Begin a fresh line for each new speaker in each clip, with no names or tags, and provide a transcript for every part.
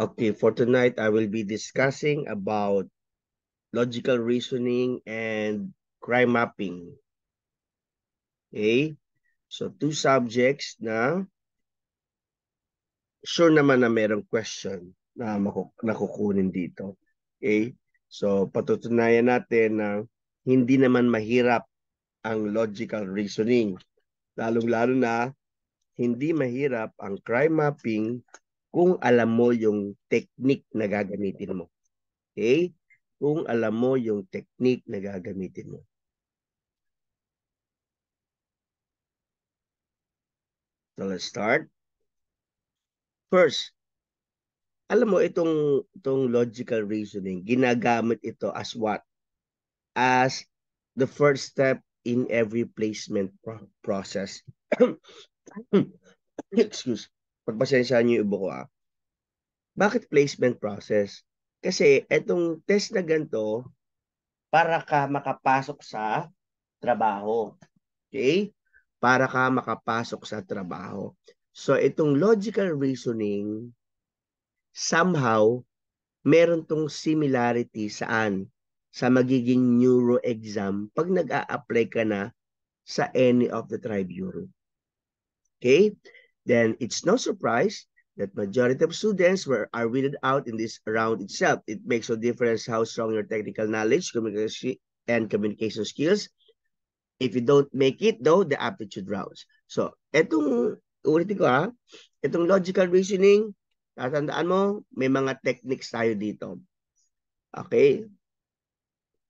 Okay, for tonight, I will be discussing about logical reasoning and crime mapping. Okay? So, two subjects na sure naman na mayroong question na nakukunin dito. Okay? So, patutunayan natin na hindi naman mahirap ang logical reasoning. Lalong-lalo na, hindi mahirap ang crime mapping kung alam mo yung technique na gagamitin mo. Okay? Kung alam mo yung technique na gagamitin mo. So let's start. First, alam mo itong itong logical reasoning, ginagamit ito as what? As the first step in every placement pro process. Excuse pagpasensyahan niyo yung ibo ko ah. Bakit placement process? Kasi itong test na ganito, para ka makapasok sa trabaho. Okay? Para ka makapasok sa trabaho. So itong logical reasoning, somehow, meron tong similarity saan? Sa magiging neuro exam pag nag-a-apply ka na sa any of the tribe bureau. Okay? then it's no surprise that majority of students were are weeded out in this round itself. It makes no difference how strong your technical knowledge, communication, and communication skills. If you don't make it though, the aptitude rounds. So, etong, ulitin ko ha, itong logical reasoning, tatandaan mo, may mga techniques tayo dito. Okay?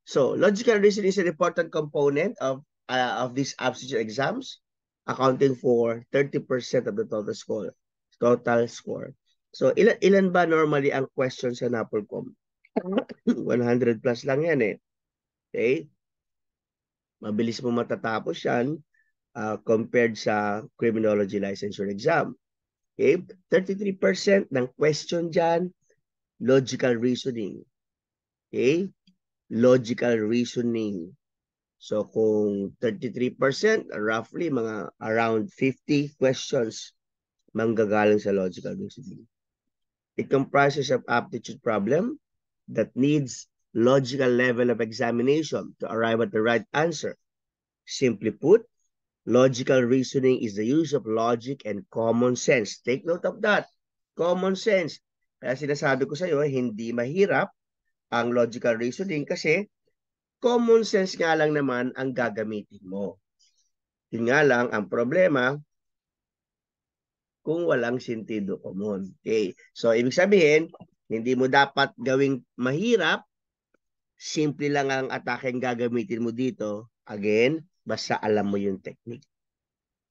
So, logical reasoning is an important component of uh, of these aptitude exams. accounting for 30% of the total score. Total score. So ilan ilan ba normally ang questions sa NAPOLCOM? 100 hmm? plus lang yan eh. Okay? Mabilis mo matatapos yan uh, compared sa criminology licensure exam. Okay? 33% ng question dyan, logical reasoning. Okay? Logical reasoning. So kung 33%, roughly mga around 50 questions manggagaling sa logical reasoning. It comprises of aptitude problem that needs logical level of examination to arrive at the right answer. Simply put, logical reasoning is the use of logic and common sense. Take note of that. Common sense. Kaya sinasabi ko sa iyo, hindi mahirap ang logical reasoning kasi common sense nga lang naman ang gagamitin mo. Yun nga lang ang problema kung walang sentido common. Okay. So ibig sabihin, hindi mo dapat gawing mahirap. Simple lang ang atakeng gagamitin mo dito. Again, basta alam mo yung technique.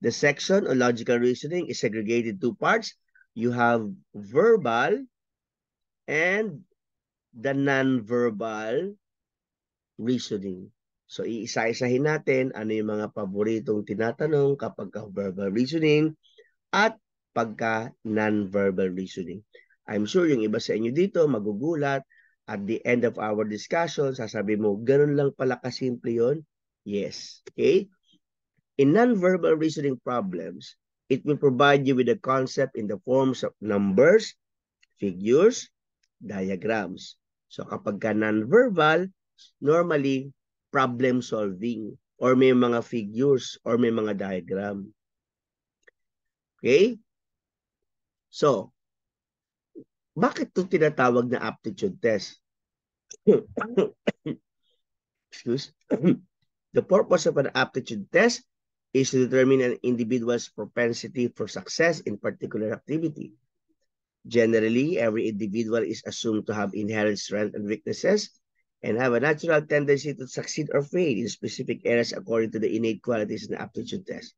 The section on logical reasoning is segregated two parts. You have verbal and the non-verbal reasoning. So iisa-isahin natin ano yung mga paboritong tinatanong kapag verbal reasoning at pagka non-verbal reasoning. I'm sure yung iba sa inyo dito magugulat at the end of our discussion, sasabi mo, ganun lang pala kasimple yon Yes. Okay? In non-verbal reasoning problems, it will provide you with a concept in the forms of numbers, figures, diagrams. So kapag ka non-verbal, normally problem solving or may mga figures or may mga diagram. Okay? So, bakit ito tinatawag na aptitude test? Excuse. The purpose of an aptitude test is to determine an individual's propensity for success in particular activity. Generally, every individual is assumed to have inherent strengths and weaknesses and have a natural tendency to succeed or fail in specific areas according to the innate qualities and aptitude test.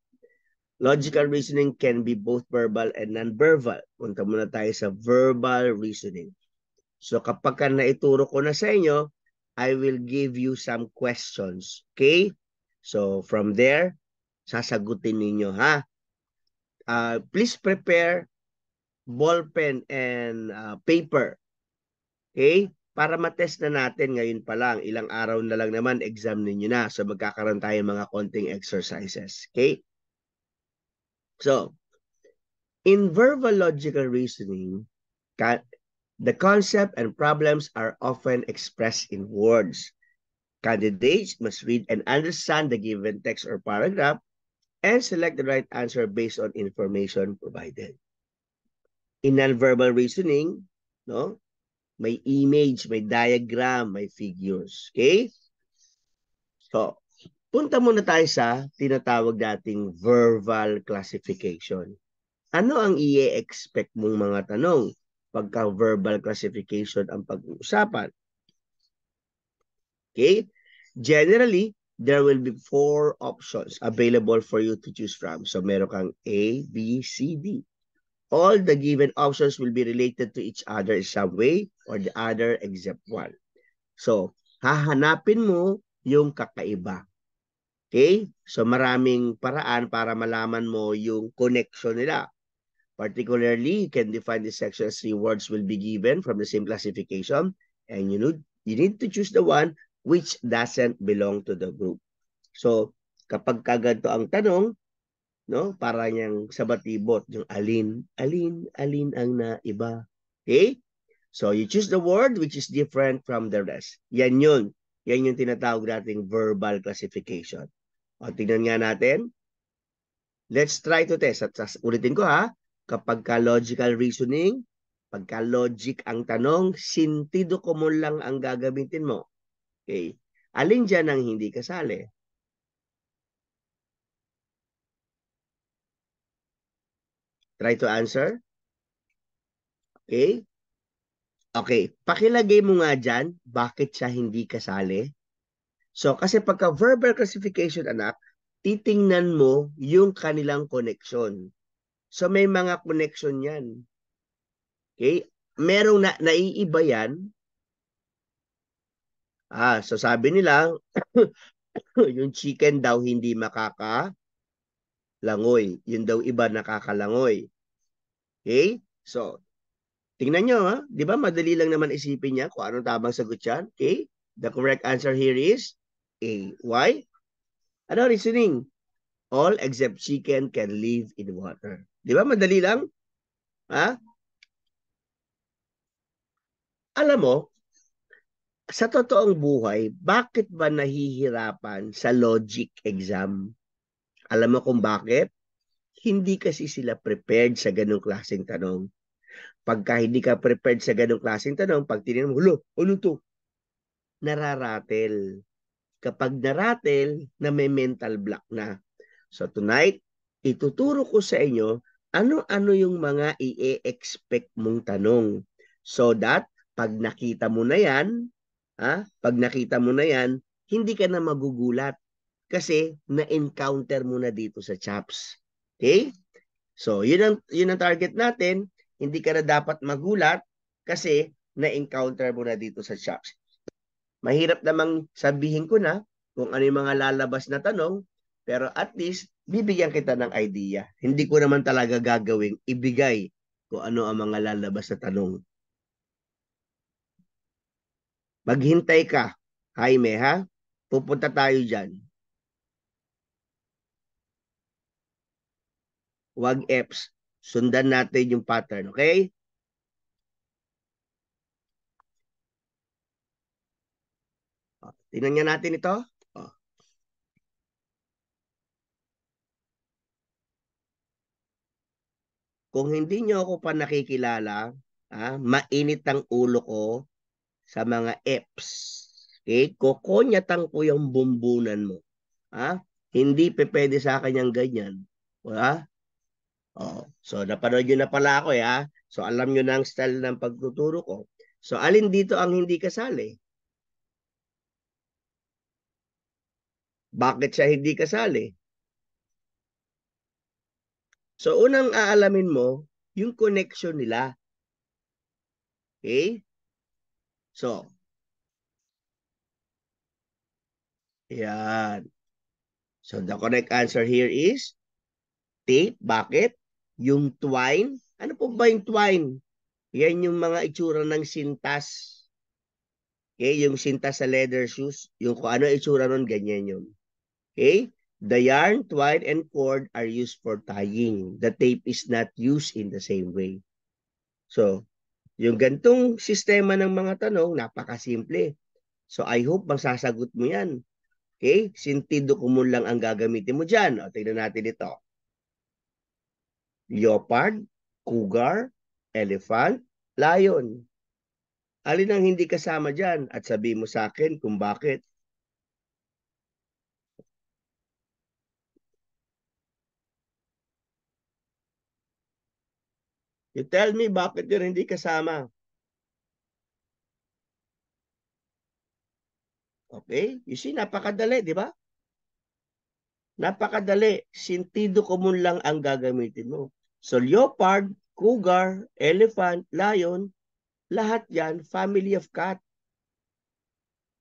Logical reasoning can be both verbal and non-verbal. Punta muna tayo sa verbal reasoning. So kapag ka naituro ko na sa inyo, I will give you some questions. Okay? So from there, sasagutin ninyo ha. Uh, please prepare ballpen and uh, paper. Okay? para matest na natin ngayon pa lang, ilang araw na lang naman, exam ninyo na. So magkakaroon tayo mga konting exercises. Okay? So, in verbal logical reasoning, the concept and problems are often expressed in words. Candidates must read and understand the given text or paragraph and select the right answer based on information provided. In nonverbal reasoning, no, may image, may diagram, may figures. Okay? So, punta muna tayo sa tinatawag nating verbal classification. Ano ang i-expect mong mga tanong pagka verbal classification ang pag-uusapan? Okay? Generally, there will be four options available for you to choose from. So, meron kang A, B, C, D all the given options will be related to each other in some way or the other except one. So, hahanapin mo yung kakaiba. Okay? So, maraming paraan para malaman mo yung connection nila. Particularly, you can define the section as three words will be given from the same classification and you need, you need to choose the one which doesn't belong to the group. So, kapag kaganto ang tanong, no? Para niyang batibot, yung alin, alin, alin ang naiba. Okay? So you choose the word which is different from the rest. Yan yun. Yan yung tinatawag nating verbal classification. O tingnan nga natin. Let's try to test. At ulitin ko ha. Kapag ka logical reasoning, pagka logic ang tanong, sintido ko mo lang ang gagamitin mo. Okay? Alin dyan ang hindi kasali? Try to answer. Okay? Okay, pakilagay mo nga dyan bakit siya hindi kasali. So, kasi pagka verbal classification, anak, titingnan mo yung kanilang connection. So, may mga connection yan. Okay? Merong na, naiiba yan. Ah, so sabi nila, yung chicken daw hindi makaka langoy. Yun daw iba nakakalangoy. Okay? So, tingnan nyo, ha? di ba madali lang naman isipin niya kung anong tamang sagot yan. Okay? The correct answer here is A. Why? Ano reasoning? All except chicken can live in water. Di ba madali lang? Ha? Alam mo, sa totoong buhay, bakit ba nahihirapan sa logic exam? Alam mo kung bakit? Hindi kasi sila prepared sa ganong klaseng tanong. Pagka hindi ka prepared sa ganong klaseng tanong, pag tinanong mo, hulo, ano to? Nararatel. Kapag naratel, na may mental block na. So tonight, ituturo ko sa inyo ano-ano yung mga i-expect mong tanong. So that, pag nakita mo na yan, ha? pag nakita mo na yan, hindi ka na magugulat kasi na-encounter mo na dito sa CHAPS. Okay? So, yun ang, yun ang target natin. Hindi ka na dapat magulat kasi na-encounter mo na dito sa shops. Mahirap namang sabihin ko na kung ano yung mga lalabas na tanong, pero at least bibigyan kita ng idea. Hindi ko naman talaga gagawing ibigay kung ano ang mga lalabas na tanong. Maghintay ka, Jaime, ha? Pupunta tayo dyan. wag Fs. Sundan natin yung pattern, okay? Ah, tingnan nga natin ito. Ah. Kung hindi nyo ako pa nakikilala, ah, mainit ang ulo ko sa mga Fs. Okay? Kokonyatan ko yung bumbunan mo. Ah? Hindi pe pwede sa akin yung ganyan. Wala? Oh, so napanood niyo na pala ako eh So alam niyo na ang style ng pagtuturo ko. So alin dito ang hindi kasali? Bakit siya hindi kasali? So unang aalamin mo yung connection nila. Okay? So Yan. So the correct answer here is T. Bakit? yung twine. Ano po ba yung twine? Yan yung mga itsura ng sintas. Okay, yung sintas sa leather shoes, yung kung ano itsura nun, ganyan yun. Okay? The yarn, twine, and cord are used for tying. The tape is not used in the same way. So, yung gantong sistema ng mga tanong, napakasimple. So, I hope masasagot mo yan. Okay? Sintido ko mo lang ang gagamitin mo dyan. O, tignan natin ito leopard, cougar, elephant, lion. Alin ang hindi kasama dyan? At sabi mo sa akin kung bakit. You tell me bakit yun hindi kasama. Okay? You see, napakadali, di ba? Napakadali. Sintido ko mo lang ang gagamitin mo. So leopard, cougar, elephant, lion, lahat yan family of cat.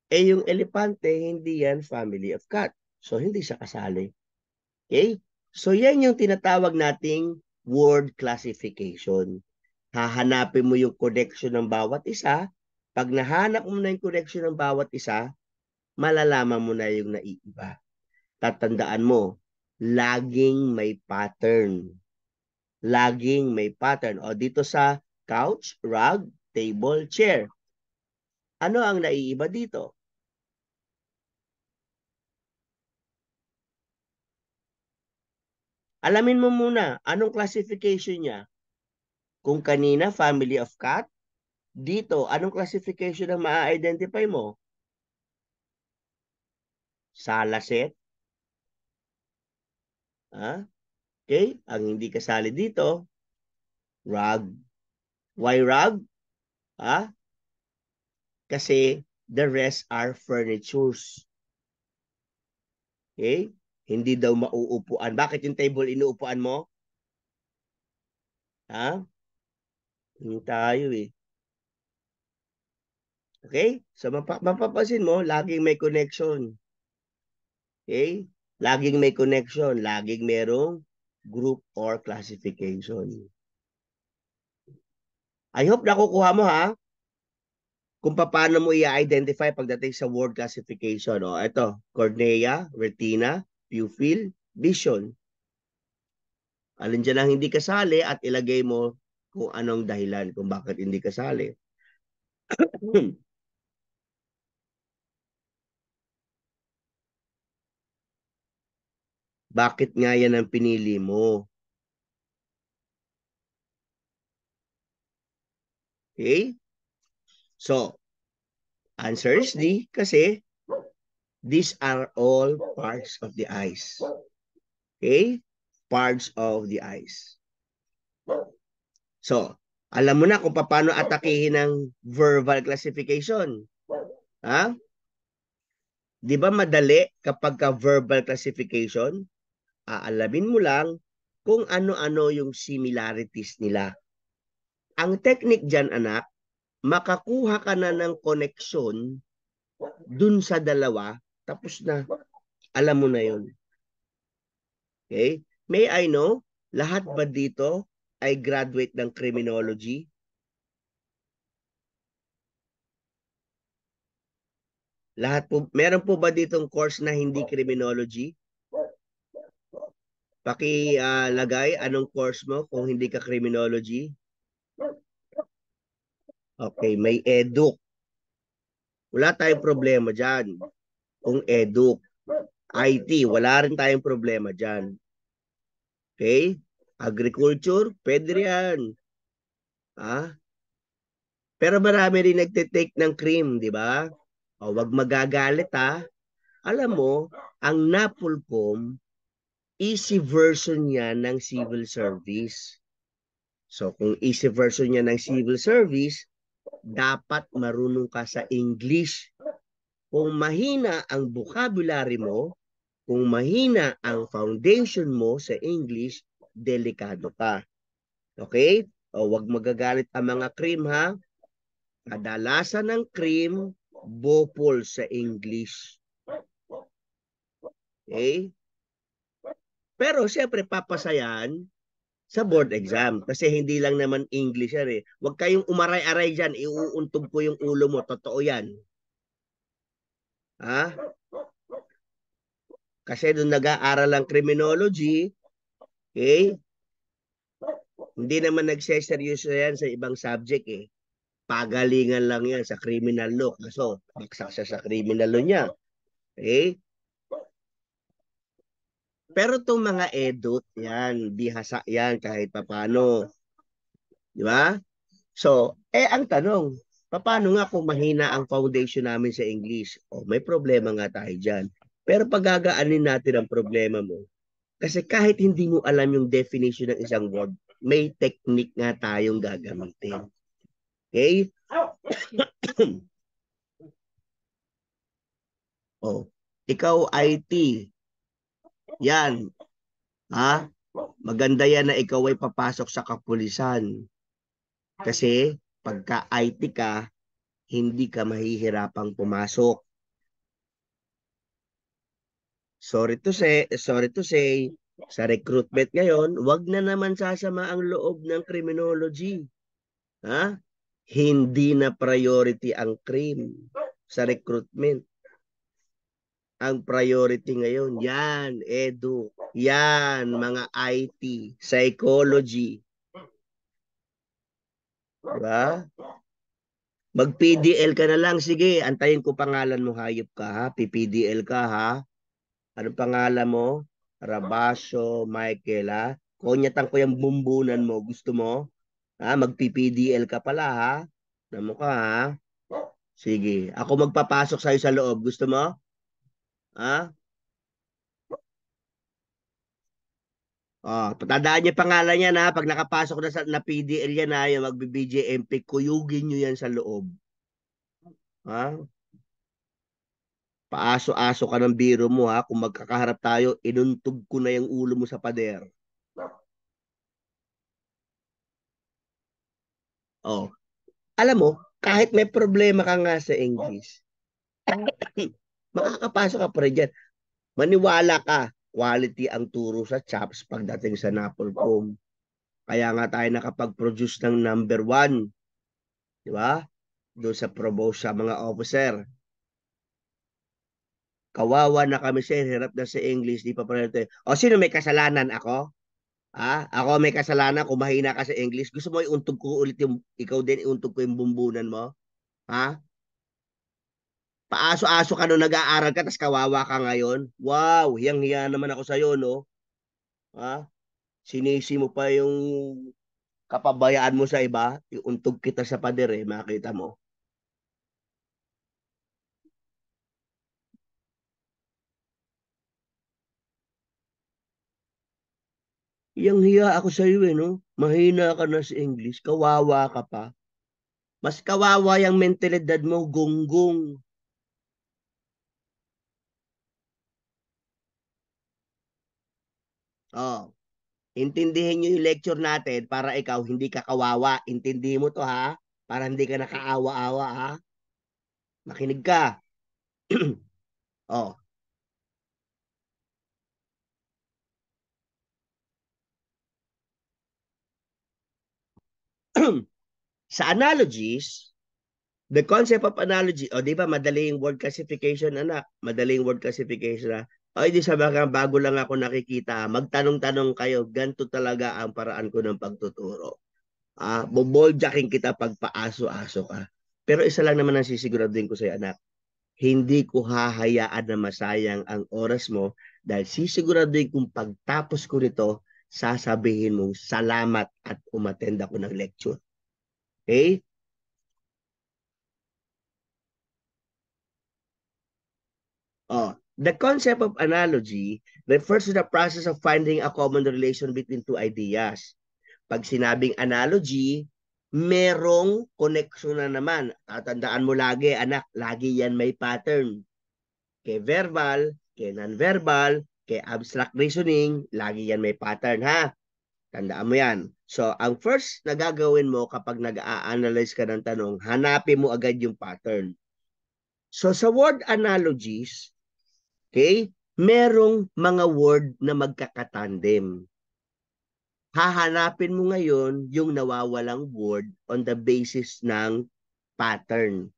Eh yung elepante, hindi yan family of cat. So hindi siya kasali. Okay? So yan yung tinatawag nating word classification. Hahanapin mo yung connection ng bawat isa. Pag nahanap mo na yung connection ng bawat isa, malalaman mo na yung naiiba. Tatandaan mo, laging may pattern laging may pattern. O dito sa couch, rug, table, chair. Ano ang naiiba dito? Alamin mo muna, anong classification niya? Kung kanina, family of cat, dito, anong classification ang ma-identify mo? Sala set? Ha? Ah? Okay? Ang hindi kasali dito, rug. Why rug? Ha? Kasi the rest are furnitures. Okay? Hindi daw mauupuan. Bakit yung table inuupuan mo? Ha? Hindi tayo eh. Okay? So map mapapansin mo, laging may connection. Okay? Laging may connection. Laging merong group or classification. I hope nakukuha mo ha kung paano mo i-identify pagdating sa word classification. O, ito, cornea, retina, pupil, vision. Alin dyan ang hindi kasali at ilagay mo kung anong dahilan kung bakit hindi kasali. Hmm. Bakit nga yan ang pinili mo? Okay? So, answer is D kasi these are all parts of the eyes. Okay? Parts of the eyes. So, alam mo na kung paano atakihin ang verbal classification. Ha? Di ba madali kapag ka verbal classification? aalamin mo lang kung ano-ano yung similarities nila. Ang technique dyan, anak, makakuha ka na ng connection dun sa dalawa, tapos na. Alam mo na yon. Okay? May I know, lahat ba dito ay graduate ng criminology? Lahat po, meron po ba ditong course na hindi criminology? Pakilagay uh, anong course mo kung hindi ka criminology. Okay, may eduk. Wala tayong problema dyan. Kung eduk. IT, wala rin tayong problema dyan. Okay? Agriculture, pwede yan. Ah? Pero marami rin nagtitake ng cream, di ba? O, wag magagalit ha. Alam mo, ang Napolcom easy version niya ng civil service. So kung easy version niya ng civil service, dapat marunong ka sa English. Kung mahina ang vocabulary mo, kung mahina ang foundation mo sa English, delikado ka. Okay? O wag magagalit ang mga cream ha. Kadalasan ng cream, bopol sa English. Okay? Pero siyempre papasayan sa board exam kasi hindi lang naman English yan eh. Huwag kayong umaray-aray diyan, iuuntog ko yung ulo mo, totoo 'yan. Ha? Kasi doon nag-aaral ang criminology, okay? Eh, hindi naman nagseseryoso yan sa ibang subject eh. Pagalingan lang yan sa criminal law. So, baksak siya sa criminal law niya. Okay? Eh, pero itong mga edot, yan, bihasa yan kahit papano. Di ba? So, eh ang tanong, paano nga kung mahina ang foundation namin sa English? O, oh, may problema nga tayo dyan. Pero pagagaanin natin ang problema mo. Kasi kahit hindi mo alam yung definition ng isang word, may technique nga tayong gagamitin. Okay? oh, ikaw IT, yan. Ha? Maganda yan na ikaw ay papasok sa kapulisan. Kasi pagka IT ka, hindi ka mahihirapang pumasok. Sorry to say, sorry to say, sa recruitment ngayon, wag na naman sasama ang loob ng criminology. Ha? Hindi na priority ang crime sa recruitment ang priority ngayon. Oh. Yan, edu. Yan, mga IT, psychology. Diba? Mag-PDL ka na lang. Sige, antayin ko pangalan mo. Hayop ka ha. PPDL ka ha. Ano pangalan mo? Rabasyo, Michael ha. Konyatan ko yung bumbunan mo. Gusto mo? Ha? Mag-PPDL ka pala ha. Namo ka ha. Sige. Ako magpapasok sa'yo sa loob. Gusto mo? Ha? Ah? Oh, patandaan niyo pangalan niya na pag nakapasok na sa na PDL yan ay yung magbi-BJMP, kuyugin niyo yan sa loob. Ha? Paaso-aso ka ng biro mo ha. Kung magkakaharap tayo, inuntog ko na yung ulo mo sa pader. Oh. Alam mo, kahit may problema ka nga sa English, makakapasok ka pa rin dyan. Maniwala ka, quality ang turo sa chops pagdating sa Napolcom. Kaya nga tayo nakapag-produce ng number one. Di ba? Doon sa provost sa mga officer. Kawawa na kami sir, hirap na sa English, di pa pala ito. Eh. O sino may kasalanan? Ako? Ha? Ako may kasalanan, mahina ka sa English. Gusto mo iuntog ko ulit yung, ikaw din iuntog ko yung bumbunan mo? Ha? Paaso-aso ka nung nag-aaral ka, tapos kawawa ka ngayon. Wow, hiyang-hiya naman ako sa'yo, no? Ha? Sinisi mo pa yung kapabayaan mo sa iba, iuntog kita sa pader eh, makita mo. Yang hiya ako sa iyo eh, no? Mahina ka na sa English, kawawa ka pa. Mas kawawa yung mentalidad mo, gonggong. Oh. Intindihin niyo yung lecture natin para ikaw hindi ka kawawa. Intindihin mo to ha. Para hindi ka nakaawa-awa ha. Makinig ka. oh. sa analogies, the concept of analogy, o oh, di ba, madali yung word classification, anak. Madali yung word classification, ha? Ay, di sa mga bago lang ako nakikita, magtanong-tanong kayo, ganito talaga ang paraan ko ng pagtuturo. Ah, boboljaking kita pagpaaso aso ka. Pero isa lang naman ang sisiguraduhin ko sa iyo, anak. Hindi ko hahayaan na masayang ang oras mo dahil sisiguraduhin kong pagtapos ko nito, sasabihin mong salamat at umatend ako ng lecture. Okay? Oh, The concept of analogy refers to the process of finding a common relation between two ideas. Pag sinabing analogy, merong connection na naman. Tatandaan mo lagi, anak, lagi yan may pattern. Kay verbal, kay non-verbal, kay abstract reasoning, lagi yan may pattern ha. Tandaan mo yan. So, ang first na gagawin mo kapag nag-a-analyze ka ng tanong, hanapin mo agad yung pattern. So, sa word analogies, Okay? Merong mga word na magkakatandem. Hahanapin mo ngayon yung nawawalang word on the basis ng pattern.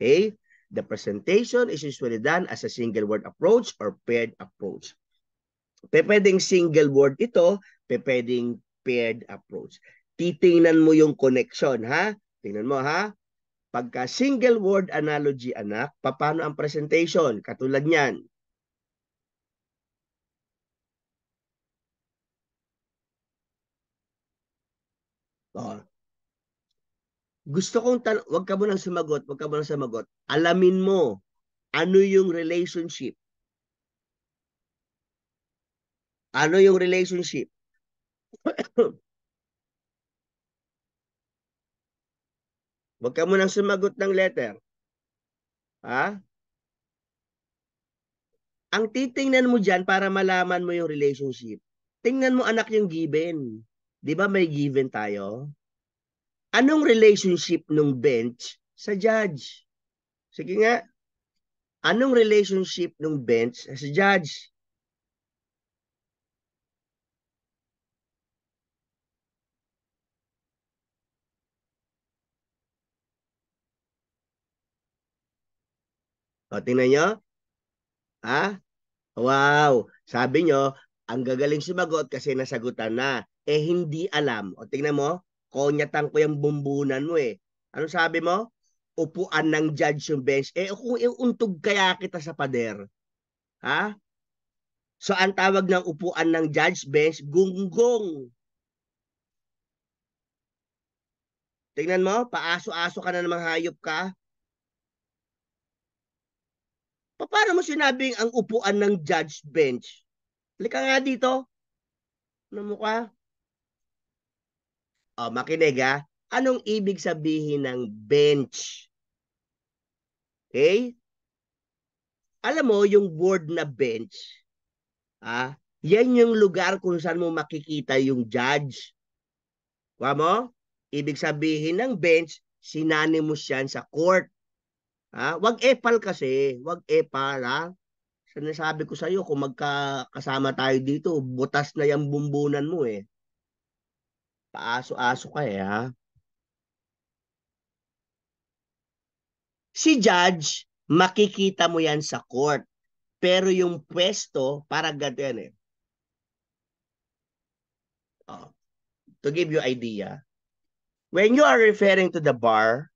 Okay? The presentation is usually done as a single word approach or paired approach. Pwedeng single word ito, pwedeng paired approach. Titingnan mo yung connection, ha? Tingnan mo, ha? Pagka single word analogy anak, paano ang presentation? Katulad niyan. Oh. Gusto kong tan- wag ka mo nang sumagot, wag ka mo nang sumagot. Alamin mo ano yung relationship. Ano yung relationship? Huwag ka munang sumagot ng letter. Ha? Ang titingnan mo dyan para malaman mo yung relationship, tingnan mo anak yung given. Di ba may given tayo? Anong relationship nung bench sa judge? Sige nga. Anong relationship nung bench sa judge? O, tingnan nyo. Ha? Wow! Sabi nyo, ang gagaling sumagot kasi nasagutan na. Eh, hindi alam. O, tingnan mo. Konyatan ko yung bumbunan mo eh. Ano sabi mo? Upuan ng judge yung bench. Eh, kung iuntog kaya kita sa pader. Ha? So, ang tawag ng upuan ng judge bench, gunggong. Tingnan mo, paaso-aso ka na namang hayop ka. Paano mo sinabing ang upuan ng judge bench? Halika nga dito. Ano mukha? O, makinig ha. Anong ibig sabihin ng bench? Okay? Alam mo, yung word na bench, ha? yan yung lugar kung saan mo makikita yung judge. Kuha mo? Ibig sabihin ng bench, sinanimos yan sa court. Ah, wag epal kasi, wag epal ha. Sinasabi ko sa iyo kung magkakasama tayo dito, butas na 'yang bumbunan mo eh. Paaso-aso ka eh ha. Si judge, makikita mo yan sa court. Pero yung pwesto, para ganito eh. Oh. To give you idea, when you are referring to the bar,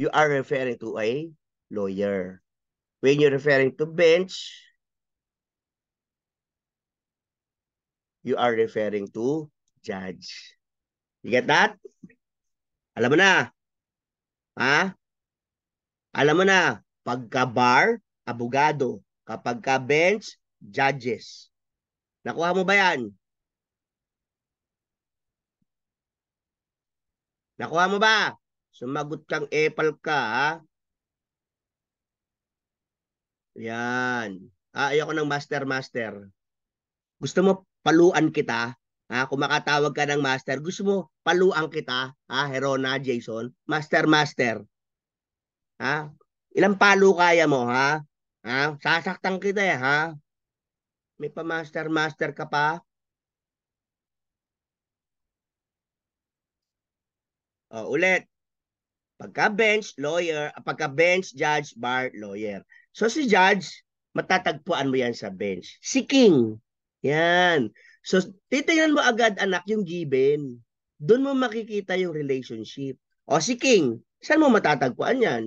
you are referring to a lawyer. When you're referring to bench, you are referring to judge. You get that? Alam mo na. Ha? Alam mo na, pagka bar, abogado. Kapag ka bench, judges. Nakuha mo ba yan? Nakuha mo ba? Sumagot kang Apple ka, ha? Yan. Ah, ayoko ng master, master. Gusto mo paluan kita? Ha? Ah, kung makatawag ka ng master, gusto mo paluan kita? Ha? Ah, Herona, Jason? Master, master. Ha? Ilang palo kaya mo, ha? Ha? Sasaktan kita, eh, ha? May pa master, master ka pa? Oh, ulit. Pagka bench, lawyer. Ah, pagka bench, judge, bar, lawyer. So si judge, matatagpuan mo yan sa bench. Si king. Yan. So titingnan mo agad anak yung given. Doon mo makikita yung relationship. O si king, saan mo matatagpuan yan?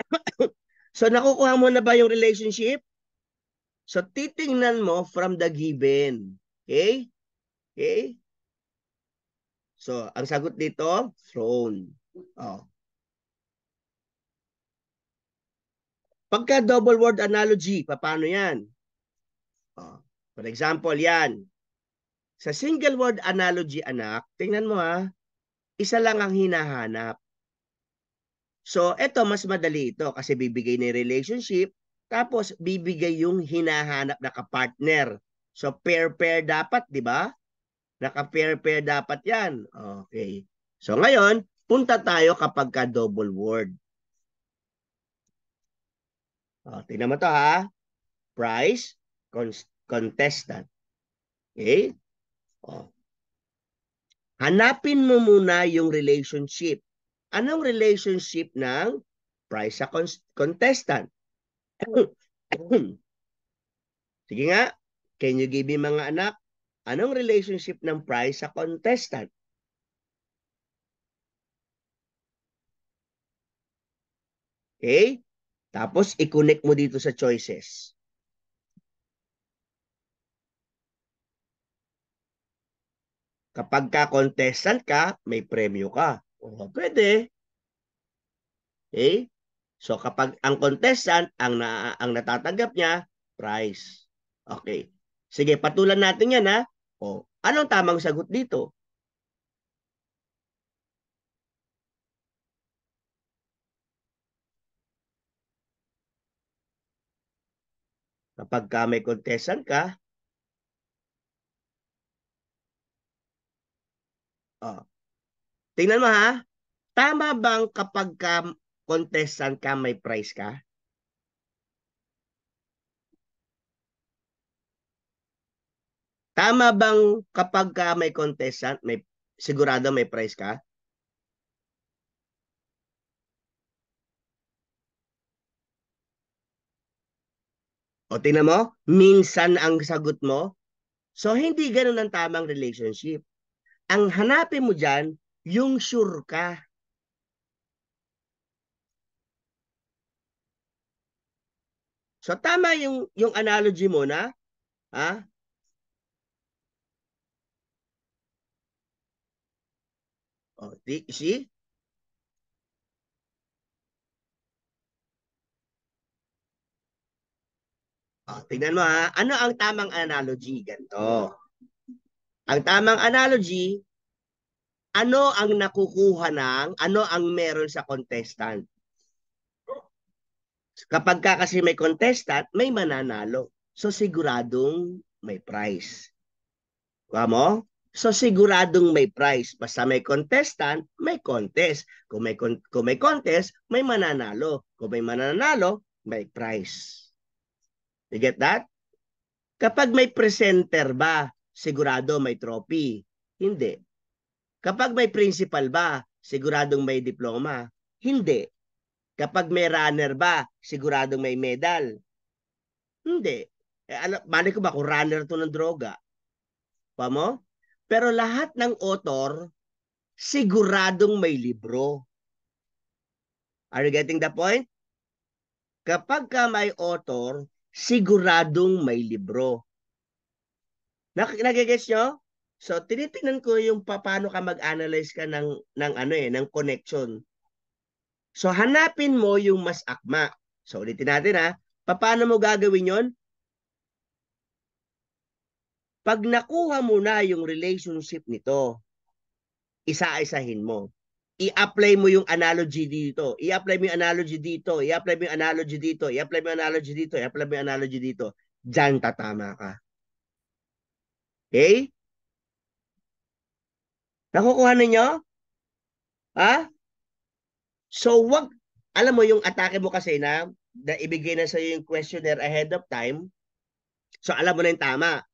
so nakukuha mo na ba yung relationship? So titingnan mo from the given. Okay? Okay? So, ang sagot dito, throne. Oh. Pagka double word analogy, paano yan? Oh. For example, yan. Sa single word analogy, anak, tingnan mo ha, isa lang ang hinahanap. So, eto, mas madali ito kasi bibigay na relationship, tapos bibigay yung hinahanap na kapartner. So pair-pair dapat, di ba? Naka-pair-pair dapat yan. Okay. So ngayon, punta tayo kapag ka double word. Ah, tingnan mo to ha. Price, contestant. Okay? Oh. Hanapin mo muna yung relationship. Anong relationship ng price sa contestant? Sige nga. Can you give me mga anak? Anong relationship ng prize sa contestant? Okay? Tapos, i-connect mo dito sa choices. Kapag ka contestant ka, may premyo ka. O, pwede. Okay? So kapag ang contestant, ang na, ang natatanggap niya, prize. Okay. Sige, patulan natin yan ha. O, anong tamang sagot dito? Kapag ka may contestant ka, o, tingnan mo ha, tama bang kapag ka contestant ka may price ka? Tama bang kapag ka may contestant, may sigurado may prize ka? O tingnan mo, minsan ang sagot mo. So hindi ganoon ang tamang relationship. Ang hanapin mo diyan, yung sure ka. So tama yung yung analogy mo na ha? Oh, di, see? Oh, tingnan mo ha. Ano ang tamang analogy? Ganto. Ang tamang analogy, ano ang nakukuha ng, ano ang meron sa contestant? Kapag ka kasi may contestant, may mananalo. So siguradong may prize. Kuha diba mo? So siguradong may prize. Basta may contestant, may contest. Kung may, con- kung may contest, may mananalo. Kung may mananalo, may prize. You get that? Kapag may presenter ba, sigurado may trophy? Hindi. Kapag may principal ba, siguradong may diploma? Hindi. Kapag may runner ba, siguradong may medal? Hindi. Eh, alam, balik ko ba kung runner to ng droga? Pa mo? Pero lahat ng author, siguradong may libro. Are you getting the point? Kapag ka may author, siguradong may libro. Nagigets nyo? So tinitingnan ko yung paano ka mag-analyze ka ng ng ano eh, ng connection. So hanapin mo yung mas akma. So ulitin natin ha. Paano mo gagawin 'yon? Pag nakuha mo na yung relationship nito, isa-isahin mo. I-apply mo yung analogy dito. I-apply mo yung analogy dito. I-apply mo yung analogy dito. I-apply mo yung analogy dito. I-apply mo yung analogy dito. Diyan tatama ka. Okay? Nakukuha ninyo? Ha? So, wag, alam mo yung atake mo kasi na, na ibigay na sa'yo yung questionnaire ahead of time. So, alam mo na yung tama.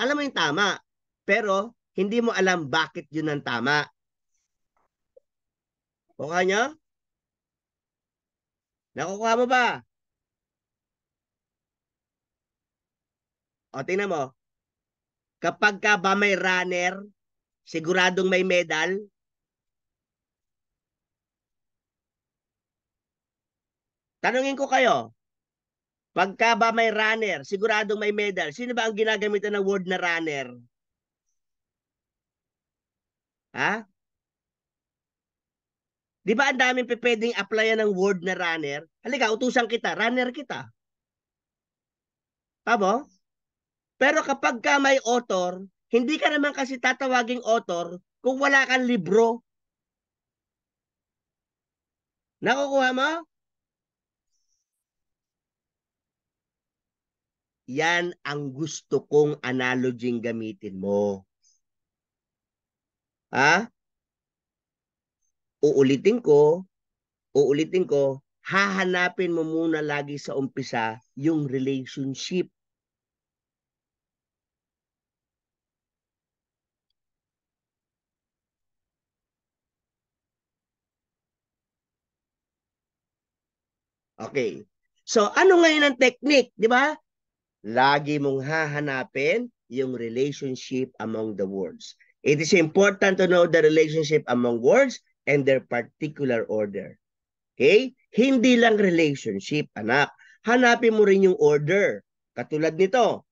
Alam mo yung tama, pero hindi mo alam bakit yun ang tama. Kuha nyo? Nakukuha mo ba? O, tingnan mo. Kapag ka ba may runner, siguradong may medal? Tanungin ko kayo, Pagka ba may runner, siguradong may medal. Sino ba ang ginagamitan ng word na runner? Ha? Di ba ang daming pwedeng applyan ng word na runner? Halika, utusan kita, runner kita. Tamo? Pero kapag ka may author, hindi ka naman kasi tatawaging author kung wala kang libro. Nakukuha mo? Yan ang gusto kong analogy gamitin mo. Ha? Uulitin ko, uulitin ko, hahanapin mo muna lagi sa umpisa yung relationship. Okay. So, ano ngayon ang technique, di ba? Lagi mong hahanapin yung relationship among the words. It is important to know the relationship among words and their particular order. Okay? Hindi lang relationship, anak. Hanapin mo rin yung order. Katulad nito,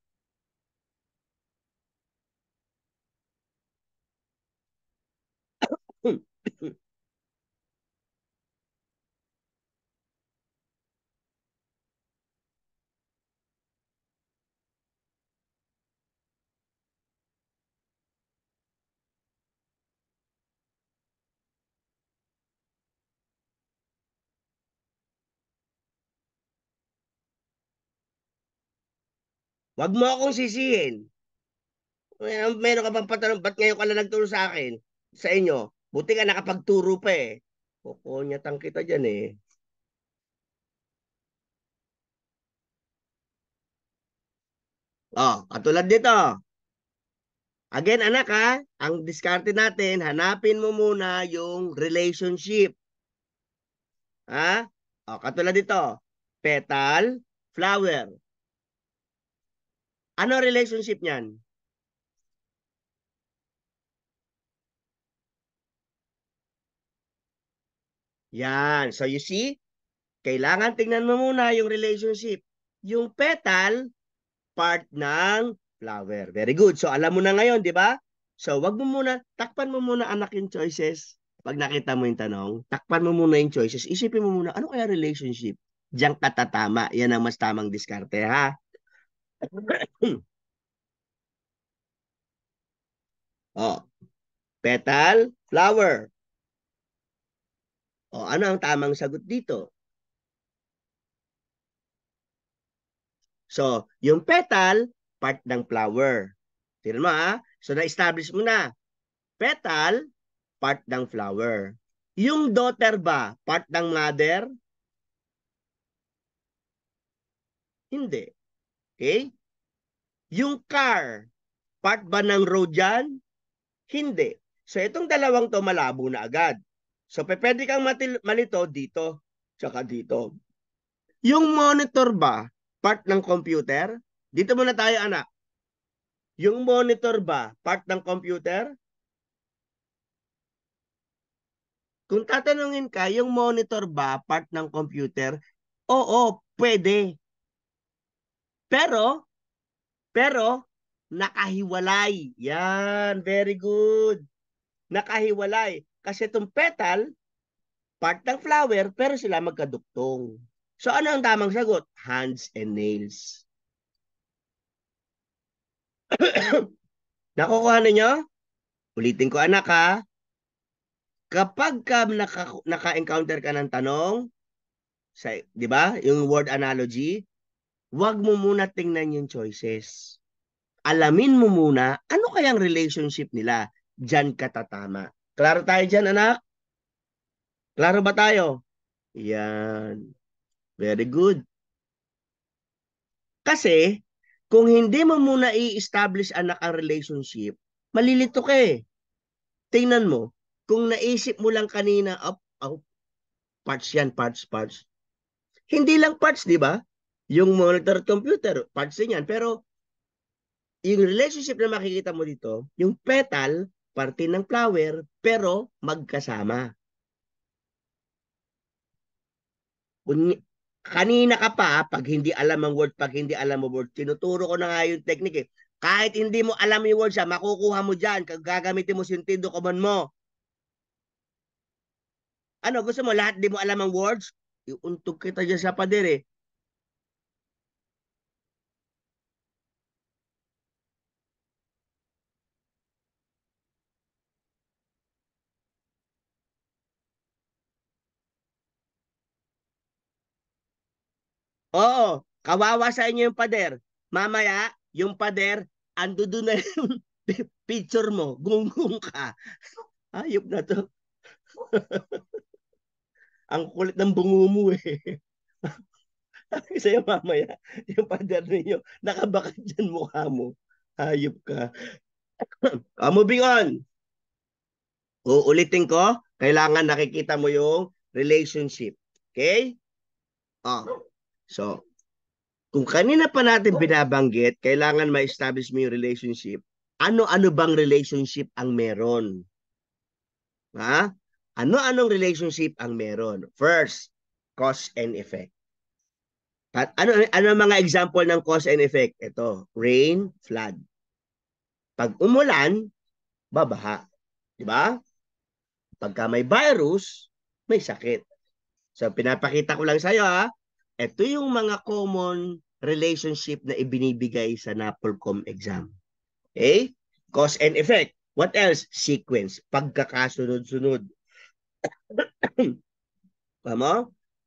Wag mo akong sisihin. Meron, meron ka bang patanong, ba't ngayon ka na nagturo sa akin? Sa inyo? Buti ka nakapagturo pa eh. Kukonyatang kita dyan eh. Oh, katulad dito. Again, anak ha, ang diskarte natin, hanapin mo muna yung relationship. Ha? Oh, katulad dito, petal, flower. Ano relationship niyan? Yan. So you see, kailangan tingnan mo muna yung relationship. Yung petal, part ng flower. Very good. So alam mo na ngayon, di ba? So wag mo muna, takpan mo muna anak yung choices. Pag nakita mo yung tanong, takpan mo muna yung choices. Isipin mo muna, ano kaya relationship? Diyan katatama. Yan ang mas tamang diskarte ha. oh, petal, flower. Oh, ano ang tamang sagot dito? So, yung petal, part ng flower. Tignan mo ah. So, na-establish mo na. Petal, part ng flower. Yung daughter ba, part ng mother? Hindi. Okay? Yung car, part ba ng road yan? Hindi. So itong dalawang to malabo na agad. So pwede kang malito dito, tsaka dito. Yung monitor ba, part ng computer? Dito muna tayo anak. Yung monitor ba, part ng computer? Kung tatanungin ka, yung monitor ba, part ng computer? Oo, pwede. Pero, pero, nakahiwalay. Yan, very good. Nakahiwalay. Kasi itong petal, part ng flower, pero sila magkaduktong. So ano ang tamang sagot? Hands and nails. Nakukuha niyo? Ulitin ko anak ha. Kapag ka naka, naka-encounter ka ng tanong, sa, di ba? Yung word analogy, huwag mo muna tingnan yung choices. Alamin mo muna ano kayang relationship nila. Diyan katatama. Klaro tayo dyan, anak? Klaro ba tayo? Yan. Very good. Kasi, kung hindi mo muna i-establish anak ang relationship, malilito ka eh. Tingnan mo, kung naisip mo lang kanina, up, up, parts yan, parts, parts. Hindi lang parts, di ba? Yung monitor computer, parts din yan. Pero yung relationship na makikita mo dito, yung petal, parte ng flower, pero magkasama. Kanina ka pa, pag hindi alam ang word, pag hindi alam mo word, tinuturo ko na nga yung technique. Eh. Kahit hindi mo alam yung word siya, makukuha mo dyan. Gagamitin mo sintido common mo. Ano, gusto mo lahat di mo alam ang words? Iuntog kita dyan sa pader eh. Oo, kawawa sa inyo yung pader. Mamaya, yung pader, ando doon na yung picture mo. Gunggong ka. Ayop na to. Ang kulit ng bungo mo eh. Sabi sa'yo mamaya, yung pader ninyo, nakabakat dyan mukha mo. Hayop ka. uh, moving on. Uulitin ko, kailangan nakikita mo yung relationship. Okay? Oh. So, kung kanina pa natin oh. binabanggit, kailangan ma-establish mo yung relationship. Ano-ano bang relationship ang meron? Ha? Ano-anong relationship ang meron? First, cause and effect. At ano ano mga example ng cause and effect? Ito, rain, flood. Pag umulan, babaha. 'Di ba? Pagka may virus, may sakit. So pinapakita ko lang sa iyo ha, ito yung mga common relationship na ibinibigay sa NAPOLCOM exam. Okay? Cause and effect. What else? Sequence. Pagkakasunod-sunod. Tama?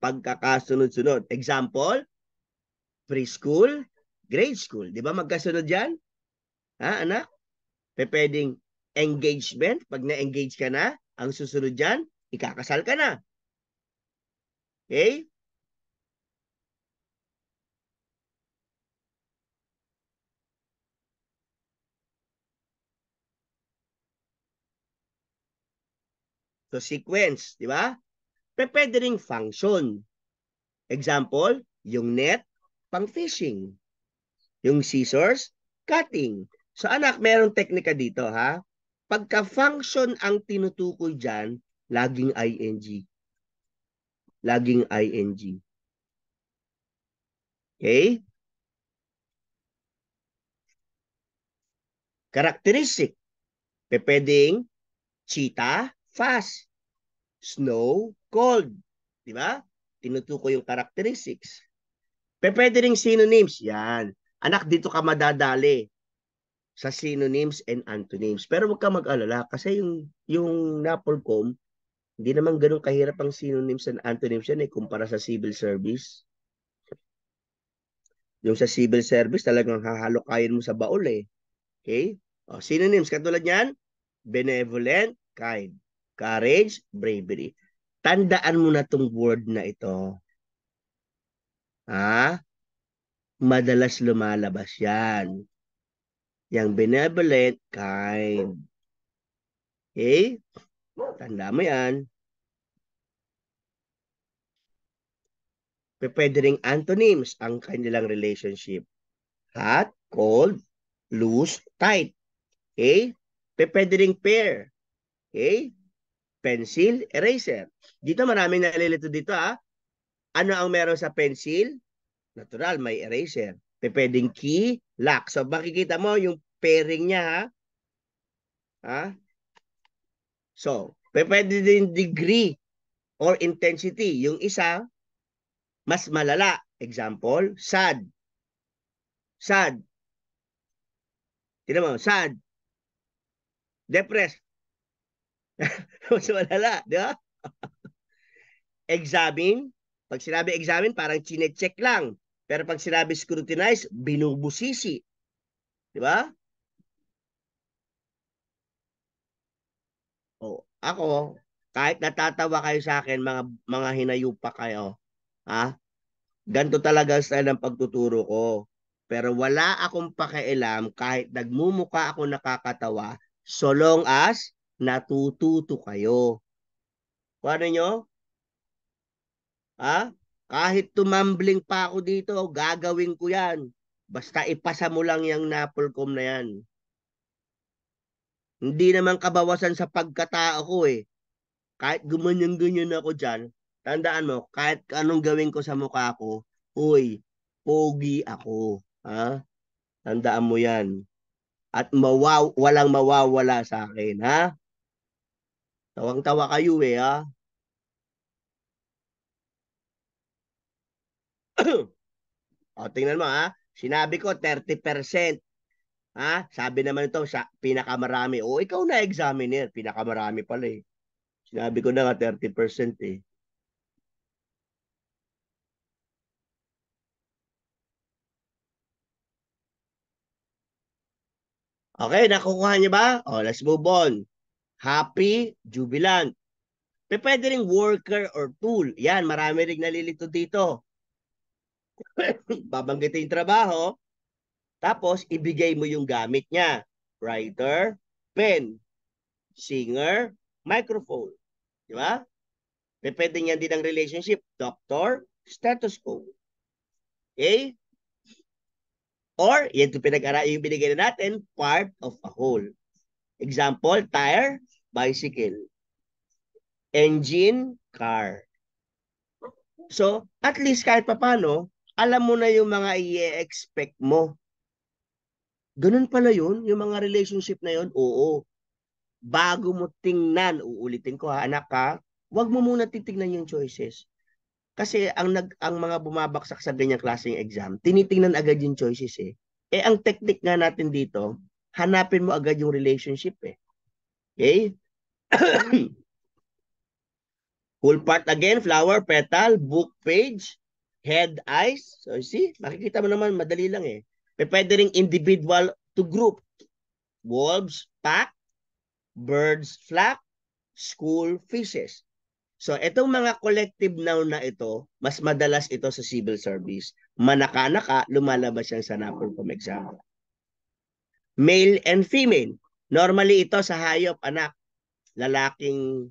Pagkakasunod-sunod. Example, preschool, grade school. Di ba magkasunod yan? Ha, anak? Pe pwedeng engagement. Pag na-engage ka na, ang susunod dyan, ikakasal ka na. Okay? So sequence, di ba? Pero pwede ring function. Example, yung net, pang fishing. Yung scissors, cutting. So anak, merong teknika dito ha. Pagka function ang tinutukoy dyan, laging ing. Laging ing. Okay? Characteristic. Pwedeng cheetah, fast, snow, cold. Di ba? Tinutukoy yung characteristics. Pero pwede rin synonyms. Yan. Anak, dito ka madadali sa synonyms and antonyms. Pero huwag ka mag-alala kasi yung, yung NAPOLCOM, hindi naman ganun kahirap ang synonyms and antonyms yan eh kumpara sa civil service. Yung sa civil service talagang hahalokayin mo sa baol eh. Okay? O, synonyms, katulad yan, benevolent, kind courage, bravery. Tandaan mo na tong word na ito. Ha? Madalas lumalabas yan. Yang benevolent, kind. Okay? Tanda mo yan. Pwede ring antonyms ang kanilang relationship. Hot, cold, loose, tight. Okay? Pwede ring pair. Okay? pencil, eraser. Dito maraming nalilito dito ha. Ah. Ano ang meron sa pencil? Natural, may eraser. Pwedeng key, lock. So makikita mo yung pairing niya ha. Ha? Ah? So, pwede din degree or intensity. Yung isa, mas malala. Example, sad. Sad. Tinan mo, sad. Depressed. Huwag wala, malala, di ba? examine, pag sinabi examine, parang chinecheck lang. Pero pag sinabi scrutinize, binubusisi. Di ba? Oh, ako, kahit natatawa kayo sa akin, mga, mga hinayupa kayo, ha? Ganto talaga ang style ng pagtuturo ko. Pero wala akong pakialam kahit nagmumuka ako nakakatawa so long as natututo kayo. Kung ano nyo? Ha? Kahit tumambling pa ako dito, gagawin ko yan. Basta ipasa mo lang yung Napolcom na yan. Hindi naman kabawasan sa pagkatao ko eh. Kahit gumanyan-ganyan ako dyan, tandaan mo, kahit anong gawin ko sa mukha ko, uy, pogi ako. Ha? Tandaan mo yan. At mawaw, walang mawawala sa akin. Ha? Tawang-tawa kayo eh, ha? o, tingnan mo, ha? Sinabi ko, 30%. Ha? Sabi naman ito, sa pinakamarami. O, ikaw na examiner, pinakamarami pala eh. Sinabi ko na nga, 30% eh. Okay, nakukuha niyo ba? Oh, let's move on happy, jubilant. Pero pwede rin worker or tool. Yan, marami rin nalilito dito. Babanggitin yung trabaho, tapos ibigay mo yung gamit niya. Writer, pen, singer, microphone. Di ba? Pero pwede niyan din ang relationship. Doctor, stethoscope. Okay? Or, yan yung pinag-aralan yung binigay na natin, part of a whole. Example, tire, bicycle. Engine, car. So, at least kahit papano, alam mo na yung mga i-expect mo. Ganun pala yun, yung mga relationship na yun, oo. Bago mo tingnan, uulitin ko ha, anak ka, wag mo muna titingnan yung choices. Kasi ang nag ang mga bumabaksak sa ganyang klaseng exam, tinitingnan agad yung choices eh. Eh ang technique nga natin dito, hanapin mo agad yung relationship eh. Okay? Whole part again, flower, petal, book page, head, eyes. So you see, makikita mo naman, madali lang eh. May pwede rin individual to group. Wolves, pack, birds, flock, school, fishes. So itong mga collective noun na ito, mas madalas ito sa civil service. Manaka-naka, lumalabas yan sa NAPOL from example. Male and female. Normally ito sa hayop, anak lalaking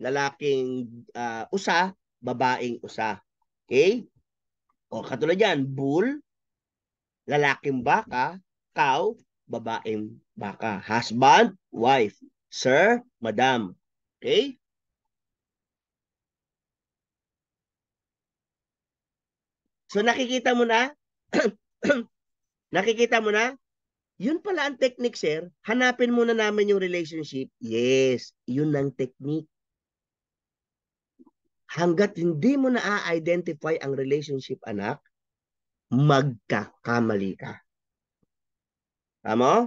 lalaking uh, usa, babaeng usa. Okay? O katulad yan, bull, lalaking baka, cow, babaeng baka. Husband, wife, sir, madam. Okay? So nakikita mo na, nakikita mo na yun pala ang technique, sir. Hanapin muna namin yung relationship. Yes, yun ang technique. Hanggat hindi mo na-identify ang relationship, anak, magkakamali ka. Tama?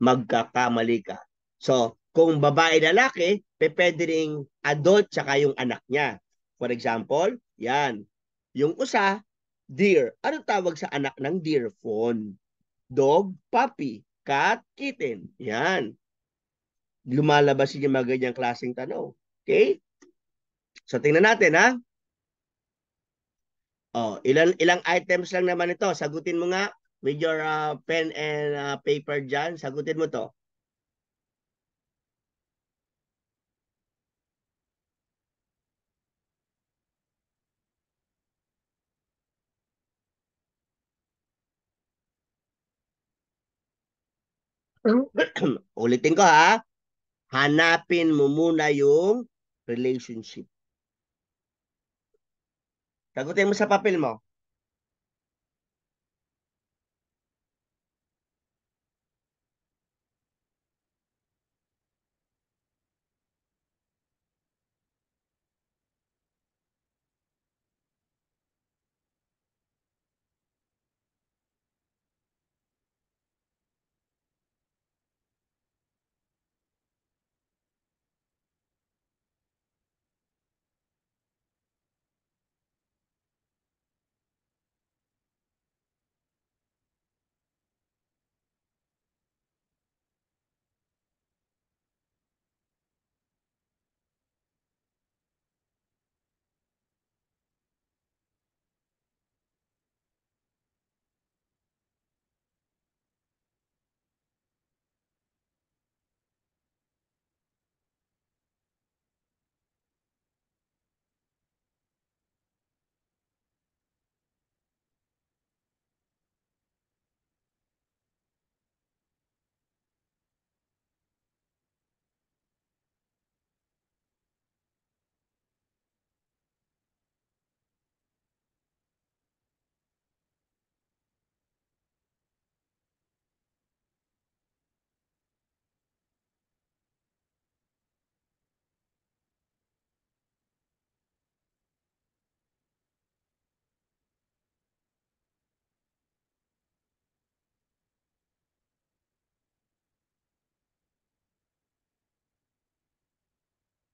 Magkakamali ka. So, kung babae lalaki, pwede ring adult tsaka yung anak niya. For example, yan. Yung usa, dear. Ano tawag sa anak ng dear? Phone dog, puppy, cat, kitten. Yan. Lumalabas yung mga ganyang klaseng tanong. Okay? So tingnan natin ha. Oh, ilan ilang items lang naman ito. Sagutin mo nga with your uh, pen and uh, paper diyan. Sagutin mo to. Hmm? Ulitin ko ha. Hanapin mo muna yung relationship. Tagutin mo sa papel mo.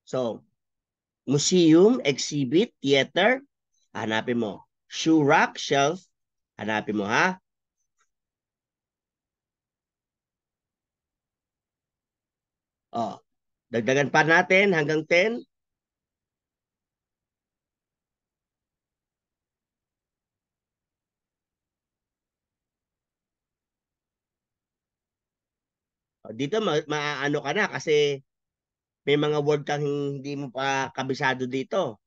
So, museum, exhibit, theater, hanapin mo. Shoe rack, shelf, hanapin mo ha. Oh, dagdagan pa natin hanggang 10. dito ma- maaano ka na kasi may mga word kang hindi mo pa kabisado dito.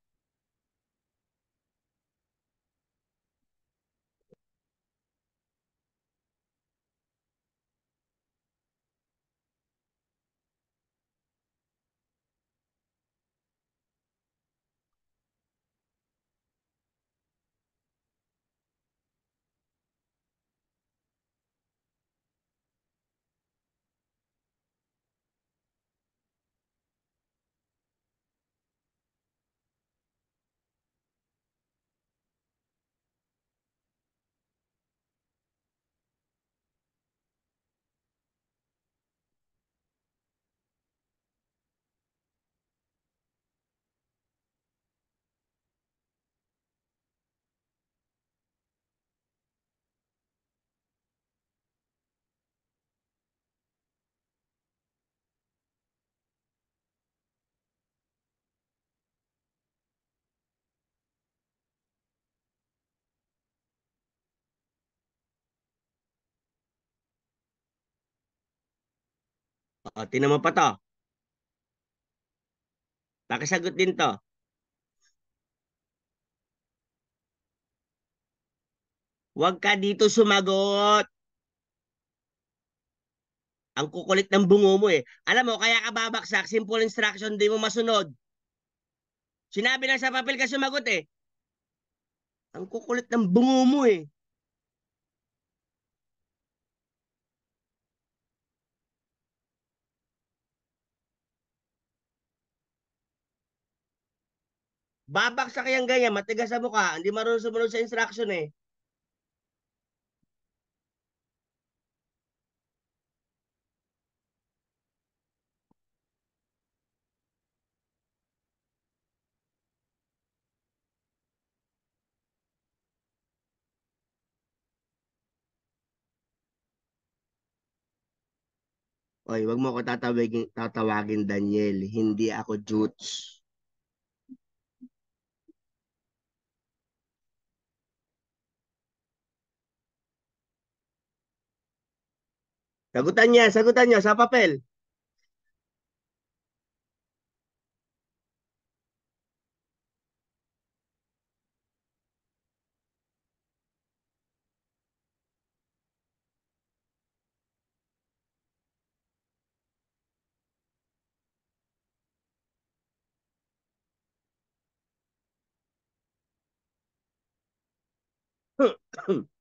O, ah, tinan mo pa to. Pakisagot din to. Huwag ka dito sumagot. Ang kukulit ng bungo mo eh. Alam mo, kaya ka babaksak, simple instruction, di mo masunod. Sinabi na sa papel ka sumagot eh. Ang kukulit ng bungo mo eh. Babaksak yang ganyan, matigas sa mukha, hindi marunong sumunod sa instruction eh. Oy, wag mo ako tatawagin, tatawagin Daniel. Hindi ako Jutes. Sagutannya, sagutannya, siapa pel? Hmm.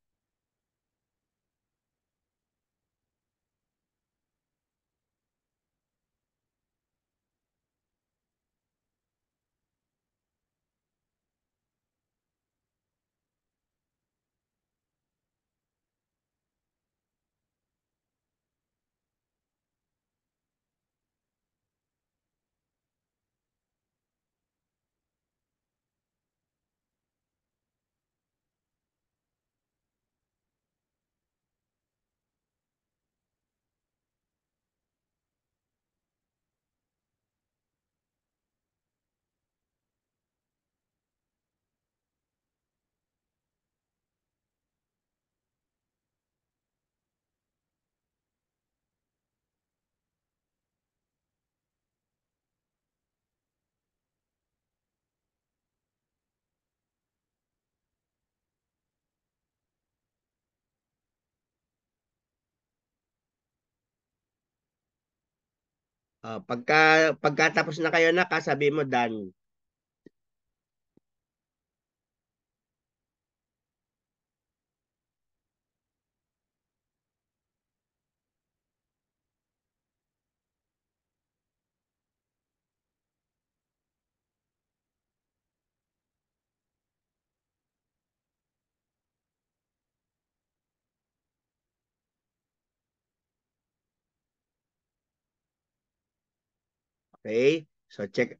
Uh, pagka, pagkatapos na kayo na, kasabi mo done. Okay? So check.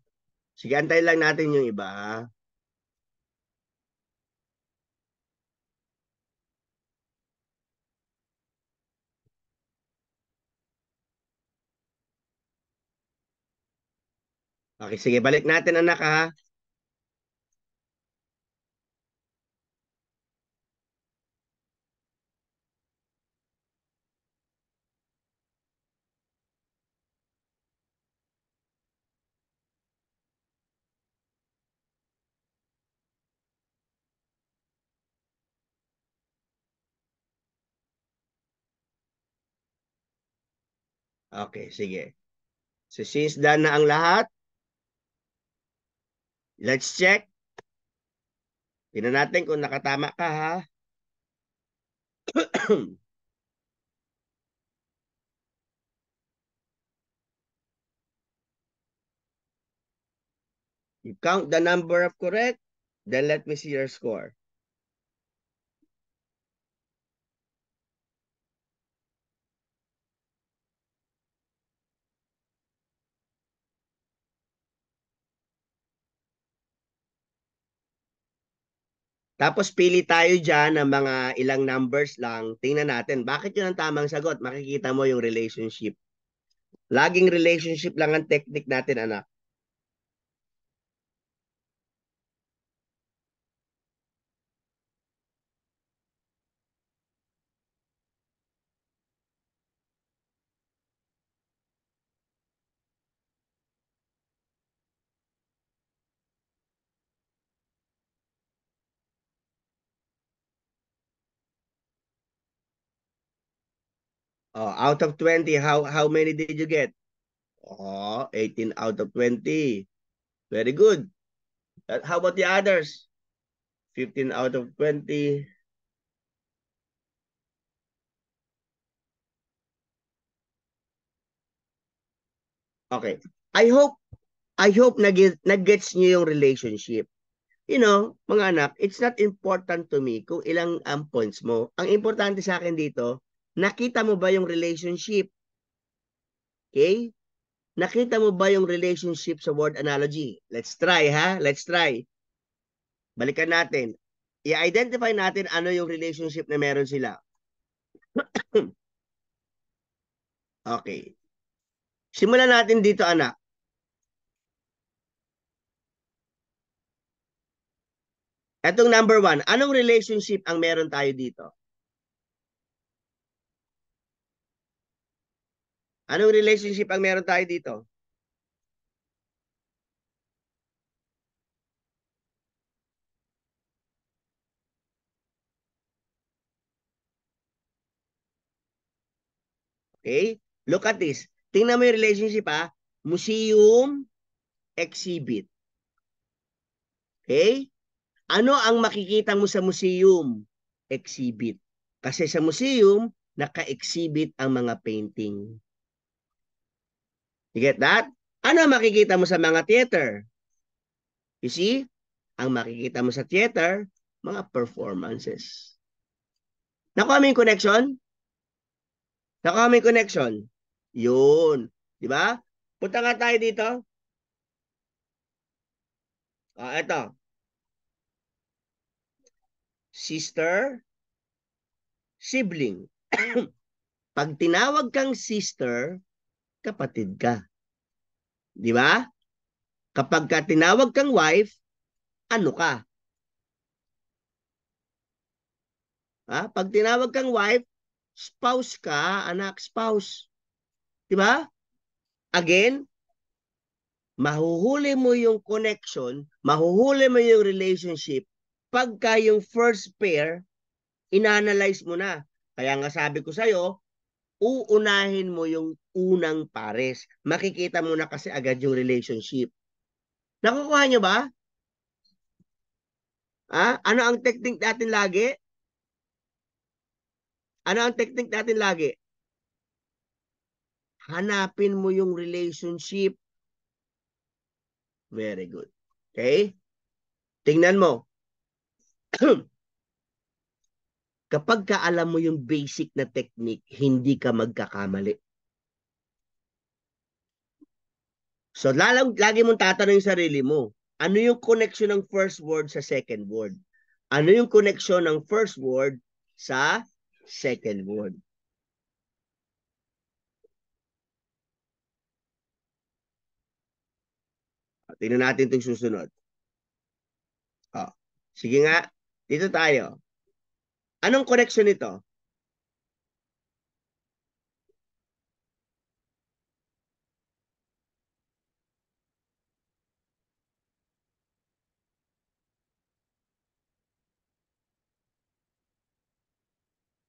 Sige, antayin lang natin yung iba. Ha? Okay, sige, balik natin anak ha. Okay, sige. So she's done na ang lahat. Let's check. Tingnan natin kung nakatama ka ha. you count the number of correct, then let me see your score. Tapos pili tayo dyan ng mga ilang numbers lang. Tingnan natin, bakit yun ang tamang sagot? Makikita mo yung relationship. Laging relationship lang ang technique natin, anak. Oh, out of 20, how how many did you get? Oh, 18 out of 20. Very good. And how about the others? 15 out of 20. Okay. I hope I hope nag gets niyo yung relationship. You know, mga anak, it's not important to me kung ilang ang um, points mo. Ang importante sa akin dito, Nakita mo ba yung relationship? Okay? Nakita mo ba yung relationship sa word analogy? Let's try ha, let's try. Balikan natin. I-identify natin ano yung relationship na meron sila. okay. Simulan natin dito anak. Etong number one, anong relationship ang meron tayo dito? Anong relationship ang meron tayo dito? Okay? Look at this. Tingnan mo yung relationship ha. Museum, exhibit. Okay? Ano ang makikita mo sa museum? Exhibit. Kasi sa museum, naka-exhibit ang mga painting. You get that? Ano makikita mo sa mga theater? You see? Ang makikita mo sa theater, mga performances. Nakuha mo yung connection? Nakuha mo yung connection? Yun. Di ba? Punta nga tayo dito. Ah, ito. Sister, sibling. Pag tinawag kang sister, kapatid ka. Di ba? Kapag ka tinawag kang wife, ano ka? Ha? Pag tinawag kang wife, spouse ka, anak, spouse. Di ba? Again, mahuhuli mo yung connection, mahuhuli mo yung relationship pagka yung first pair, inanalyze mo na. Kaya nga sabi ko sa'yo, uunahin mo yung unang pares. Makikita mo na kasi agad yung relationship. Nakukuha nyo ba? Ah, Ano ang technique natin lagi? Ano ang technique natin lagi? Hanapin mo yung relationship. Very good. Okay? Tingnan mo. Kapag ka alam mo yung basic na technique, hindi ka magkakamali. So lalang, lagi mong tatanong yung sarili mo, ano yung connection ng first word sa second word? Ano yung connection ng first word sa second word? Ah, tingnan natin itong susunod. Oh. Sige nga, dito tayo. Anong connection nito?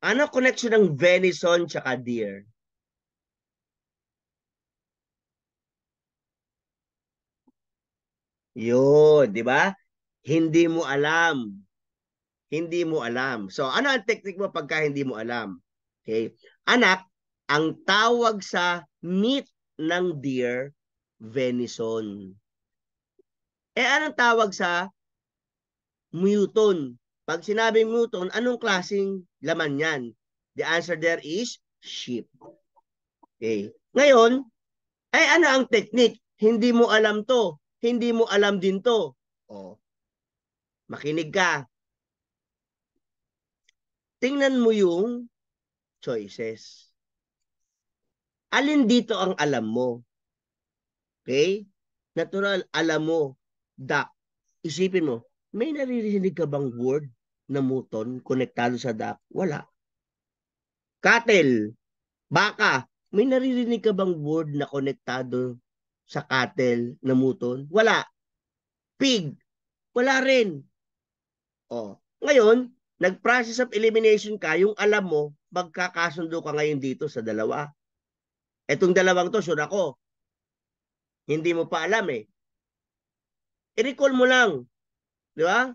Ano connection ng venison tsaka deer? Yun, di ba? Hindi mo alam hindi mo alam. So ano ang technique mo pagka hindi mo alam? Okay? Anak, ang tawag sa meat ng deer, venison. Eh anong tawag sa muton? Pag sinabing muton, anong klasing laman yan? The answer there is sheep. Okay. Ngayon, eh, ano ang technique? Hindi mo alam to. Hindi mo alam din to. Oh. Makinig ka tingnan mo yung choices. Alin dito ang alam mo? Okay? Natural, alam mo, duck. Isipin mo, may naririnig ka bang word na muton konektado sa duck? Wala. Cattle, baka, may naririnig ka bang word na konektado sa cattle na muton? Wala. Pig, wala rin. Oh, ngayon, Nag-process of elimination ka, yung alam mo, magkakasundo ka ngayon dito sa dalawa. Etong dalawang to, sure ako. Hindi mo pa alam eh. I-recall mo lang. Di ba?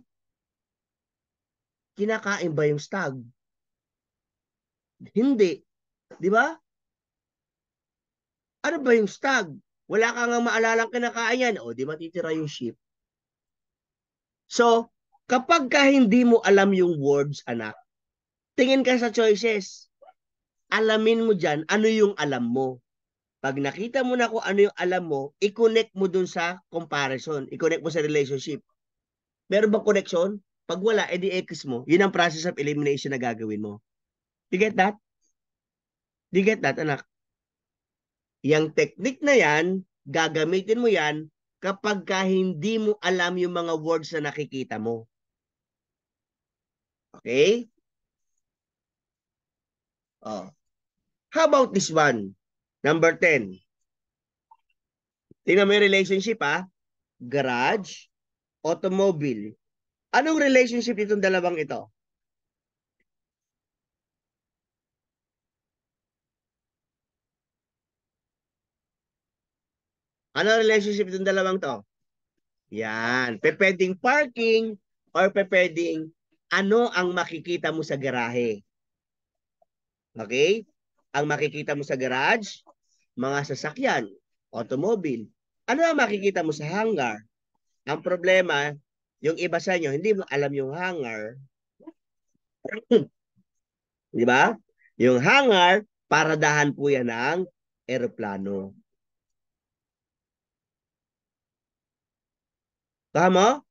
Kinakain ba yung stag? Hindi. Di ba? Ano ba yung stag? Wala ka nga maalalang kinakain yan. O, di matitira yung sheep. So, Kapag ka hindi mo alam yung words, anak, tingin ka sa choices. Alamin mo dyan ano yung alam mo. Pag nakita mo na kung ano yung alam mo, i-connect mo dun sa comparison. I-connect mo sa relationship. Meron bang connection? Pag wala, edi eh X mo. Yun ang process of elimination na gagawin mo. Do get that? Do get that, anak? Yang technique na yan, gagamitin mo yan kapag ka hindi mo alam yung mga words na nakikita mo. Okay? Oh. How about this one? Number 10. Tingnan mo yung relationship ha. Garage, automobile. Anong relationship itong dalawang ito? Ano relationship itong dalawang to? Yan. Pwedeng parking or pwedeng ano ang makikita mo sa garahe? Okay? Ang makikita mo sa garage, mga sasakyan, automobile. Ano ang makikita mo sa hangar? Ang problema, yung iba sa inyo, hindi mo alam yung hangar. Di ba? Yung hangar, paradahan po yan ng eroplano. Tama?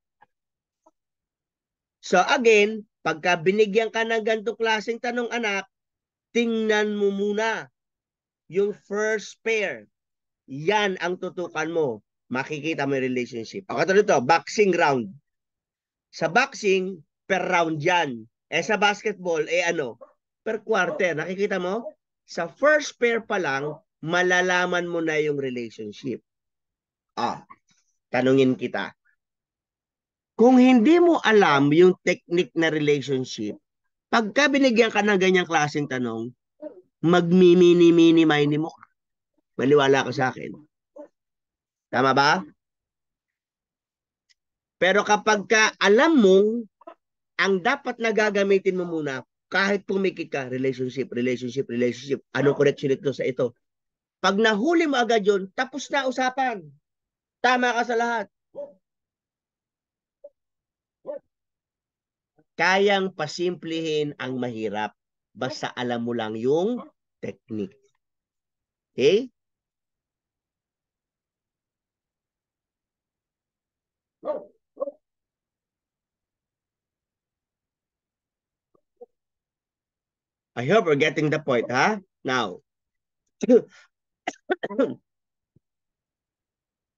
So again, pagka binigyan ka ng ganitong klaseng tanong anak, tingnan mo muna yung first pair. Yan ang tutukan mo. Makikita mo yung relationship. O katulad ito, boxing round. Sa boxing, per round yan. Eh sa basketball, eh ano, per quarter. Nakikita mo? Sa first pair pa lang, malalaman mo na yung relationship. Ah, tanungin kita. Kung hindi mo alam yung technique na relationship, pagka binigyan ka ng ganyang klaseng tanong, magmi mini mini mo ka. Maniwala ka sa akin. Tama ba? Pero kapag ka alam mong ang dapat na gagamitin mo muna, kahit pumikit ka, relationship, relationship, relationship, anong connection ito sa ito? Pag nahuli mo agad yun, tapos na usapan. Tama ka sa lahat. kayang pasimplihin ang mahirap. Basta alam mo lang yung technique. Okay? I hope we're getting the point, ha? Now,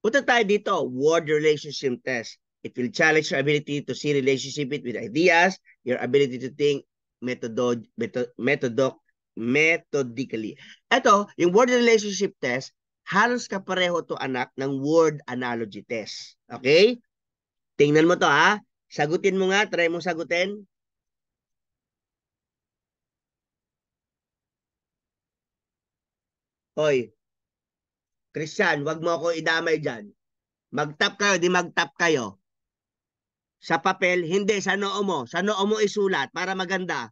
punta tayo dito, word relationship test. It will challenge your ability to see relationship with ideas, your ability to think methodod, method, methodok, methodically. Ito, yung word relationship test, halos kapareho to anak ng word analogy test. Okay? Tingnan mo to ha. Sagutin mo nga, try mo sagutin. Hoy, Christian, wag mo ako idamay dyan. Mag-tap kayo, di mag-tap kayo. Sa papel, hindi, sa noo mo. Sa noo mo isulat para maganda.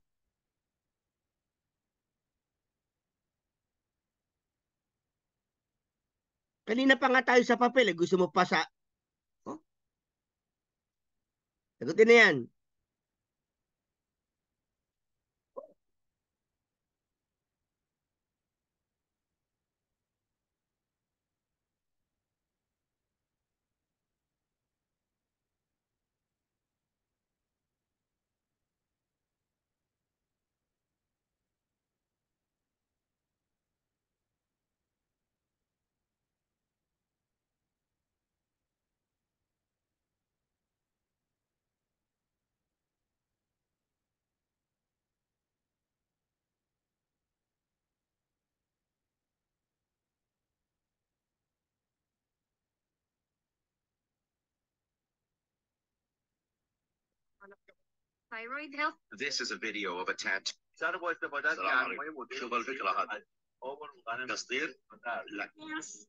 Kanina pa nga tayo sa papel, eh. gusto mo pa sa... Oh? Sagutin na yan. Thyroid health. This is a video of a tent. Yes.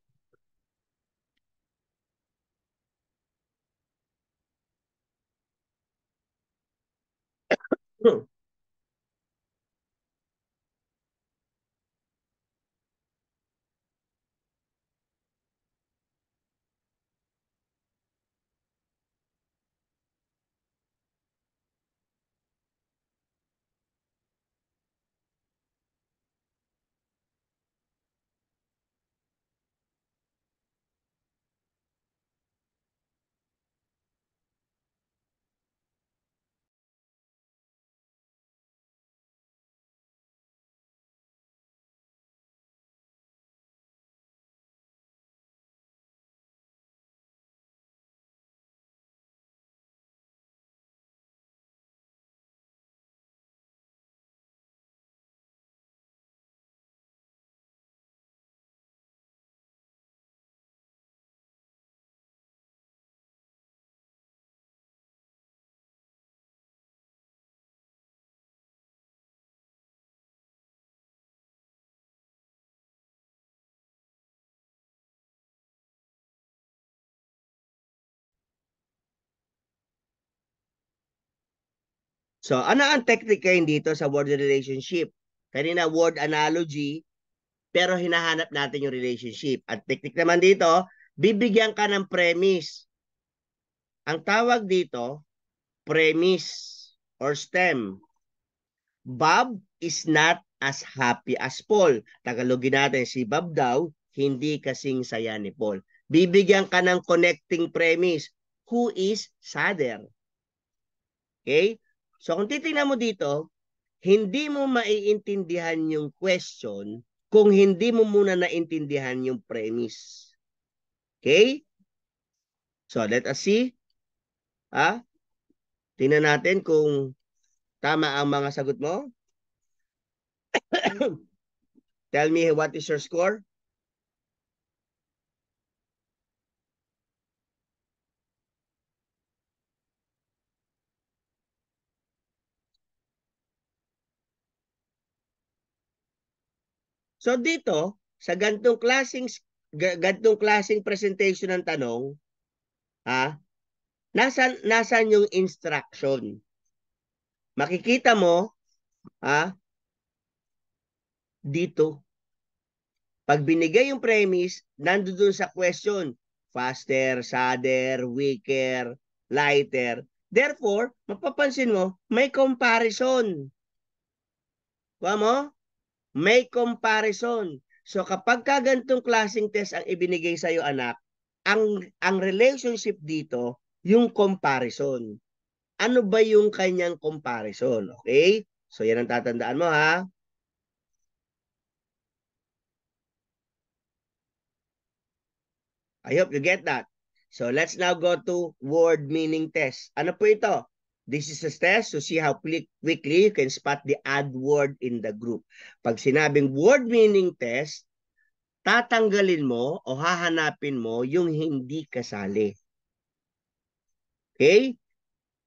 So, ano ang technique kayo dito sa word relationship? Kanina, word analogy, pero hinahanap natin yung relationship. At technique naman dito, bibigyan ka ng premise. Ang tawag dito, premise or stem. Bob is not as happy as Paul. Tagalogin natin, si Bob daw, hindi kasing saya ni Paul. Bibigyan ka ng connecting premise. Who is sadder? Okay? So kung titingnan mo dito, hindi mo maiintindihan yung question kung hindi mo muna naintindihan yung premise. Okay? So let us see. Ha? Tingnan natin kung tama ang mga sagot mo. Tell me what is your score? So dito, sa gantong klaseng gantong klaseng presentation ng tanong, ha? Nasaan nasaan yung instruction? Makikita mo, ha? Dito. Pag binigay yung premise, nandoon sa question, faster, sadder, weaker, lighter. Therefore, mapapansin mo, may comparison. Kuha diba mo? May comparison. So kapag kagantong ganitong klaseng test ang ibinigay sa iyo anak, ang ang relationship dito yung comparison. Ano ba yung kanyang comparison? Okay? So yan ang tatandaan mo ha. I hope you get that. So let's now go to word meaning test. Ano po ito? This is a test to see how quickly you can spot the odd word in the group. Pag sinabing word meaning test, tatanggalin mo o hahanapin mo yung hindi kasali. Okay?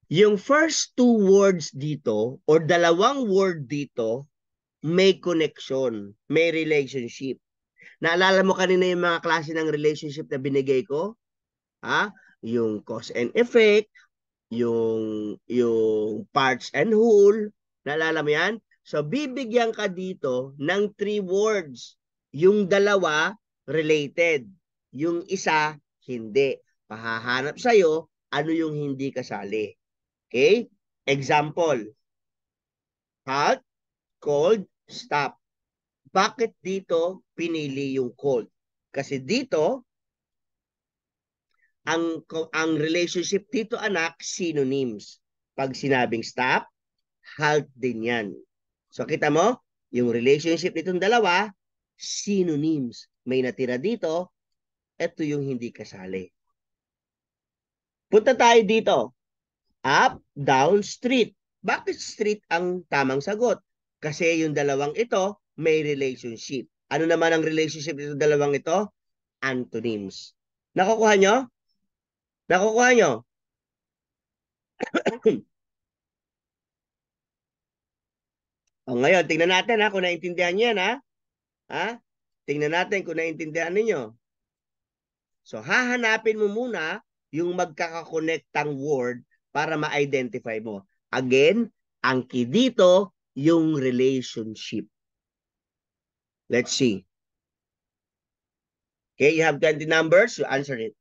Yung first two words dito or dalawang word dito may connection, may relationship. Naalala mo kanina yung mga klase ng relationship na binigay ko? Ha? Yung cause and effect, yung yung parts and whole. Naalala mo yan? So bibigyan ka dito ng three words. Yung dalawa related, yung isa hindi. Pahahanap sa'yo, ano yung hindi kasali. Okay? Example. Hot, cold, stop. Bakit dito pinili yung cold? Kasi dito ang ang relationship dito anak synonyms. Pag sinabing stop, halt din 'yan. So kita mo, yung relationship nitong dalawa synonyms. May natira dito, ito yung hindi kasali. Punta tayo dito. Up, down, street. Bakit street ang tamang sagot? Kasi yung dalawang ito may relationship. Ano naman ang relationship nito dalawang ito? Antonyms. Nakukuha nyo? Nakukuha nyo? o ngayon, tingnan natin ha, kung naintindihan nyo yan ha. ha? Tingnan natin kung naintindihan niyo. So hahanapin mo muna yung magkakakonektang word para ma-identify mo. Again, ang key dito, yung relationship. Let's see. Okay, you have 20 numbers, you answer it.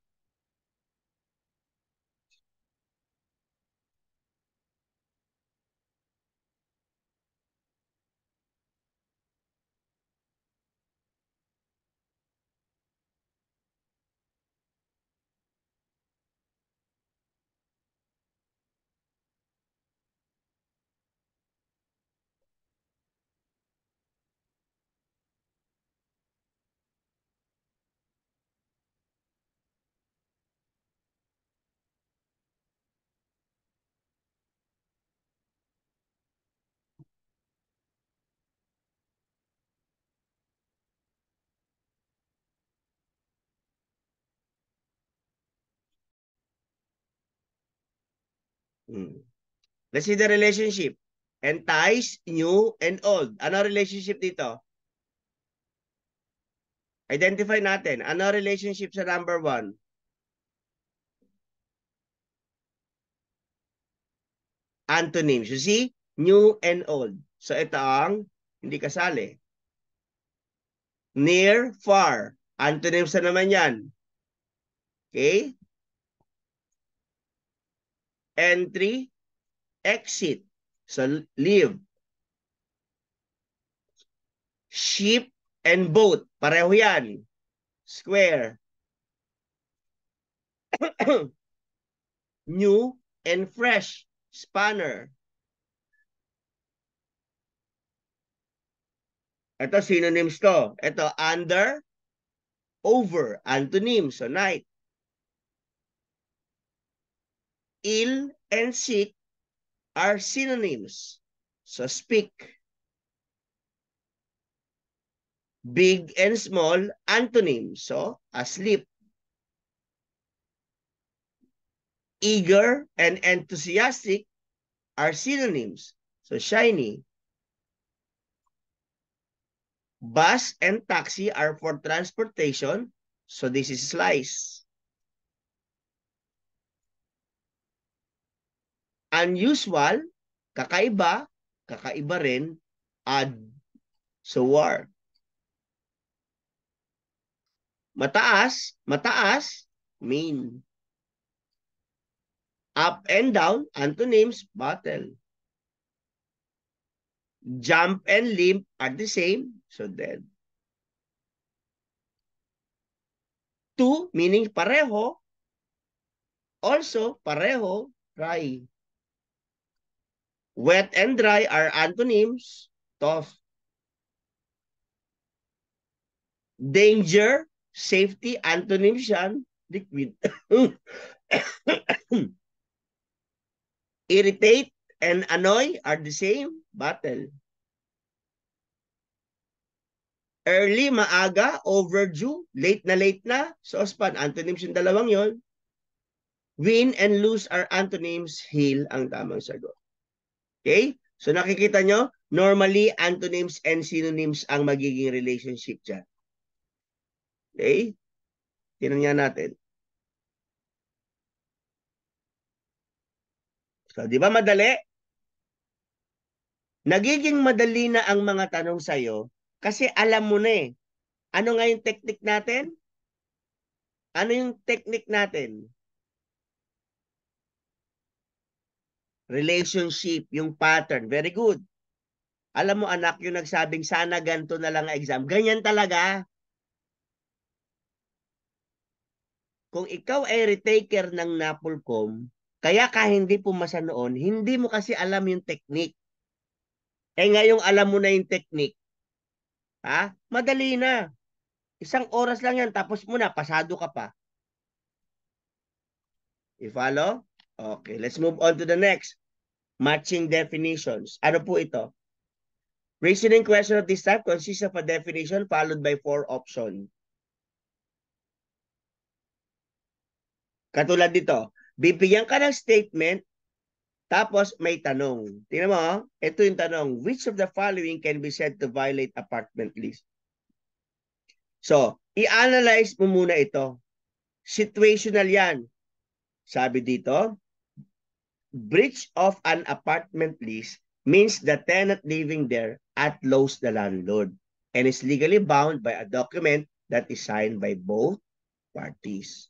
Hmm. Let's see the relationship. Entice, new, and old. Ano relationship dito? Identify natin. Ano relationship sa number one? Antonyms. You see? New and old. So ito ang hindi kasali. Near, far. Antonyms na naman yan. Okay? entry, exit. So leave. Ship and boat. Pareho yan. Square. New and fresh. Spanner. Ito synonyms to. Ito under, over, antonym. So night. ill and sick are synonyms. So speak. Big and small, antonyms. So asleep. Eager and enthusiastic are synonyms. So shiny. Bus and taxi are for transportation. So this is slice. unusual, kakaiba, kakaiba rin, ad so war. Mataas, mataas, mean. Up and down, antonyms, battle. Jump and limp are the same, so dead. Two, meaning pareho. Also, pareho, try. Wet and dry are antonyms. Tough. Danger, safety, antonyms yan. Liquid. Irritate and annoy are the same. Battle. Early, maaga, overdue, late na late na, saucepan. Antonyms yung dalawang yon. Win and lose are antonyms. Heal ang tamang sagot. Okay? So nakikita nyo, normally antonyms and synonyms ang magiging relationship dyan. Okay? Tinan natin. So, di ba madali? Nagiging madali na ang mga tanong sa'yo kasi alam mo na eh. Ano nga yung technique natin? Ano yung technique natin? relationship, yung pattern. Very good. Alam mo anak, yung nagsabing sana ganito na lang exam. Ganyan talaga. Kung ikaw ay retaker ng Napolcom, kaya ka hindi pumasa noon, hindi mo kasi alam yung technique. Eh ngayong alam mo na yung technique. Ha? Madali na. Isang oras lang yan, tapos mo na, pasado ka pa. You follow? Okay, let's move on to the next. Matching definitions. Ano po ito? Reasoning question of this type consists of a definition followed by four options. Katulad dito, bibigyan ka ng statement tapos may tanong. Tingnan mo, ito yung tanong. Which of the following can be said to violate apartment lease? So, i-analyze mo muna ito. Situational yan. Sabi dito, breach of an apartment lease means the tenant living there outlaws the landlord and is legally bound by a document that is signed by both parties.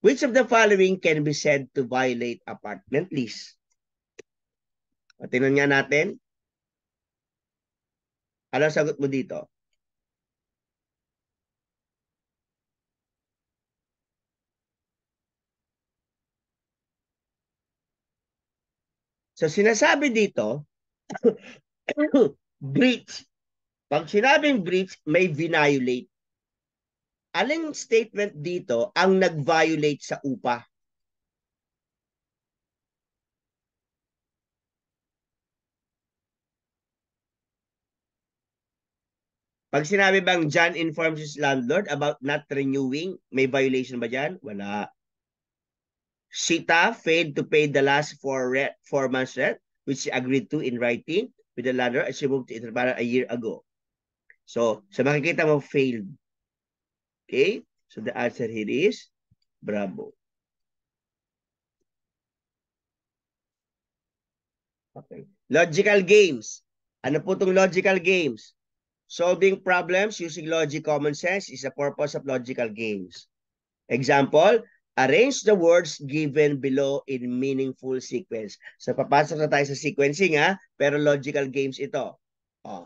Which of the following can be said to violate apartment lease? Patinan nga natin. Ano sagot mo dito? So sinasabi dito, breach. Pag sinabing breach, may violate. Aling statement dito ang nag-violate sa upa? Pag sinabi bang John informs his landlord about not renewing, may violation ba dyan? Wala. Sita failed to pay the last four, rent, four months rent, which she agreed to in writing with the landlord as she moved to Intrabaran a year ago. So, sa makikita mo, failed. Okay? So, the answer here is Bravo. Okay. Logical games. Ano po itong logical games? Solving problems using logic common sense is the purpose of logical games. Example, Arrange the words given below in meaningful sequence. So, papasok na tayo sa sequencing ha, pero logical games ito. Oh.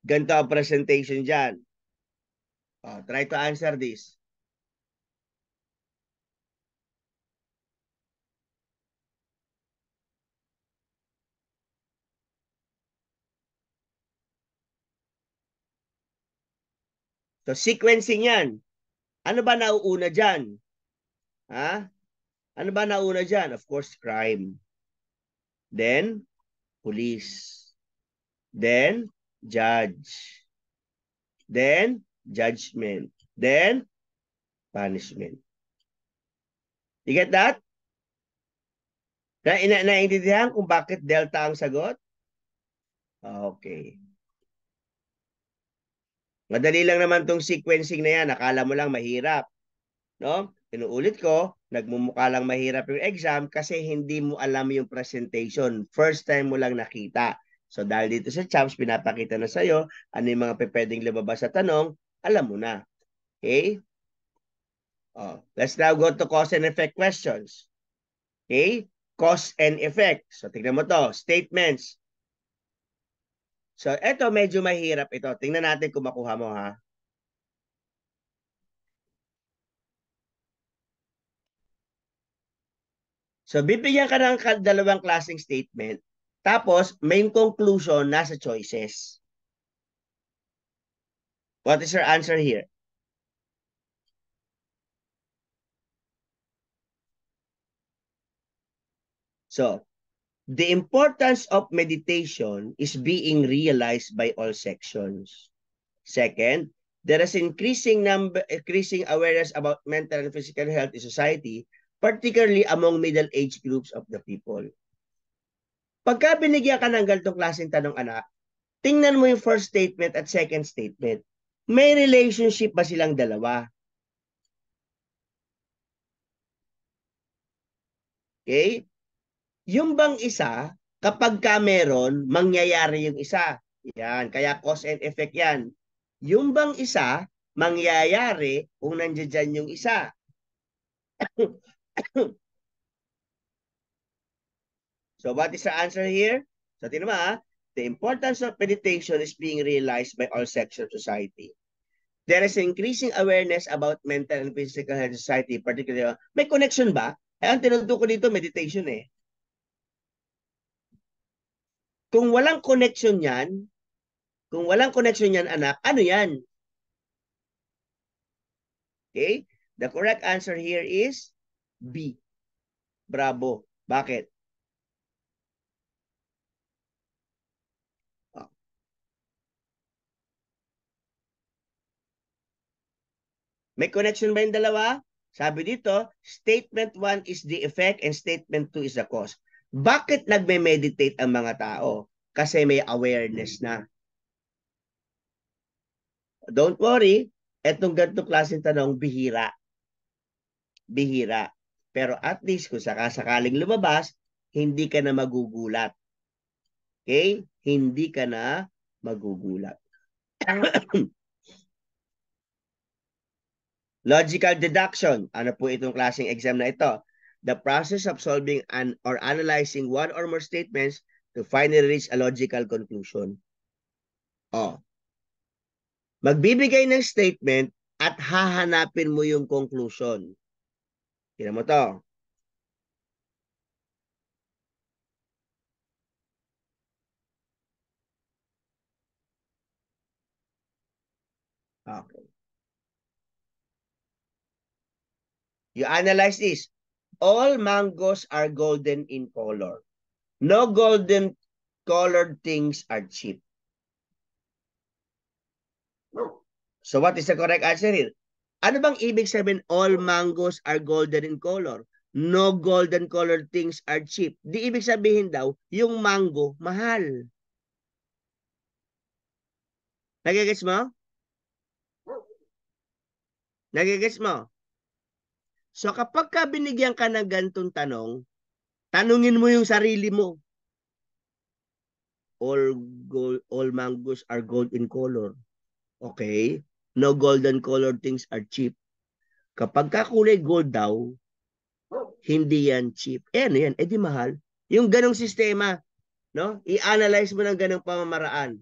Ganito ang presentation dyan. Oh, try to answer this. So, sequencing yan. Ano ba nauuna dyan? Ha? Ano ba nauna dyan? Of course, crime. Then, police. Then, judge. Then, judgment. Then, punishment. You get that? Na, na naiintindihan kung bakit delta ang sagot? Ah, okay. Madali lang naman tong sequencing na yan. Akala mo lang mahirap. No? Inuulit ko, nagmumukha lang mahirap yung exam kasi hindi mo alam yung presentation. First time mo lang nakita. So dahil dito sa CHAPS, pinapakita na sa'yo ano yung mga pwedeng lumabas sa tanong, alam mo na. Okay? Oh, let's now go to cause and effect questions. Okay? Cause and effect. So tingnan mo to, statements. So eto medyo mahirap ito. Tingnan natin kung makuha mo ha. So, bibigyan ka ng dalawang klaseng statement. Tapos, main conclusion nasa choices. What is your answer here? So, the importance of meditation is being realized by all sections. Second, there is increasing number increasing awareness about mental and physical health in society particularly among middle age groups of the people. Pagka binigyan ka ng ganitong klaseng tanong anak, tingnan mo yung first statement at second statement. May relationship ba silang dalawa? Okay? Yung bang isa, kapag ka meron, mangyayari yung isa. Yan, kaya cause and effect yan. Yung bang isa, mangyayari kung nandiyan yung isa. so what is the answer here? So tinama, ah. The importance of meditation is being realized by all sections of society. There is increasing awareness about mental and physical health society, particularly, ah, may connection ba? Ay, eh, ang tinundo ko dito, meditation eh. Kung walang connection yan, kung walang connection yan, anak, ano yan? Okay? The correct answer here is B. Bravo. Bakit? Ah. May connection ba yung dalawa? Sabi dito, statement 1 is the effect and statement 2 is the cause. Bakit nagme-meditate ang mga tao? Kasi may awareness na. Don't worry, etong ganito klaseng tanong, bihira. Bihira. Pero at least kung sakasakaling lumabas, hindi ka na magugulat. Okay? Hindi ka na magugulat. Logical deduction. Ano po itong klaseng exam na ito? The process of solving an or analyzing one or more statements to finally reach a logical conclusion. Oh. Magbibigay ng statement at hahanapin mo yung conclusion. Tignan mo to. Okay. You analyze this. All mangoes are golden in color. No golden colored things are cheap. So what is the correct answer here? Ano bang ibig sabihin all mangoes are golden in color? No golden color things are cheap. Di ibig sabihin daw, yung mango, mahal. Nagigets mo? Nagigets mo? So kapag ka binigyan ka ng gantong tanong, tanungin mo yung sarili mo. All gold, all mangoes are gold in color. Okay? No golden colored things are cheap. Kapag ka kulay gold daw, hindi yan cheap. Eh, ano yan? Eh, di mahal. Yung ganong sistema, no? I-analyze mo ng ganong pamamaraan.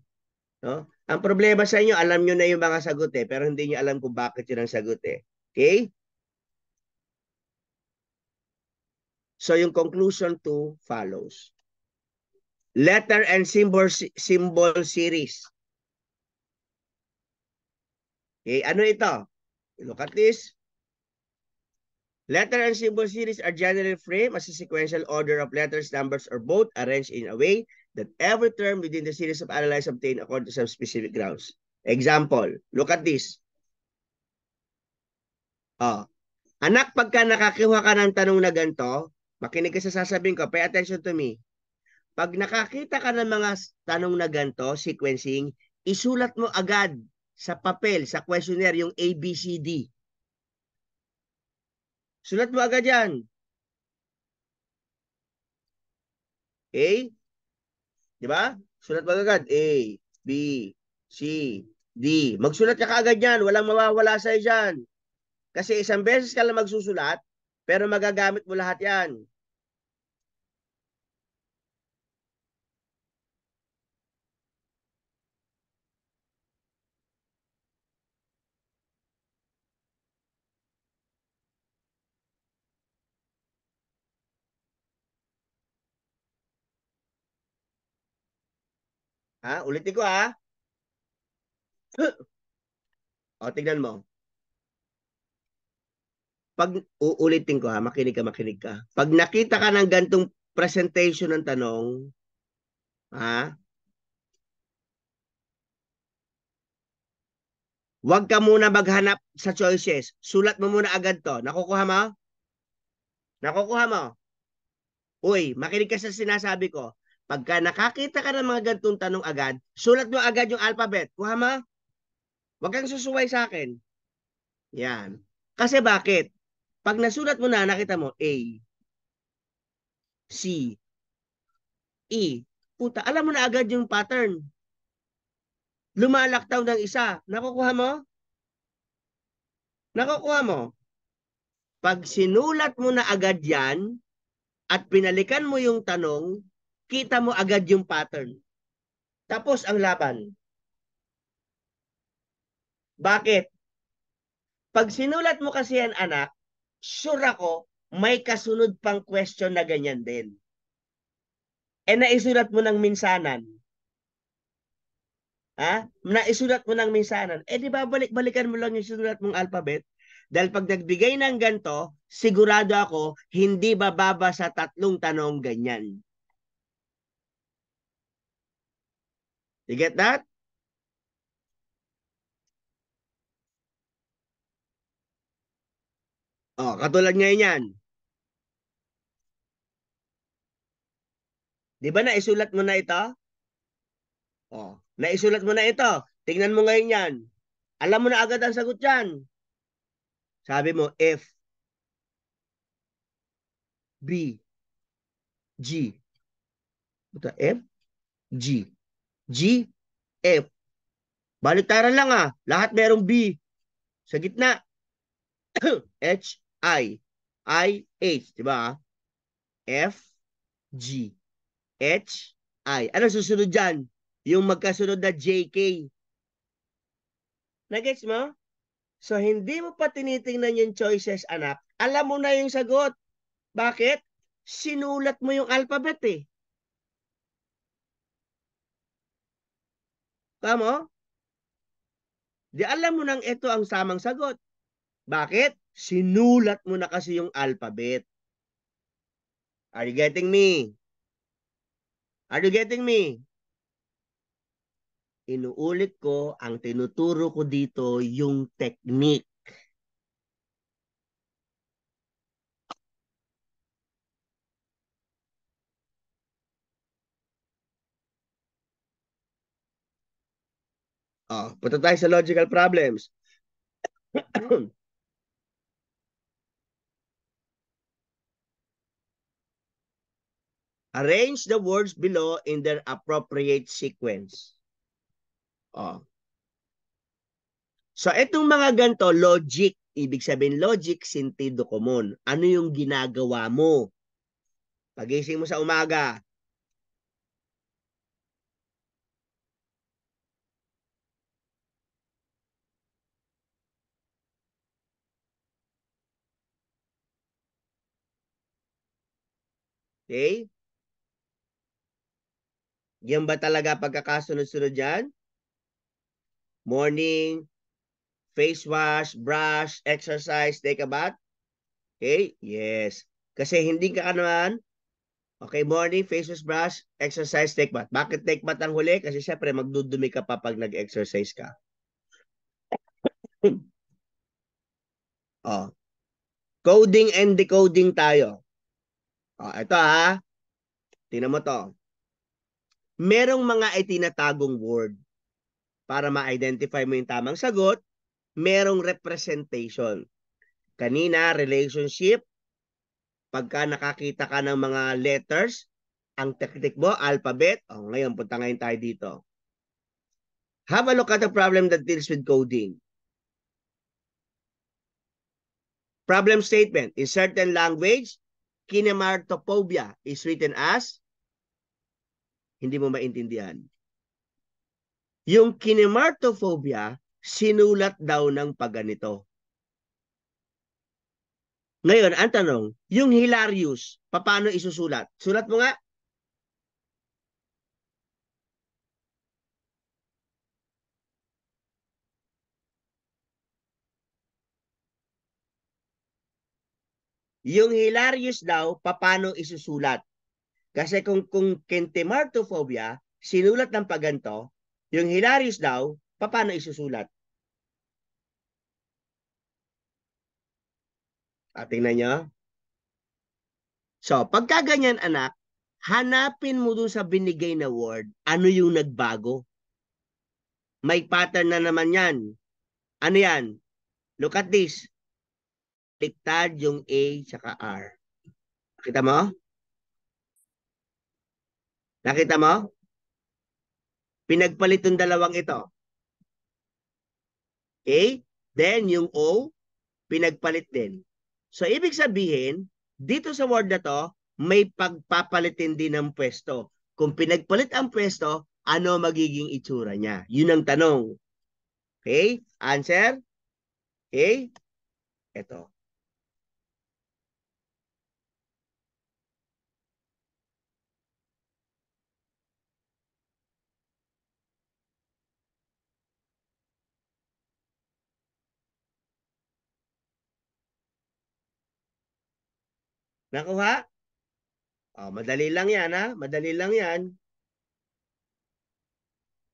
No? Ang problema sa inyo, alam nyo na yung mga sagot eh, pero hindi nyo alam kung bakit yun ang sagot eh. Okay? So yung conclusion to follows. Letter and symbol, symbol series. Okay, ano ito? Look at this. Letter and symbol series are generally framed as a sequential order of letters, numbers, or both arranged in a way that every term within the series of analyze obtained according to some specific grounds. Example, look at this. Oh. Anak, pagka nakakuha ka ng tanong na ganito, makinig ka sa sasabihin ko, pay attention to me. Pag nakakita ka ng mga tanong na ganito, sequencing, isulat mo agad sa papel, sa questionnaire, yung A, B, C, D. Sulat mo agad yan. A. Di ba? Sulat mo agad. A, B, C, D. Magsulat ka agad yan. Walang mawawala sa'yo dyan. Kasi isang beses ka lang magsusulat, pero magagamit mo lahat yan. Ha? Ulitin ko ha. o, tignan mo. Pag uulitin ko ha, makinig ka, makinig ka. Pag nakita ka ng gantong presentation ng tanong, ha? Huwag ka muna maghanap sa choices. Sulat mo muna agad to. Nakukuha mo? Nakukuha mo? Uy, makinig ka sa sinasabi ko Pagka nakakita ka ng mga gantong tanong agad, sulat mo agad yung alphabet. Kuha Kuhama? Huwag kang susuway sa akin. Yan. Kasi bakit? Pag nasulat mo na, nakita mo, A, C, E. Puta, alam mo na agad yung pattern. Lumalaktaw ng isa. Nakukuha mo? Nakukuha mo? Pag sinulat mo na agad yan at pinalikan mo yung tanong, kita mo agad yung pattern. Tapos ang laban. Bakit? Pag sinulat mo kasi yan anak, sure ako may kasunod pang question na ganyan din. E naisulat mo ng minsanan. Ha? Naisulat mo ng minsanan. E di ba balik-balikan mo lang yung sinulat mong alphabet? Dahil pag nagbigay ng ganto, sigurado ako, hindi bababa sa tatlong tanong ganyan. You get that? Oh, katulad ngayon yan. Di ba naisulat mo na ito? Oh, naisulat mo na ito. Tingnan mo ngayon yan. Alam mo na agad ang sagot yan. Sabi mo, F, B, G. Ito, F, G. G, F. Baliktaran lang ah. Lahat merong B. Sa gitna. H, I. I, H. Diba? F, G. H, I. Ano susunod dyan? Yung magkasunod na J, JK. Nagets mo? So, hindi mo pa tinitingnan yung choices, anak. Alam mo na yung sagot. Bakit? Sinulat mo yung alphabet eh. Tamo? Di alam mo nang ito ang samang sagot. Bakit? Sinulat mo na kasi yung alphabet. Are you getting me? Are you getting me? Inuulit ko, ang tinuturo ko dito, yung technique. Oh, punta tayo sa logical problems. Arrange the words below in their appropriate sequence. Oh. So itong mga ganito, logic. Ibig sabihin logic, sentido common. Ano yung ginagawa mo? Pagising mo sa umaga, Okay? Yan ba talaga pagkakasunod-sunod yan? Morning, face wash, brush, exercise, take a bath? Okay? Yes. Kasi hindi ka naman, okay, morning, face wash, brush, exercise, take bath. Bakit take bath ang huli? Kasi syempre magdudumi ka pa pag nag-exercise ka. oh. Coding and decoding tayo. Oh, ito ha. Tingnan mo to. Merong mga itinatagong word. Para ma-identify mo yung tamang sagot, merong representation. Kanina, relationship. Pagka nakakita ka ng mga letters, ang teknik mo, alphabet. oh, ngayon, punta ngayon tayo dito. Have a look at a problem that deals with coding. Problem statement. In certain language, kinematophobia is written as hindi mo maintindihan. Yung kinematophobia sinulat daw ng paganito. Ngayon, ang tanong, yung hilarious, paano isusulat? Sulat mo nga. Yung hilarious daw, paano isusulat? Kasi kung, kung kentemartophobia, sinulat ng paganto, yung hilarious daw, paano isusulat? At ah, tingnan nyo. So, pagka ganyan anak, hanapin mo dun sa binigay na word, ano yung nagbago. May pattern na naman yan. Ano yan? Look at this baliktad yung A tsaka R. Nakita mo? Nakita mo? Pinagpalit yung dalawang ito. Okay? Then yung O, pinagpalit din. So ibig sabihin, dito sa word na to, may pagpapalitin din ng pwesto. Kung pinagpalit ang pwesto, ano magiging itsura niya? Yun ang tanong. Okay? Answer? Okay? Ito. Nakuha? Oh, madali lang yan ha. Madali lang yan.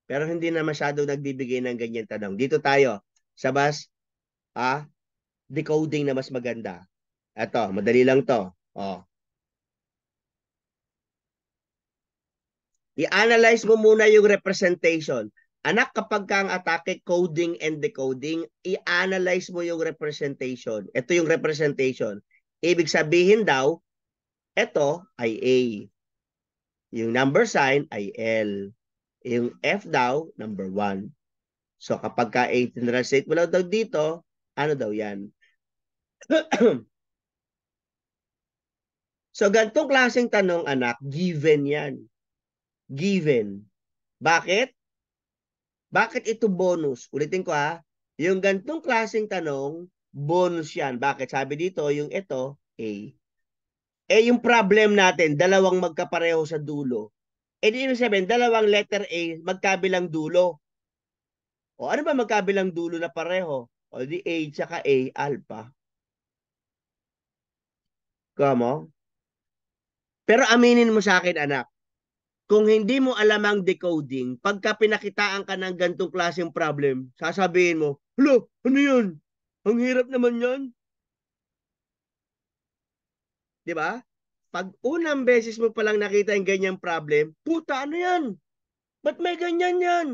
Pero hindi na masyado nagbibigay ng ganyan tanong. Dito tayo sa mas ah, decoding na mas maganda. Ito, madali lang to. Oh. I-analyze mo muna yung representation. Anak, kapag ka ang atake, coding and decoding, i-analyze mo yung representation. Ito yung representation. Ibig sabihin daw, ito ay A. Yung number sign ay L. Yung F daw, number 1. So kapag ka 18 translate mo daw dito, ano daw yan? so gantong klaseng tanong anak, given yan. Given. Bakit? Bakit ito bonus? Ulitin ko ha. Yung gantong klaseng tanong, bonus yan. Bakit? Sabi dito, yung ito, A. Eh yung problem natin, dalawang magkapareho sa dulo. Eh di ibig sabihin, dalawang letter A magkabilang dulo. O ano ba magkabilang dulo na pareho? O di A tsaka A alpha. Kamo? Pero aminin mo sa akin anak, kung hindi mo alam ang decoding, pagka pinakitaan ka ng gantong klaseng problem, sasabihin mo, Hello, ano yun? Ang hirap naman yan. Di ba? Pag unang beses mo palang nakita yung ganyang problem, puta ano yan? Ba't may ganyan yan?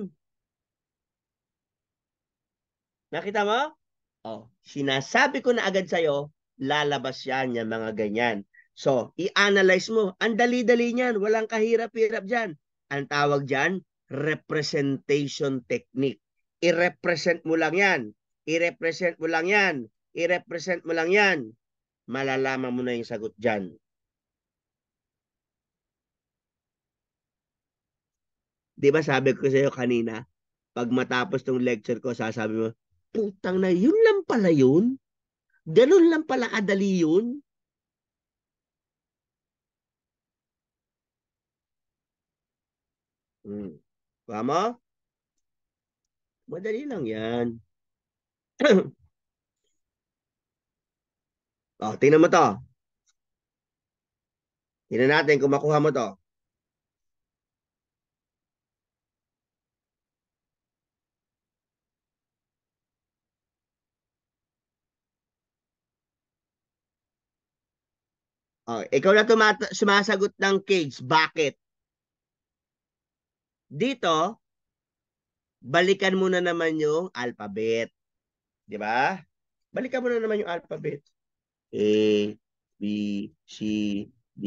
Nakita mo? Oh, sinasabi ko na agad sa'yo, lalabas yan yung mga ganyan. So, i-analyze mo. Ang dali-dali niyan. Walang kahirap-hirap dyan. Ang tawag dyan, representation technique. I-represent mo lang yan. I-represent mo lang yan. I-represent mo lang yan. Malalaman mo na yung sagot dyan. Di ba sabi ko sa'yo kanina, pag matapos tong lecture ko, sasabi mo, putang na, yun lang pala yun? Ganun lang pala kadali yun? Hmm. Tama? Madali lang yan. oh, tingnan mo to. Tingnan natin kung makuha mo to. Oh, ikaw na tumata- sumasagot ng cage. Bakit? Dito, balikan mo na naman yung alphabet. Di ba? Balikan mo na naman yung alphabet. A, B, C, D,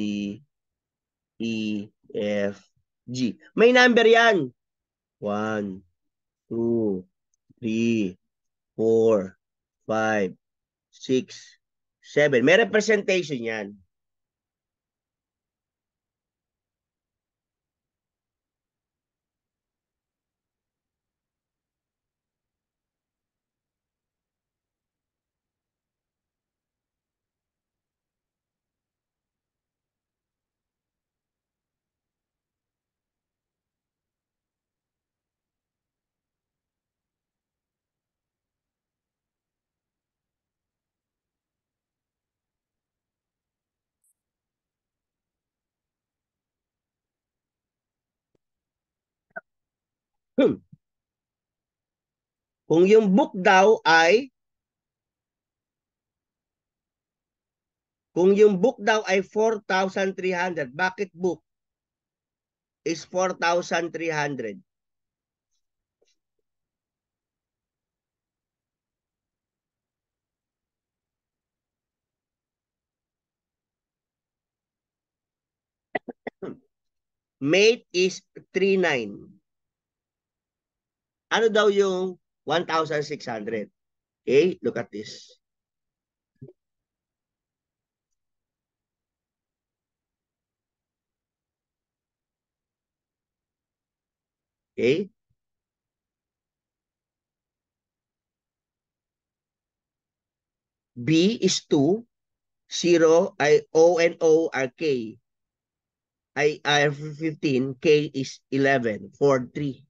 E, F, G. May number yan. 1, 2, 3, 4, 5, 6, 7. May representation yan. Hmm. Kung yung book daw ay Kung yung book daw ay 4,300, bakit book is 4,300? Hmm. Mate is 39. Ano daw yung 1,600? Okay, look at this. Okay? B is 2, 0, I, O and O are K. I, I 15, K is 11, 4, 3.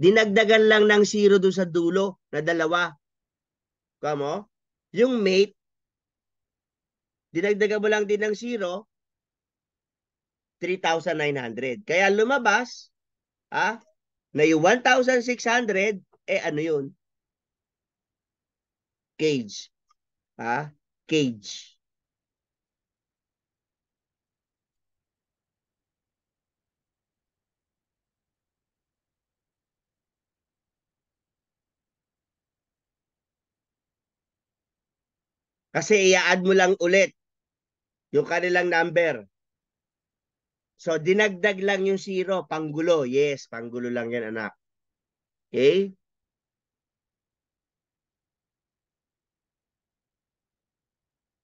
Dinagdagan lang ng zero doon sa dulo na dalawa. Kamo? Yung mate, dinagdagan mo lang din ng zero, 3,900. Kaya lumabas, ha? Na yung 1,600, eh ano yun? Cage. Ha? Cage. Kasi iaad mo lang ulit yung kanilang number. So, dinagdag lang yung zero, panggulo. Yes, panggulo lang yan, anak. Okay?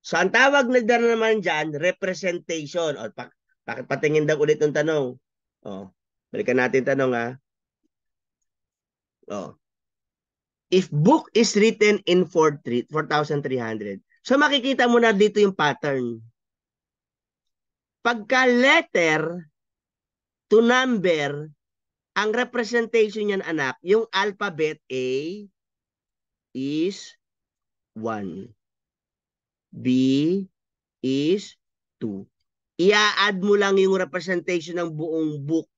So, ang tawag na dyan naman dyan, representation. O, pa, patingin daw ulit ng tanong. O, balikan natin tanong, ha? O. If book is written in 4,300, So makikita mo na dito yung pattern. Pagka letter to number, ang representation niyan anak, yung alphabet A is 1. B is 2. Ia-add mo lang yung representation ng buong book.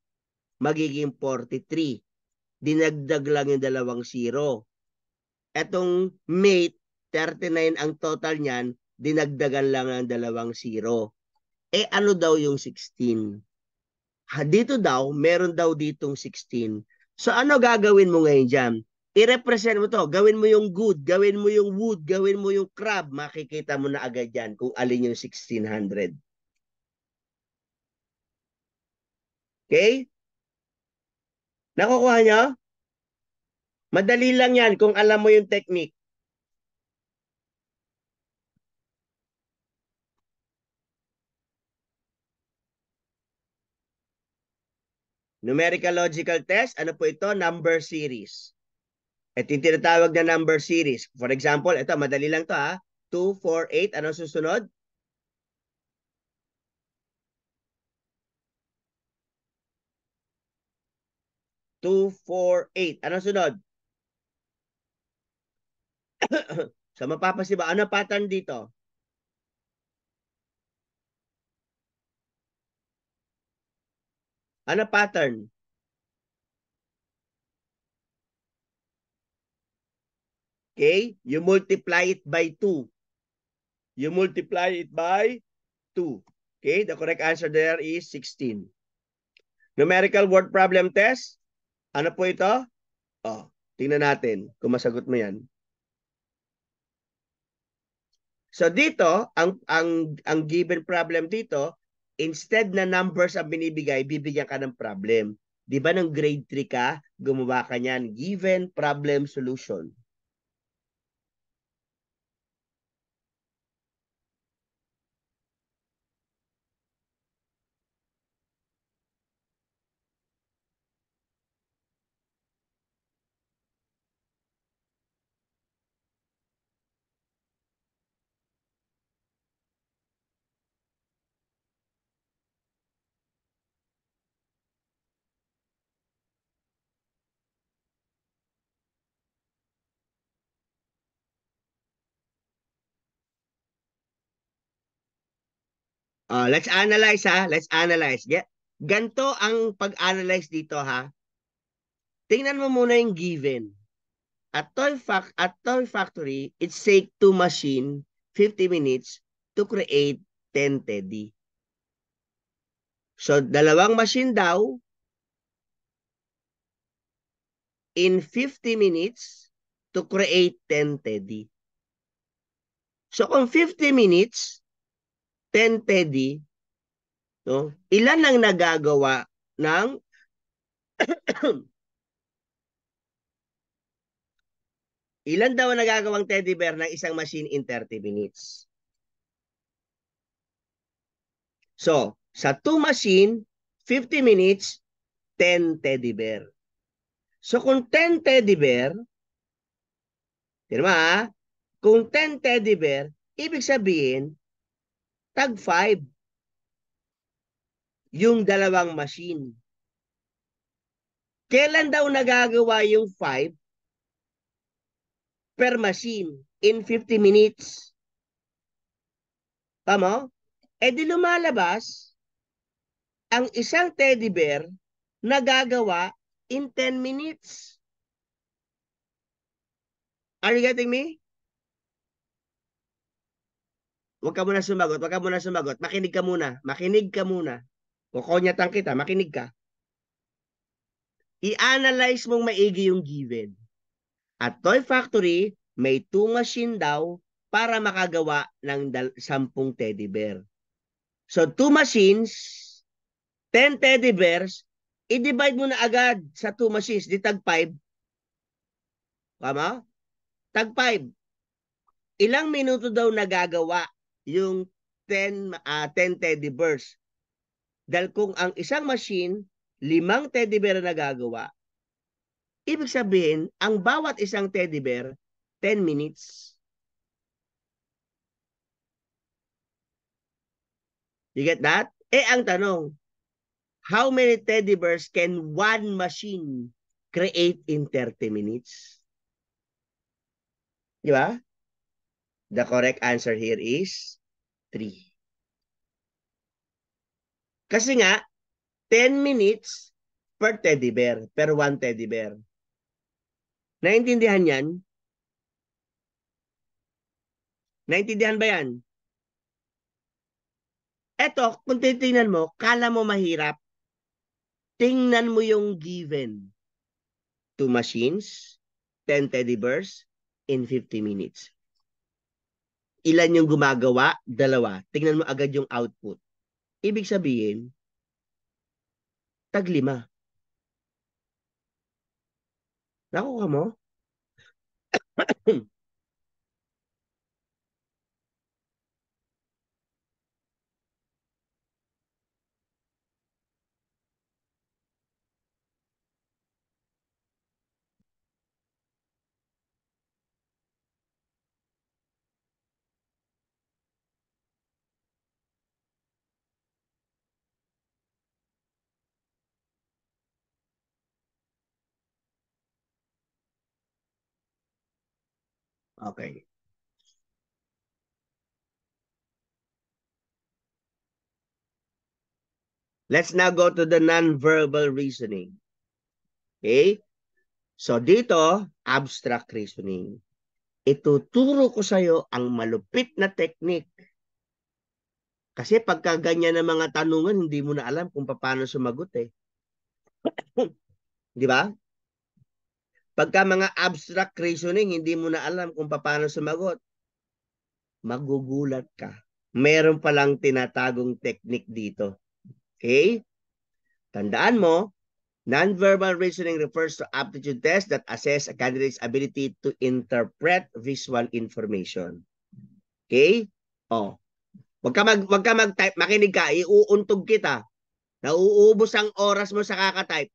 Magiging 43. Dinagdag lang yung dalawang zero. Etong mate, 39 ang total niyan, dinagdagan lang ng dalawang zero. Eh ano daw yung 16? Ha, dito daw, meron daw ditong 16. So ano gagawin mo ngayon dyan? I-represent mo to. Gawin mo yung good, gawin mo yung wood, gawin mo yung crab. Makikita mo na agad yan kung alin yung 1600. Okay? Nakukuha niya? Madali lang yan kung alam mo yung technique. Numerical logical test, ano po ito? Number series. Ito yung tinatawag na number series. For example, ito, madali lang to ha. 2, 4, 8, ano susunod? Two, four, eight. Ano sunod? so, mapapansin ba? Ano pattern dito? Ano pattern? Okay? You multiply it by 2. You multiply it by 2. Okay? The correct answer there is 16. Numerical word problem test. Ano po ito? Oh, tingnan natin kung masagot mo yan. So dito, ang ang ang given problem dito, Instead na numbers ang binibigay, bibigyan ka ng problem. Di ba nung grade 3 ka, gumawa ka niyan, given problem solution. Uh, let's analyze ha. Let's analyze. Yeah. Ganto ang pag-analyze dito ha. Tingnan mo muna yung given. At toy, fac at toy factory, it takes two machine 50 minutes to create 10 teddy. So, dalawang machine daw in 50 minutes to create 10 teddy. So, kung 50 minutes, 10 Teddy, no? ilan ang nagagawa ng ilan daw ang nagagawang teddy bear ng isang machine in 30 minutes? So, sa 2 machine, 50 minutes, 10 teddy bear. So, kung 10 teddy bear, tirma ha, ah? kung 10 teddy bear, ibig sabihin, Tag 5. Yung dalawang machine. Kailan daw nagagawa yung 5 per machine in 50 minutes? Tama? E di lumalabas ang isang teddy bear nagagawa in 10 minutes. Are you getting me? Huwag ka muna sumagot, huwag ka muna sumagot. Makinig ka muna, makinig ka muna. Kukonyatan kita, makinig ka. I-analyze mong maigi yung given. At Toy Factory, may two machine daw para makagawa ng sampung teddy bear. So, two machines, 10 teddy bears, i-divide mo na agad sa two machines, di tag 5. Tama? Tag 5. Ilang minuto daw nagagawa yung 10, uh, 10 teddy bears. Dahil kung ang isang machine, limang teddy bear na gagawa, ibig sabihin, ang bawat isang teddy bear, 10 minutes. You get that? Eh, ang tanong, how many teddy bears can one machine create in 30 minutes? Di ba? The correct answer here is 3. Kasi nga, 10 minutes per teddy bear, per one teddy bear. Naintindihan yan? Naintindihan ba yan? Eto, kung titingnan mo, kala mo mahirap, tingnan mo yung given. Two machines, 10 teddy bears in 50 minutes ilan yung gumagawa? Dalawa. Tingnan mo agad yung output. Ibig sabihin, taglima. Nakuha mo? Okay. Let's now go to the non-verbal reasoning. Okay? So dito, abstract reasoning. Ituturo ko sa iyo ang malupit na technique. Kasi pagka ganyan ng mga tanungan, hindi mo na alam kung paano sumagot eh. Di ba? Pagka mga abstract reasoning, hindi mo na alam kung paano sumagot, magugulat ka. Meron palang tinatagong technique dito. Okay? Tandaan mo, nonverbal reasoning refers to aptitude tests that assess a candidate's ability to interpret visual information. Okay? Oh. Wag ka mag wag ka mag-type, makinig ka, iuuntog kita. Nauubos ang oras mo sa kakatype.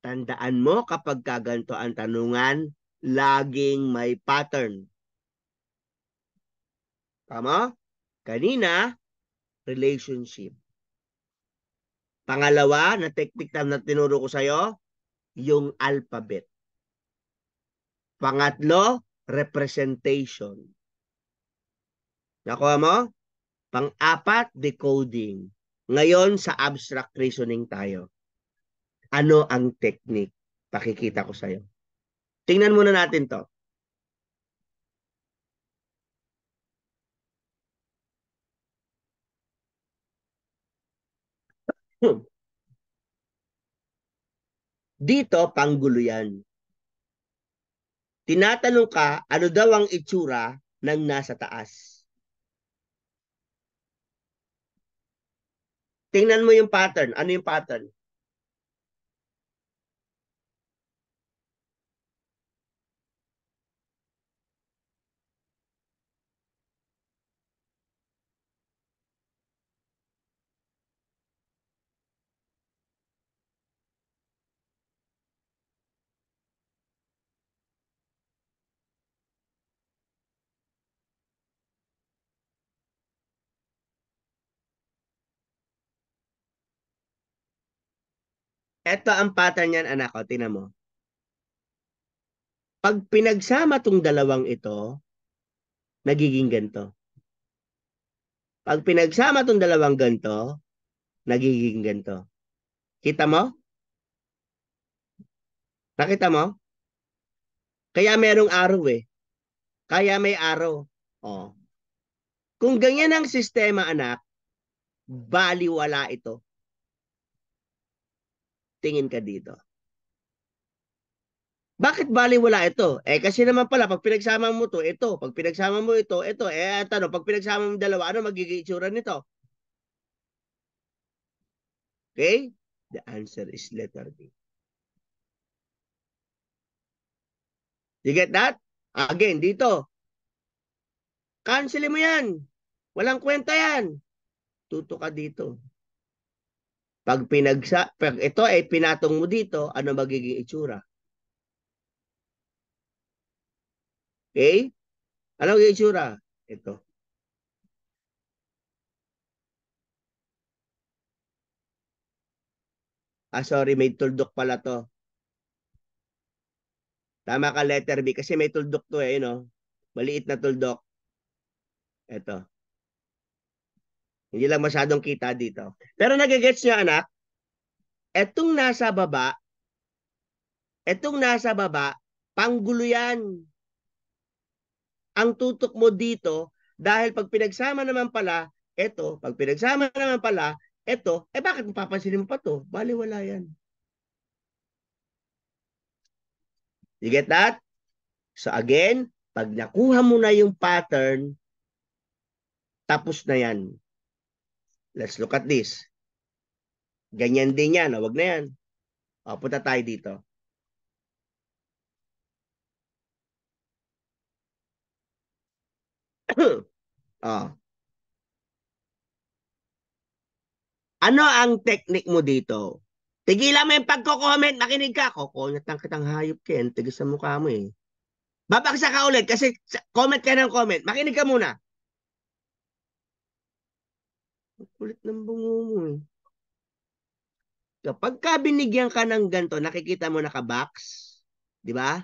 Tandaan mo kapag kaganto ang tanungan, laging may pattern. Tama? Kanina, relationship. Pangalawa na technique na tinuro ko sa'yo, yung alphabet. Pangatlo, representation. Nakuha mo? Pang-apat, decoding. Ngayon, sa abstract reasoning tayo. Ano ang technique? Pakikita ko sa iyo. Tingnan muna natin to. Hmm. Dito, panggulo yan. Tinatanong ka, ano daw ang itsura ng nasa taas? Tingnan mo yung pattern. Ano yung pattern? Ito ang pattern niyan, anak ko. Tingnan mo. Pag pinagsama tong dalawang ito, nagiging ganito. Pag pinagsama tong dalawang ganito, nagiging ganito. Kita mo? Nakita mo? Kaya merong araw eh. Kaya may araw. Oh. Kung ganyan ang sistema anak, baliwala ito tingin ka dito? Bakit bali wala ito? Eh kasi naman pala pag pinagsama mo to, ito, pag pinagsama mo ito, ito, eh ang tanong, pag pinagsama mo dalawa, ano magiging itsura nito? Okay? The answer is letter B. You get that? Again, dito. Cancel mo yan. Walang kwenta yan. Tuto ka dito. Pag pinagsa, pag ito ay pinatong mo dito, ano magiging itsura? Okay? Ano yung itsura? Ito. Ah, sorry, may tuldok pala to. Tama ka, letter B. Kasi may tuldok to eh, no? Maliit na tuldok. Ito. Hindi lang masyadong kita dito. Pero nagagets nyo anak, etong nasa baba, etong nasa baba, panggulo yan. Ang tutok mo dito, dahil pag pinagsama naman pala, eto, pag pinagsama naman pala, eto, eh bakit mapapansin mo pa to? Baliwala yan. You get that? So again, pag nakuha mo na yung pattern, tapos na yan. Let's look at this. Ganyan din yan. Huwag oh, na yan. O, oh, punta tayo dito. oh. Ano ang technique mo dito? Tigilan mo yung pagko-comment, makinig ka. Kukunat lang kitang hayop, Ken. Tigis sa mukha mo eh. Babaksa ka ulit kasi comment ka ng comment. Makinig ka muna. Kulit ng bungo mo eh. Kapag ka binigyan ka ng ganto, nakikita mo naka-box, 'di ba?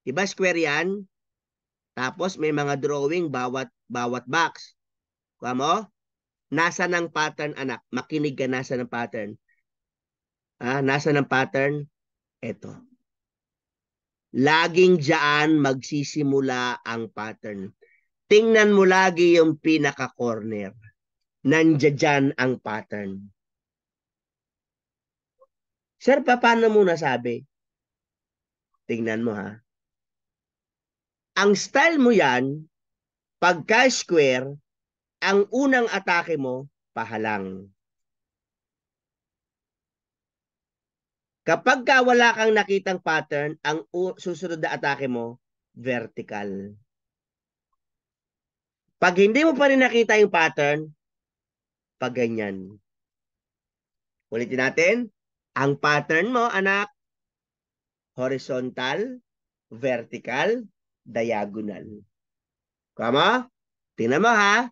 'Di ba square 'yan? Tapos may mga drawing bawat bawat box. Kuha mo? Nasa ng pattern anak? Makinig ka nasa ng pattern. Ah, nasa ng pattern? Ito. Laging diyan magsisimula ang pattern. Tingnan mo lagi yung pinaka-corner. Nandiyan ang pattern. Sir, paano mo nasabi? Tingnan mo ha. Ang style mo yan, pagka square, ang unang atake mo, pahalang. Kapag ka wala kang nakitang pattern, ang susunod na atake mo, vertical. Pag hindi mo pa rin nakita yung pattern, pag ganyan. Ulitin natin. Ang pattern mo, anak, horizontal, vertical, diagonal. Kama? Tingnan mo ha.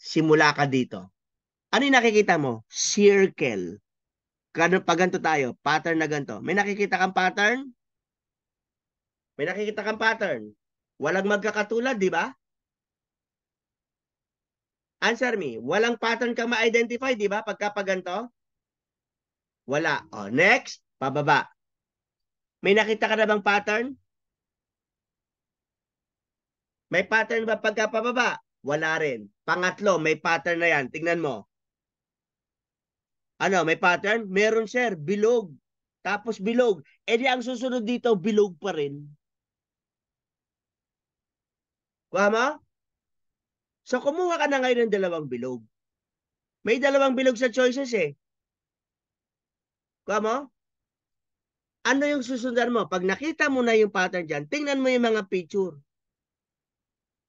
Simula ka dito. Ano yung nakikita mo? Circle. Kano pag ganito tayo, pattern na ganito. May nakikita kang pattern? May nakikita kang pattern. Walang magkakatulad, di ba? Answer me. Walang pattern kang ma-identify, di ba? Pagka paganto? Wala. O, oh, next. Pababa. May nakita ka na bang pattern? May pattern ba pagka pababa? Wala rin. Pangatlo, may pattern na yan. Tingnan mo. Ano, may pattern? Meron, sir. Bilog. Tapos bilog. E di ang susunod dito, bilog pa rin. Kuha mo? So kumuha ka na ngayon ng dalawang bilog. May dalawang bilog sa choices eh. Kuha mo? Ano yung susundan mo? Pag nakita mo na yung pattern dyan, tingnan mo yung mga picture.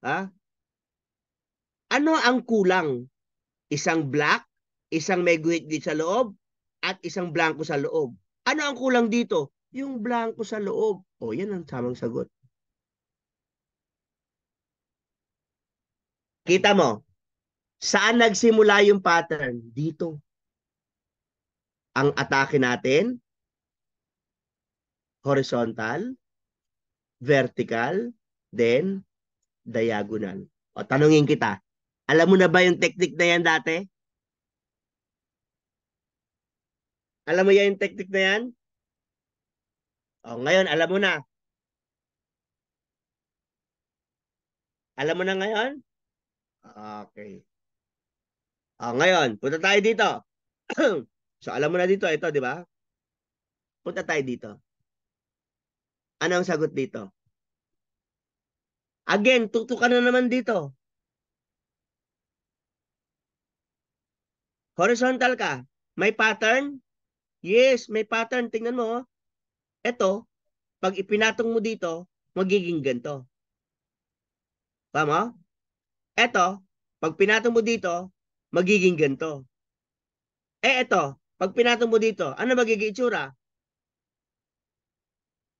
Ha? Ano ang kulang? Isang black, isang may guhit sa loob, at isang blanco sa loob. Ano ang kulang dito? Yung blanco sa loob. O, yan ang tamang sagot. Kita mo, saan nagsimula yung pattern? Dito. Ang atake natin, horizontal, vertical, then diagonal. O tanungin kita, alam mo na ba yung technique na yan dati? Alam mo yan yung technique na yan? O ngayon, alam mo na. Alam mo na ngayon? Ah, okay. Ah, ngayon, punta tayo dito. so alam mo na dito ito, 'di ba? Punta tayo dito. Ano ang sagot dito? Again, tutukan na naman dito. Horizontal ka. May pattern? Yes, may pattern. Tingnan mo. Ito, oh. pag ipinatong mo dito, magiging ganito. Tama? Eto, pag pinato mo dito, magiging ganito. Eh eto, pag pinato mo dito, ano magiging itsura?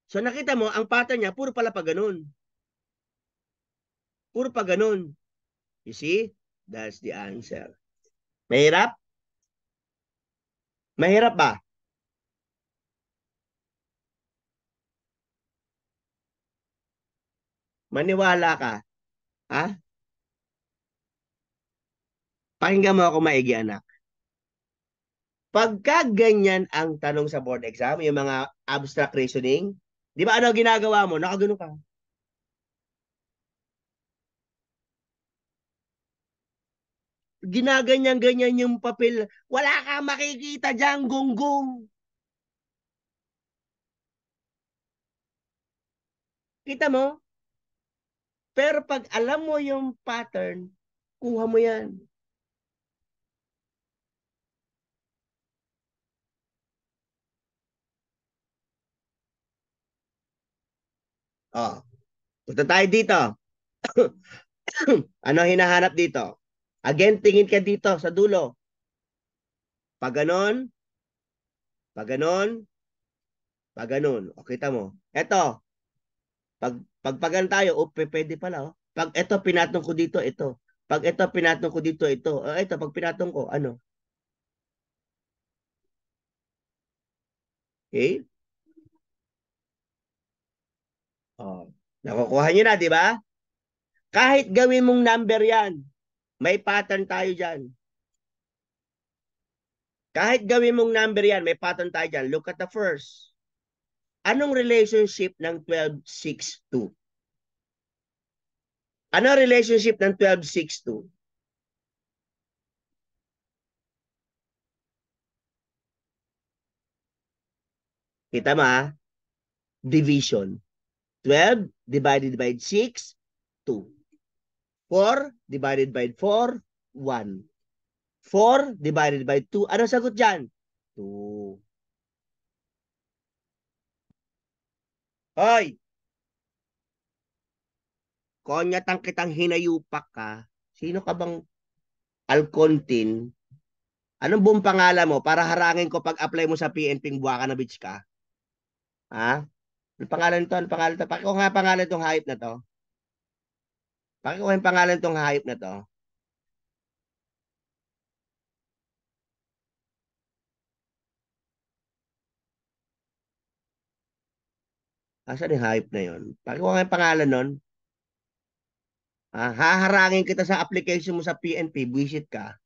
So nakita mo, ang pattern niya, puro pala pa ganun. Puro pa ganun. You see? That's the answer. Mahirap? Mahirap ba? Maniwala ka. Ha? Pakinggan mo ako maigi anak. Pagka ganyan ang tanong sa board exam, yung mga abstract reasoning, di ba ano ginagawa mo? Nakagano ka. Ginaganyan-ganyan yung papel. Wala kang makikita dyan, gonggong. Kita mo? Pero pag alam mo yung pattern, kuha mo yan. Oh. Punta tayo dito. ano hinahanap dito? Again, tingin ka dito sa dulo. Pag ganon, pag ganon, pag ganon. O, kita mo. Eto, pag, pag pagan tayo, oh, pwede pala. Oh. Pag eto, pinatong ko dito, ito. Pag eto, pinatong ko dito, ito. O, eto, pag pinatong ko, ano? Okay? Nakukuha nyo na, di ba? Kahit gawin mong number yan, may pattern tayo dyan. Kahit gawin mong number yan, may pattern tayo dyan. Look at the first. Anong relationship ng 12, 6, 2? Ano relationship ng 12, 6, 2? Kita ma? Division. 12 divided by 6, 2. 4 divided by 4, 1. 4 divided by 2. Ano sagot dyan? 2. Hoy! Konyatang kitang hinayupak ka. Sino ka bang Alcontin? Anong buong pangalan mo para harangin ko pag apply mo sa PNP Buwaka na Beach ka? Ha? Ang pangalan to, ang pangalan to. Pakikuha nga pangalan tong hype na to. Pakikuha yung pangalan tong hype na to. Asan yung hype na yon? Pakikuha nga pangalan nun. Ah, haharangin kita sa application mo sa PNP. Visit ka.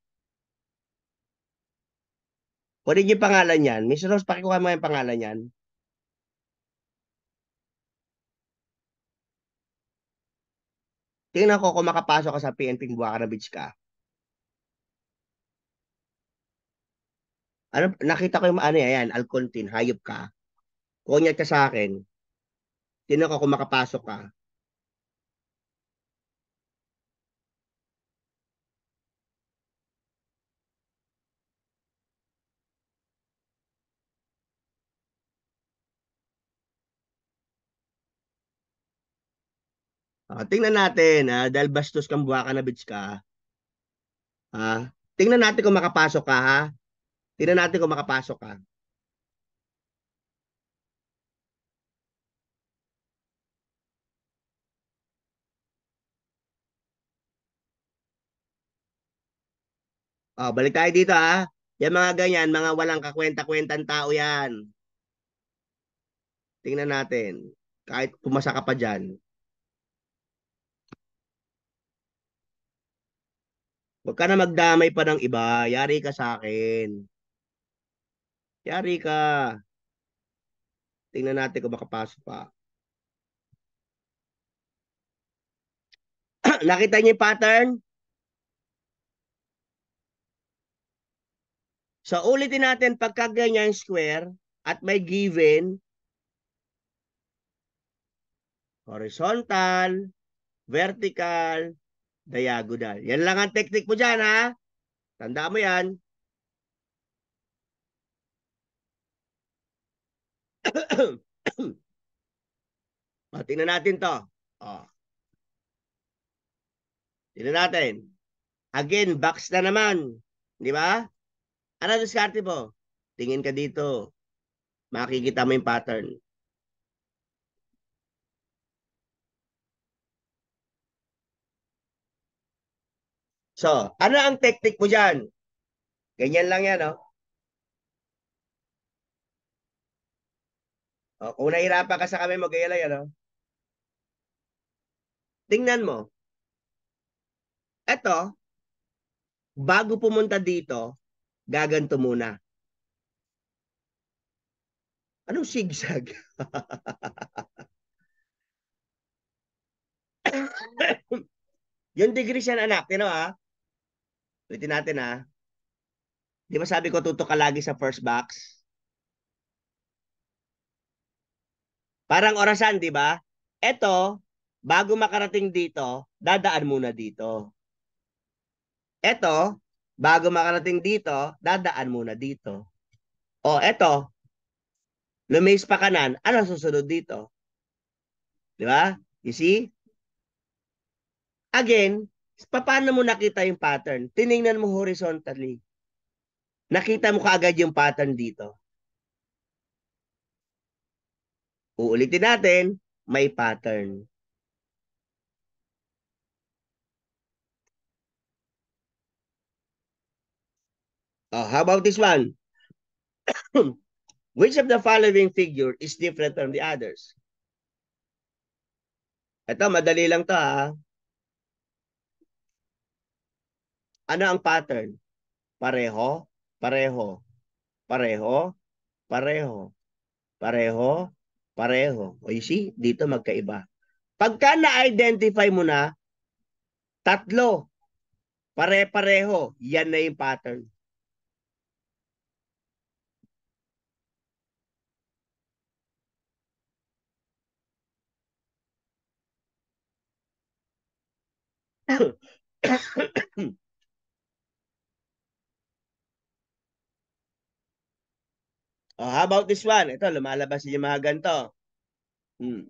Kunin yung pangalan yan. Miss Rose, pakikuha mo yung pangalan yan. Tingnan ko kung makapasok ka sa PNP Buwakara Beach ka. Ano, nakita ko yung ano yan, Alcontin, hayop ka. Kunyat ka sa akin. Tingnan ko kung makapasok ka. Uh, tingnan natin, ah, dahil bastos kang bitch ka, ah, tingnan natin kung makapasok ka, ha? Tingnan natin kung makapasok ka. Oh, balik tayo dito ha. Yan mga ganyan, mga walang kakwenta kwentang tao yan. Tingnan natin. Kahit pumasa ka pa dyan. Huwag ka na magdamay pa ng iba. Yari ka sa akin. Yari ka. Tingnan natin kung makapasok pa. Nakita niyo yung pattern? So ulitin natin pagkaganyan square at may given horizontal, vertical, diagonal. Yan lang ang technique mo dyan, ha? Tandaan mo yan. o, tingnan natin to. O. Tingnan natin. Again, box na naman. Di ba? Ano diskarte po? Tingin ka dito. Makikita mo yung pattern. So, ano ang technique mo dyan? Ganyan lang yan, no? Oh. O, oh, kung nahirapan ka sa kami, magaya lang yan, no? Oh. Tingnan mo. Eto, bago pumunta dito, gaganto muna. Anong zigzag? Yung degree siya anak, you know ha? Ulitin natin ha. Ah. Di ba sabi ko tutok ka lagi sa first box? Parang orasan, di ba? Ito, bago makarating dito, dadaan muna dito. Ito, bago makarating dito, dadaan muna dito. O eto, lumays pa kanan, ano susunod dito? Di ba? You see? Again, paano mo nakita yung pattern? Tiningnan mo horizontally. Nakita mo kaagad yung pattern dito. Uulitin natin, may pattern. Oh, how about this one? Which of the following figure is different from the others? Ito, madali lang to ha. Ah. Ano ang pattern? Pareho, pareho, pareho, pareho, pareho, pareho. O you see, dito magkaiba. Pagka na-identify mo na, tatlo, pare-pareho, yan na yung pattern. Oh, how about this one? Ito, lumalabas yung mga ganito. Hmm.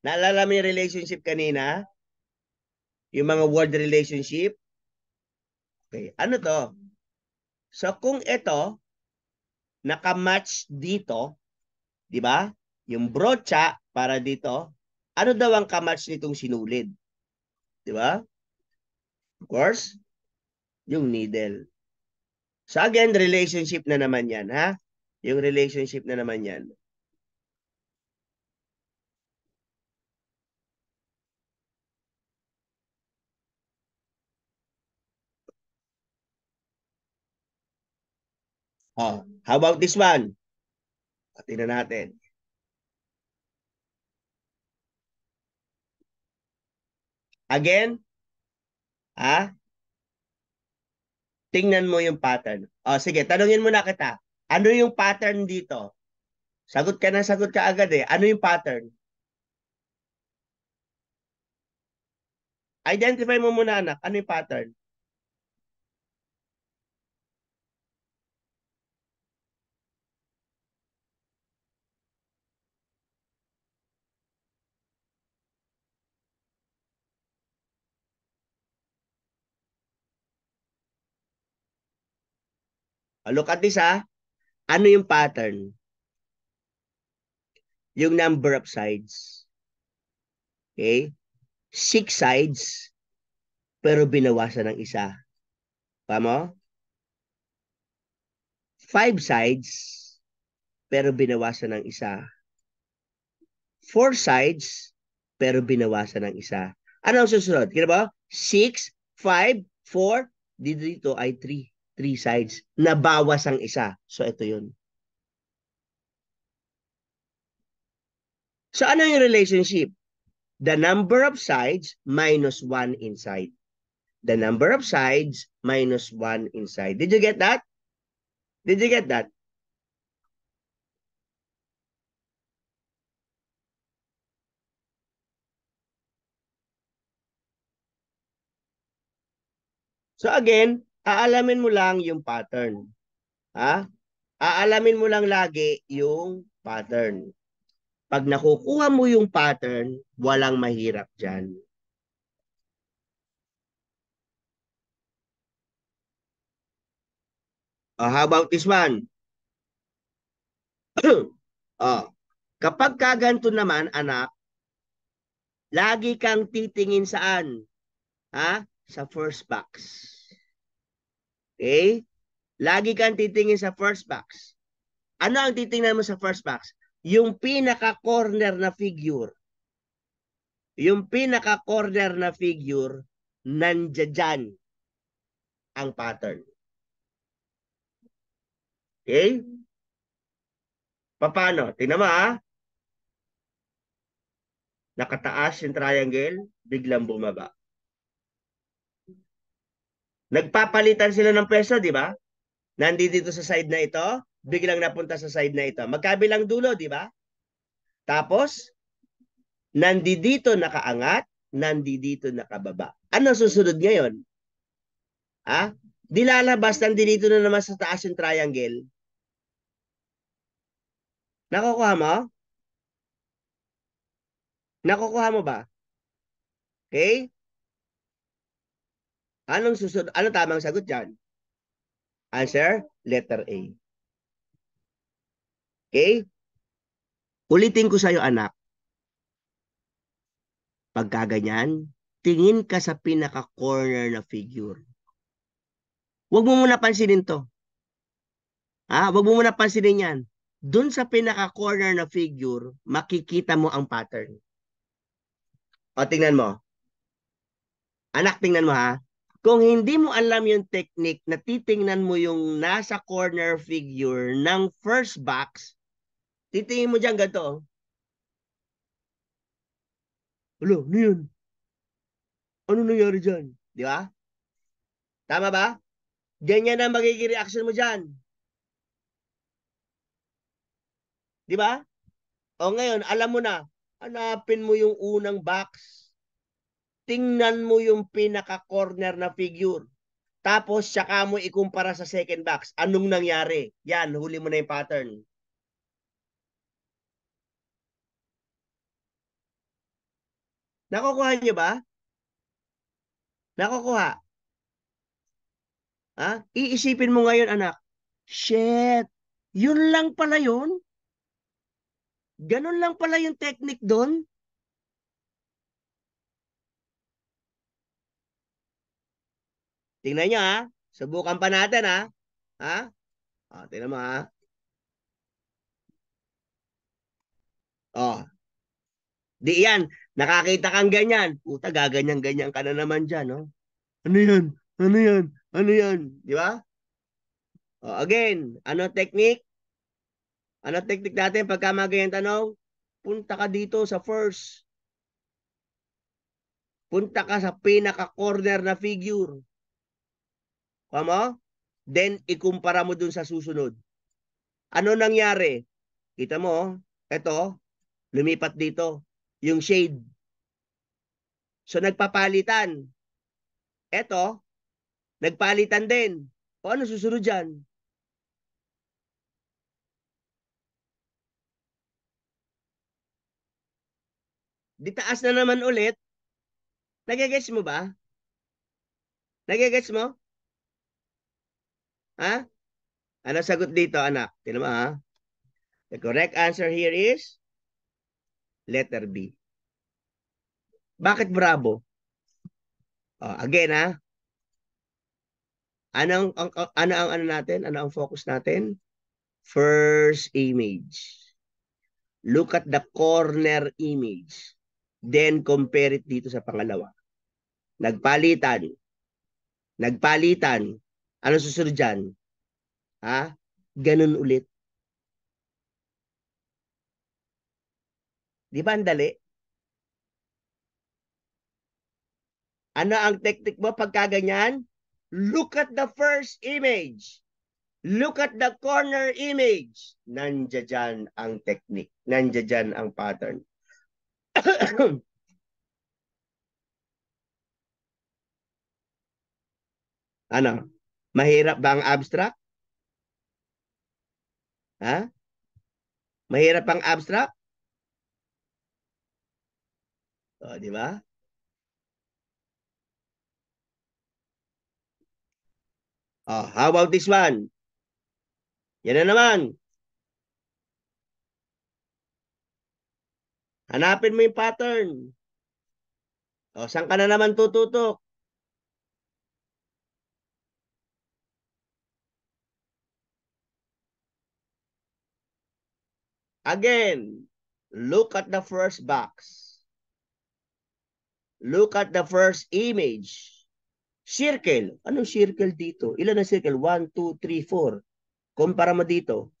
Naalala mo yung relationship kanina? Yung mga word relationship? Okay, ano to? So kung ito, nakamatch dito, di ba? Yung brocha para dito, ano daw ang kamatch nitong sinulid? Di ba? Of course, yung needle. So again, relationship na naman yan, ha? Yung relationship na naman yan. Oh, how about this one? Tingnan natin. Again? Ha? Tingnan mo yung pattern. O, oh, sige, tanungin mo na kita. Ano yung pattern dito? Sagot ka na sagot ka agad eh. Ano yung pattern? Identify mo muna anak, ano yung pattern? Look at this ah. Ano yung pattern? Yung number of sides. Okay? Six sides, pero binawasan ng isa. Pamo? Five sides, pero binawasan ng isa. Four sides, pero binawasan ng isa. Ano ang susunod? Kina ba? Six, five, four, dito dito ay three three sides, nabawas ang isa. So ito yun. So ano yung relationship? The number of sides minus 1 inside. The number of sides minus 1 inside. Did you get that? Did you get that? So again, aalamin mo lang yung pattern. Ha? Aalamin mo lang lagi yung pattern. Pag nakukuha mo yung pattern, walang mahirap dyan. Uh, how about this one? oh, kapag kaganto naman, anak, lagi kang titingin saan? Ha? Sa first box. Okay? Lagi kang titingin sa first box. Ano ang titingnan mo sa first box? Yung pinaka-corner na figure. Yung pinaka-corner na figure, nandiyan ang pattern. Okay? Paano? Tingnan mo ha. Ah. Nakataas yung triangle, biglang bumaba. Nagpapalitan sila ng peso, di ba? Nandito dito sa side na ito, biglang napunta sa side na ito. Magkabilang dulo, di ba? Tapos, nandito dito nakaangat, nandito dito nakababa. Ano susunod ngayon? Ha? Dilalabas, lalabas, nandito na naman sa taas yung triangle. Nakukuha mo? Nakukuha mo ba? Okay? Anong susunod? Ano tamang sagot diyan? Answer, letter A. Okay? Ulitin ko sa iyo anak. Pagkaganyan, tingin ka sa pinaka-corner na figure. Huwag mo muna pansinin to. Ha? Huwag mo muna pansinin yan. Doon sa pinaka-corner na figure, makikita mo ang pattern. O, tingnan mo. Anak, tingnan mo ha. Kung hindi mo alam yung technique na titingnan mo yung nasa corner figure ng first box, titingin mo dyan ganito. Oh. Alo, ano yun? Ano nangyari dyan? Di ba? Tama ba? Ganyan ang magiging reaction mo dyan. Di ba? O ngayon, alam mo na, hanapin mo yung unang box tingnan mo yung pinaka-corner na figure. Tapos, tsaka mo ikumpara sa second box. Anong nangyari? Yan, huli mo na yung pattern. Nakukuha niyo ba? Nakukuha. Ha? Iisipin mo ngayon, anak. Shit! Yun lang pala yun? Ganun lang pala yung technique doon? Tingnan nyo ha. Subukan pa natin ha. Ha? O, tingnan mo ha. O. Di yan. Nakakita kang ganyan. Puta, gaganyan-ganyan ka na naman dyan. No? Oh. Ano yan? Ano yan? Ano yan? Di ba? O, again, ano technique? Ano technique natin pagka magayon tanong? Punta ka dito sa first. Punta ka sa pinaka-corner na figure mo? Then, ikumpara mo dun sa susunod. Ano nangyari? Kita mo, ito, lumipat dito, yung shade. So, nagpapalitan. Ito, nagpalitan din. O ano susunod dyan? Ditaas na naman ulit. Nagagets mo ba? Nagagets mo? Ha? Ano sagot dito, anak? Tinan mo, ha? The correct answer here is letter B. Bakit bravo? Oh, again, ha? Anong, ang, ano ang ano natin? Ano ang focus natin? First image. Look at the corner image. Then compare it dito sa pangalawa. Nagpalitan. Nagpalitan ano susunod dyan? Ha? Ganun ulit. Di ba ang dali? Ano ang technique mo pagka ganyan? Look at the first image. Look at the corner image. Nandiyan dyan ang technique. Nandiyan dyan ang pattern. ano? Mahirap ba ang abstract? Ha? Mahirap ang abstract? O, di ba? Oh, how about this one? Yan na naman. Hanapin mo yung pattern. O, saan ka na naman tututok? Again, look at the first box. Look at the first image. Circle. Anong circle dito? Ilan na circle? 1, 2, 3, 4. Kumpara mo dito.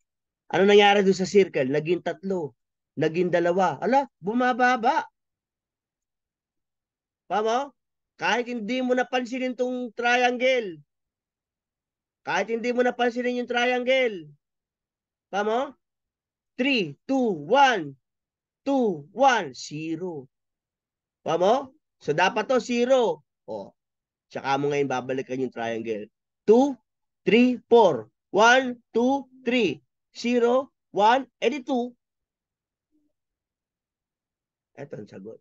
Ano nangyari doon sa circle? Naging tatlo. Naging dalawa. Ala, bumababa. Pamo? Kahit hindi mo napansinin tong triangle. Kahit hindi mo napansinin yung triangle. Pamo? 3, 2, 1, 2, 1, 0. Pa mo? So, dapat to 0. O, tsaka mo ngayon babalikan yung triangle. 2, 3, 4. 1, 2, 3. 0, 1, edi 2. Ito ang sagot.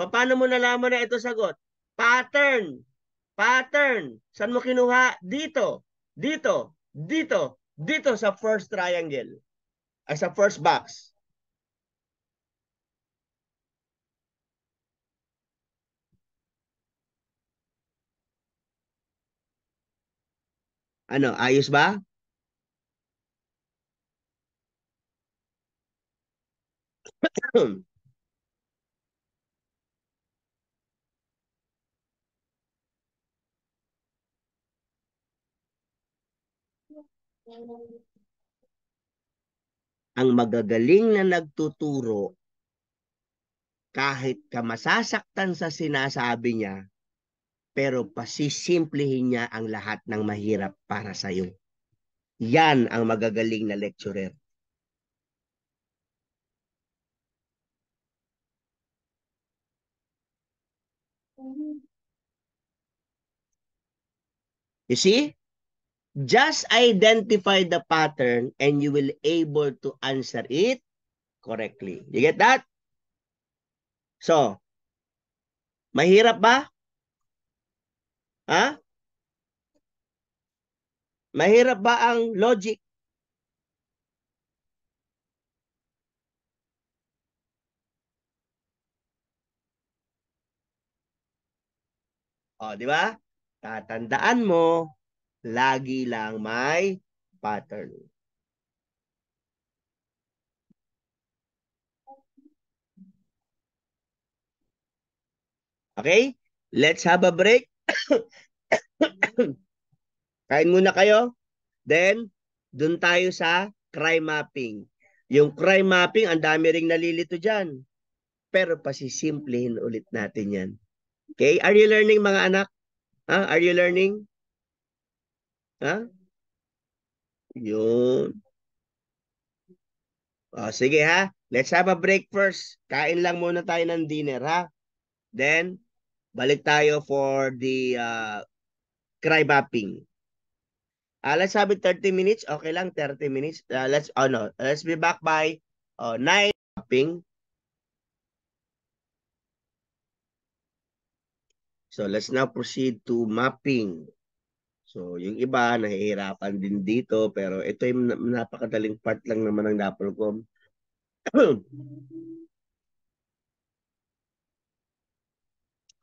Paano mo nalaman na ito sagot? Pattern. Pattern. Saan mo kinuha? Dito dito, dito, dito sa first triangle, ay sa first box. Ano, ayos ba? Ang magagaling na nagtuturo, kahit ka masasaktan sa sinasabi niya, pero pasisimplihin niya ang lahat ng mahirap para sa iyo. Yan ang magagaling na lecturer. You see? Just identify the pattern and you will able to answer it correctly. You get that? So, mahirap ba? Ha? Mahirap ba ang logic? O, di ba? Tatandaan mo, Lagi lang may pattern. Okay? Let's have a break. Kain muna kayo. Then, dun tayo sa crime mapping. Yung crime mapping, ang dami ring nalilito dyan. Pero pasisimplihin ulit natin yan. Okay? Are you learning mga anak? Huh? Ah, are you learning? Ha? Yun. O, sige ha. Let's have a break first. Kain lang muna tayo ng dinner ha. Then, balik tayo for the uh, cry mapping. Uh, ah, let's have it 30 minutes. Okay lang, 30 minutes. Uh, let's, oh no, let's be back by uh, 9 mapping. So let's now proceed to mapping. So, yung iba, nahihirapan din dito. Pero ito yung napakadaling part lang naman ng Napolcom.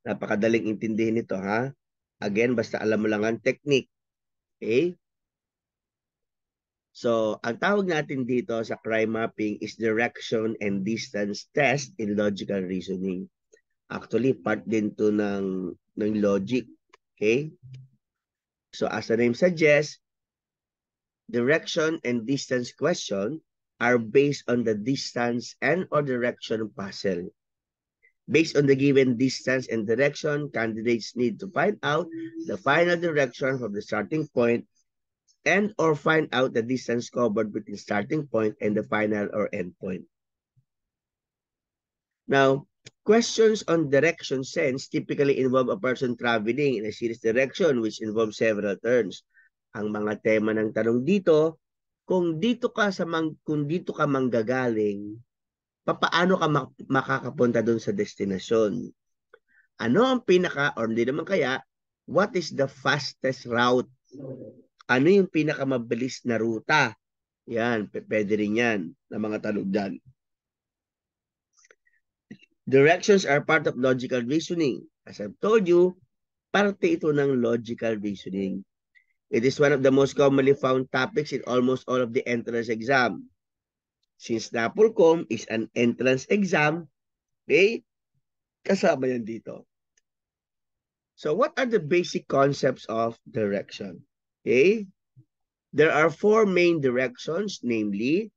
napakadaling intindihin ito, ha? Again, basta alam mo lang ang technique. Okay? So, ang tawag natin dito sa crime mapping is direction and distance test in logical reasoning. Actually, part din to ng, ng logic. Okay? So as the name suggests, direction and distance question are based on the distance and or direction puzzle. Based on the given distance and direction, candidates need to find out the final direction from the starting point and or find out the distance covered between starting point and the final or end point. Now, Questions on direction sense typically involve a person traveling in a series direction which involves several turns. Ang mga tema ng tanong dito, kung dito ka sa mang, kung dito ka manggagaling, papaano ka mak makakapunta doon sa destinasyon? Ano ang pinaka or hindi naman kaya what is the fastest route? Ano yung pinakamabilis na ruta? Yan, pwede rin yan na mga tanong dyan. Directions are part of logical reasoning. As I've told you, parte ito ng logical reasoning. It is one of the most commonly found topics in almost all of the entrance exam. Since NAPOLCOM is an entrance exam, okay, kasama yan dito. So what are the basic concepts of direction? Okay, there are four main directions, namely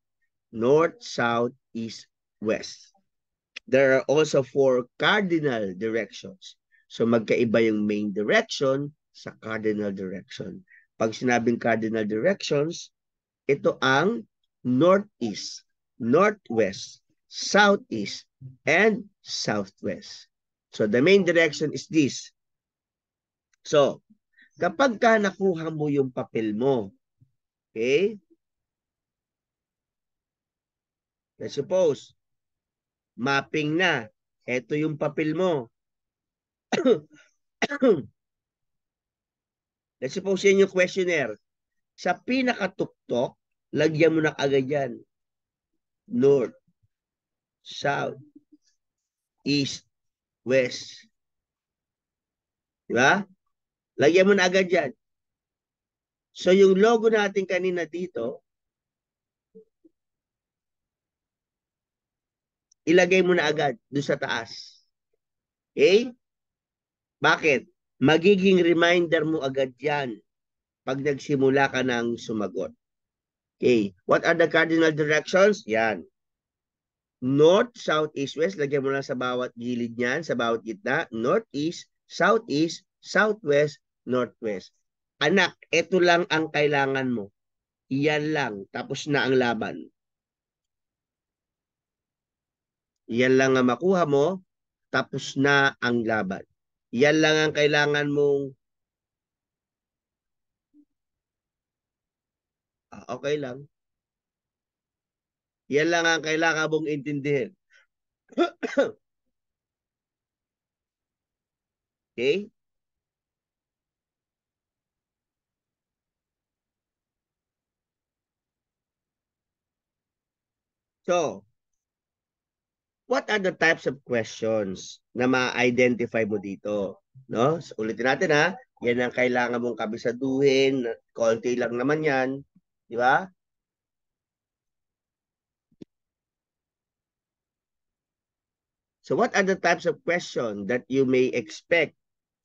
north, south, east, west there are also four cardinal directions. So magkaiba yung main direction sa cardinal direction. Pag sinabing cardinal directions, ito ang northeast, northwest, southeast, and southwest. So the main direction is this. So, kapag ka nakuha mo yung papel mo, okay? Let's suppose, Mapping na. Ito yung papel mo. Let's suppose yan yung questionnaire. Sa pinakatuktok, lagyan mo na agad yan. North, South, East, West. Diba? Lagyan mo na agad yan. So yung logo natin kanina dito, ilagay mo na agad doon sa taas. Okay? Bakit? Magiging reminder mo agad yan pag nagsimula ka ng sumagot. Okay. What are the cardinal directions? Yan. North, south, east, west. Lagyan mo lang sa bawat gilid niyan, sa bawat gitna. Northeast, southeast, southwest, northwest. Anak, ito lang ang kailangan mo. Iyan lang. Tapos na ang laban. Yan lang ang makuha mo, tapos na ang laban. Yan lang ang kailangan mong ah, okay lang. Yan lang ang kailangan mong intindihin. okay? So, what are the types of questions na ma-identify mo dito? No? So, ulitin natin ha. Yan ang kailangan mong kabisaduhin. Konti lang naman yan. Di ba? So what are the types of questions that you may expect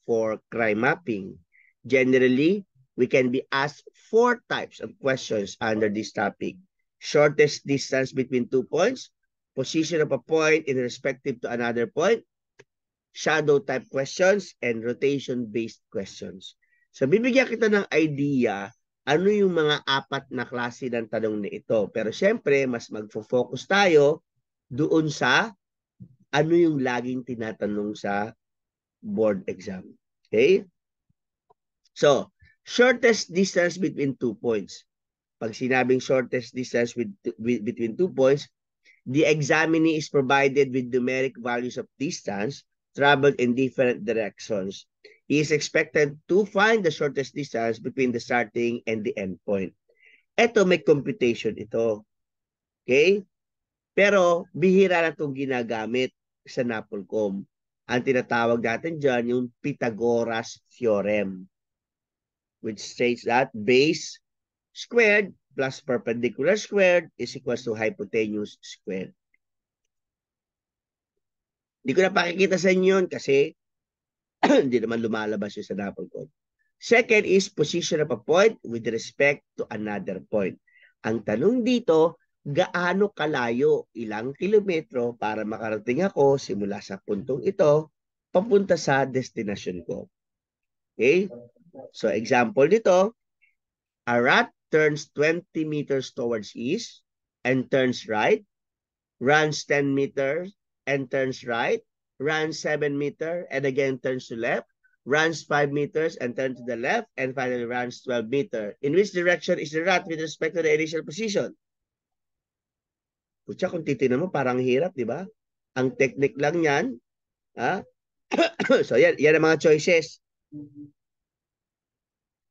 for crime mapping? Generally, we can be asked four types of questions under this topic. Shortest distance between two points, position of a point in respective to another point, shadow type questions, and rotation-based questions. So bibigyan kita ng idea ano yung mga apat na klase ng tanong na ito. Pero syempre, mas magfo-focus tayo doon sa ano yung laging tinatanong sa board exam. Okay? So, shortest distance between two points. Pag sinabing shortest distance with, with, between two points, The examinee is provided with numeric values of distance traveled in different directions. He is expected to find the shortest distance between the starting and the end point. Ito may computation ito. Okay? Pero bihira na itong ginagamit sa NAPOLCOM. Ang tinatawag natin dyan yung Pythagoras Theorem which states that base squared plus perpendicular squared is equals to hypotenuse squared. Hindi ko na pakikita sa inyo yun kasi hindi naman lumalabas yung sa double code. Second is position of a point with respect to another point. Ang tanong dito, gaano kalayo, ilang kilometro para makarating ako simula sa puntong ito papunta sa destination ko. Okay? So example nito, Arat turns 20 meters towards east and turns right, runs 10 meters and turns right, runs 7 meters and again turns to left, runs 5 meters and turns to the left, and finally runs 12 meters. In which direction is the rat with respect to the initial position? Putya, kung titinan mo, parang hirap, di ba? Ang technique lang yan. Ha? so, yan, yan ang mga choices.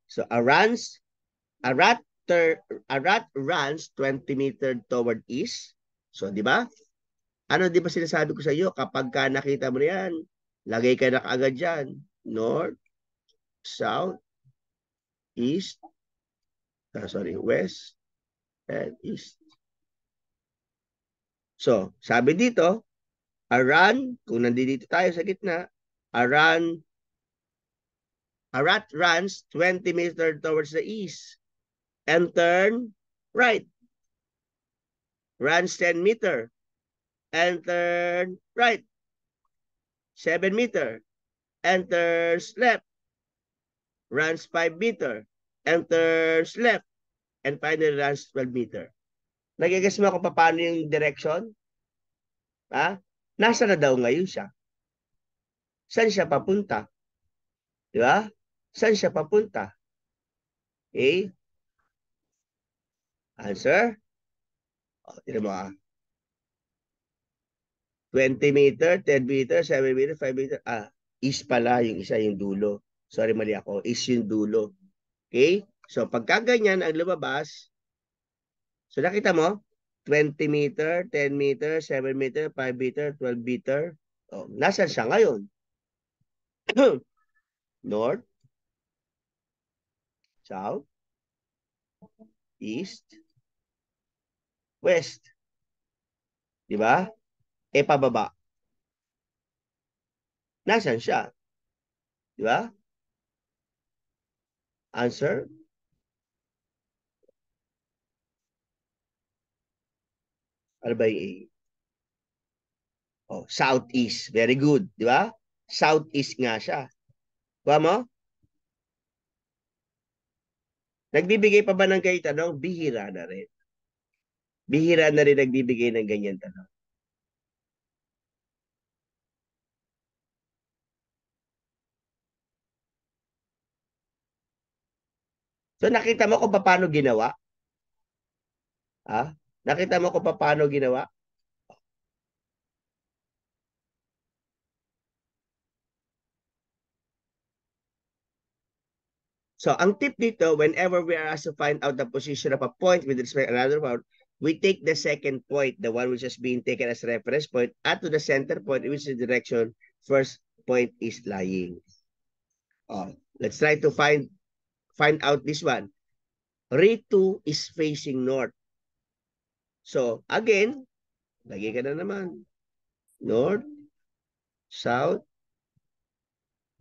So, a runs, A rat, ter, a rat runs 20 meter toward east. So, di ba? Ano di ba sinasabi ko sa iyo? Kapag ka nakita mo yan, lagay ka na kaagad dyan. North, south, east, uh, sorry, west, and east. So, sabi dito, a run, kung nandito tayo sa gitna, a run, a rat runs 20 meters towards the east and turn right. Runs 10 meter and turn right. 7 meter and turns left. Runs 5 meter and turns left. And finally runs 12 meter. Nagigis mo kung paano yung direction? Ha? Nasa na daw ngayon siya? Saan siya papunta? Di ba? Saan siya papunta? Okay? Eh, Answer? O, tinan mo ah. 20 meter, 10 meter, 7 meter, 5 meter. Ah, is pala yung isa yung dulo. Sorry, mali ako. Is yung dulo. Okay? So, pagka ganyan ang lumabas, so nakita mo, 20 meter, 10 meter, 7 meter, 5 meter, 12 meter. Oh, nasaan siya ngayon? North, South, East, west. Di ba? E pababa. Nasaan siya? Di ba? Answer? Ano A? Oh, southeast. Very good. Di ba? Southeast nga siya. Kuha mo? Nagbibigay pa ba ng kayo tanong? Bihira na rin bihira na rin nagbibigay ng ganyan tanong. So nakita mo kung paano ginawa? Ha? Nakita mo kung paano ginawa? So, ang tip dito, whenever we are asked to find out the position of a point with respect to another point, we take the second point, the one which has been taken as reference point, add to the center point, which is the direction first point is lying. Oh, let's try to find find out this one. Re2 is facing north. So, again, lagi ka na naman. North, south,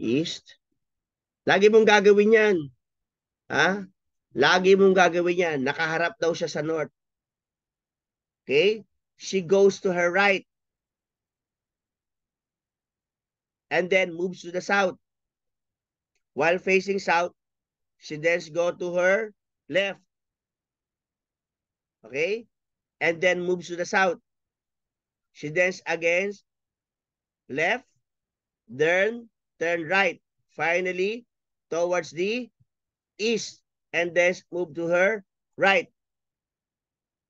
east. Lagi mong gagawin yan. Ha? Ah, lagi mong gagawin yan. Nakaharap daw siya sa north. Okay? She goes to her right. And then moves to the south. While facing south, she then goes to her left. Okay? And then moves to the south. She then against left, then turn right. Finally, towards the east and then move to her right.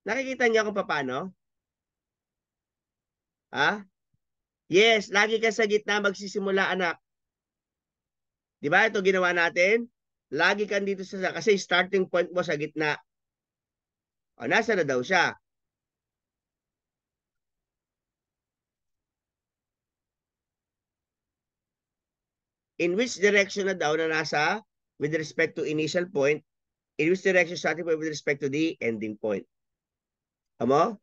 Nakikita niyo kung paano? Ha? Yes, lagi ka sa gitna magsisimula anak. 'Di ba? Ito ginawa natin. Lagi kan dito sa kasi starting point mo sa gitna. O nasa na daw siya? In which direction na daw na nasa with respect to initial point? In which direction starting point with respect to the ending point? Amo?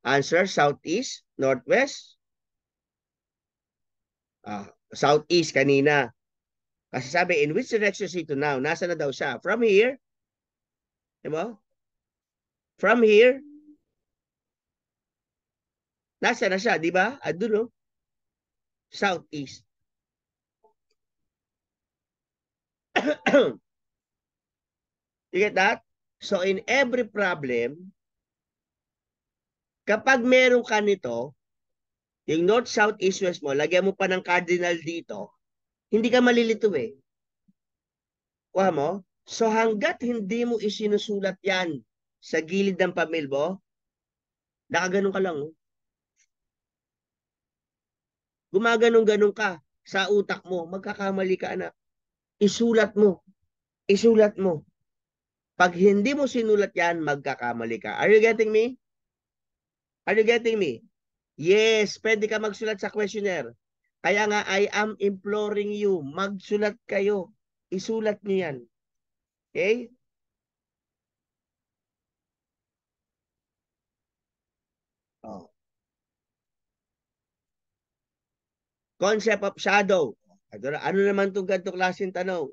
Answer, southeast, northwest. Ah, southeast kanina. Kasi sabi, in which direction is he to now? Nasa na daw siya? From here? Diba? From here? Nasa na siya, di ba? Ado no? Southeast. you get that? So in every problem, Kapag meron ka nito, yung north, south, east, west mo, lagyan mo pa ng cardinal dito, hindi ka malilito eh. Kuha mo? So hanggat hindi mo isinusulat yan sa gilid ng pamilbo, nakaganon ka lang. Oh. Gumaganong-ganon ka sa utak mo, magkakamali ka anak. Isulat mo. Isulat mo. Pag hindi mo sinulat yan, magkakamali ka. Are you getting me? Are you getting me? Yes, pwede ka magsulat sa questionnaire. Kaya nga, I am imploring you, magsulat kayo. Isulat niyo yan. Okay? Oh. Concept of shadow. Ano naman itong ganito klaseng tanong?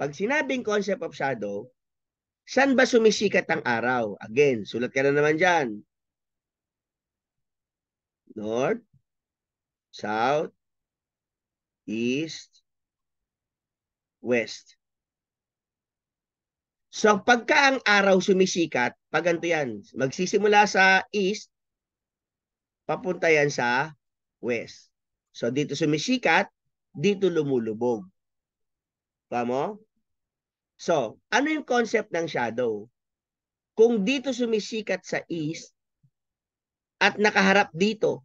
Pag sinabing concept of shadow, saan ba sumisikat ang araw? Again, sulat ka na naman dyan north, south, east, west. So pagka ang araw sumisikat, pag ganito yan, magsisimula sa east, papunta yan sa west. So dito sumisikat, dito lumulubog. Tama? So, ano yung concept ng shadow? Kung dito sumisikat sa east at nakaharap dito,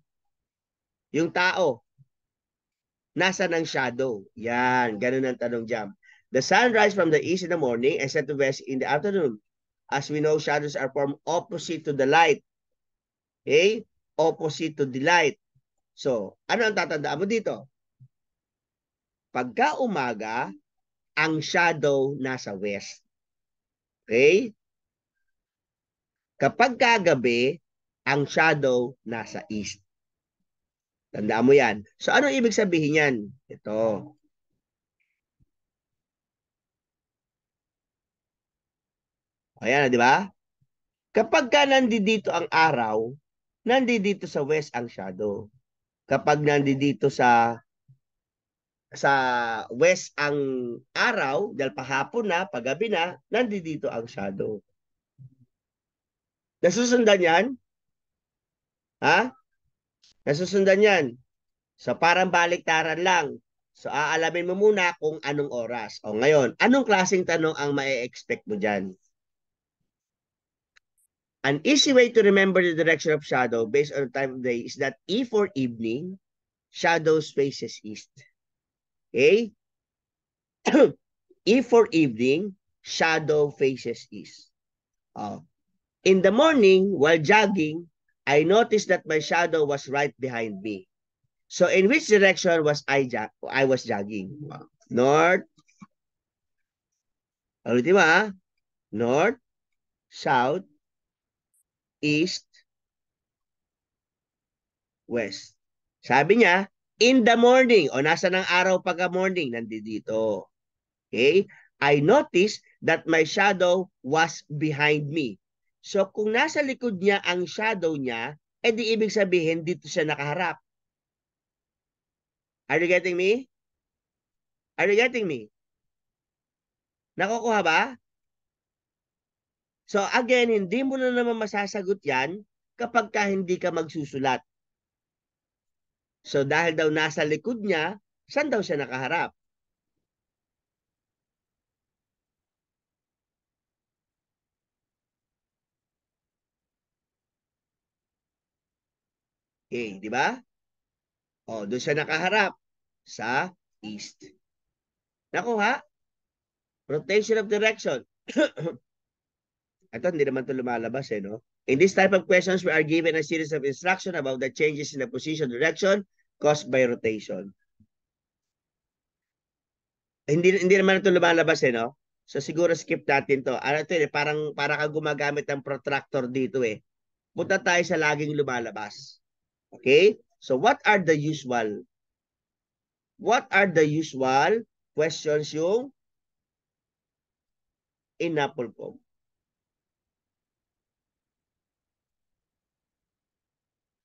yung tao, nasa ng shadow? Yan, ganun ang tanong jam. The sun rises from the east in the morning and set to west in the afternoon. As we know, shadows are formed opposite to the light. Okay? Opposite to the light. So, ano ang tatandaan mo dito? Pagka umaga, ang shadow nasa west. Okay? Kapag kagabi, ang shadow nasa east. Tandaan mo yan. So ano ibig sabihin yan? Ito. Ayan, di ba? Kapag ka nandito ang araw, nandito sa west ang shadow. Kapag nandito sa sa west ang araw, dahil pahapon na, paggabi na, nandito ang shadow. Nasusundan yan? Ha? Nasusundan yan. So parang baliktaran lang. So aalamin mo muna kung anong oras. O ngayon, anong klaseng tanong ang ma-expect mo dyan? An easy way to remember the direction of shadow based on the time of day is that E for evening, shadow faces east. Okay? e for evening, shadow faces east. Oh. In the morning, while jogging, I noticed that my shadow was right behind me. So in which direction was I I was jogging? North. Ulitin mo ha? North, south, east, west. Sabi niya, in the morning, o nasa ng araw pagka morning, nandito. Okay? I noticed that my shadow was behind me. So kung nasa likod niya ang shadow niya, eh di ibig sabihin dito siya nakaharap. Are you getting me? Are you getting me? Nakukuha ba? So again, hindi mo na naman masasagot yan kapag ka hindi ka magsusulat. So dahil daw nasa likod niya, saan daw siya nakaharap? A, di ba? O, oh, doon siya nakaharap sa east. Nakuha? Rotation of direction. Ito, hindi naman ito lumalabas eh, no? In this type of questions, we are given a series of instruction about the changes in the position direction caused by rotation. Hindi, hindi naman ito lumalabas eh, no? So siguro skip natin to. Ano to eh, parang para ka gumagamit ng protractor dito eh. Punta tayo sa laging lumalabas. Okay? So what are the usual? What are the usual questions yung inapple ko?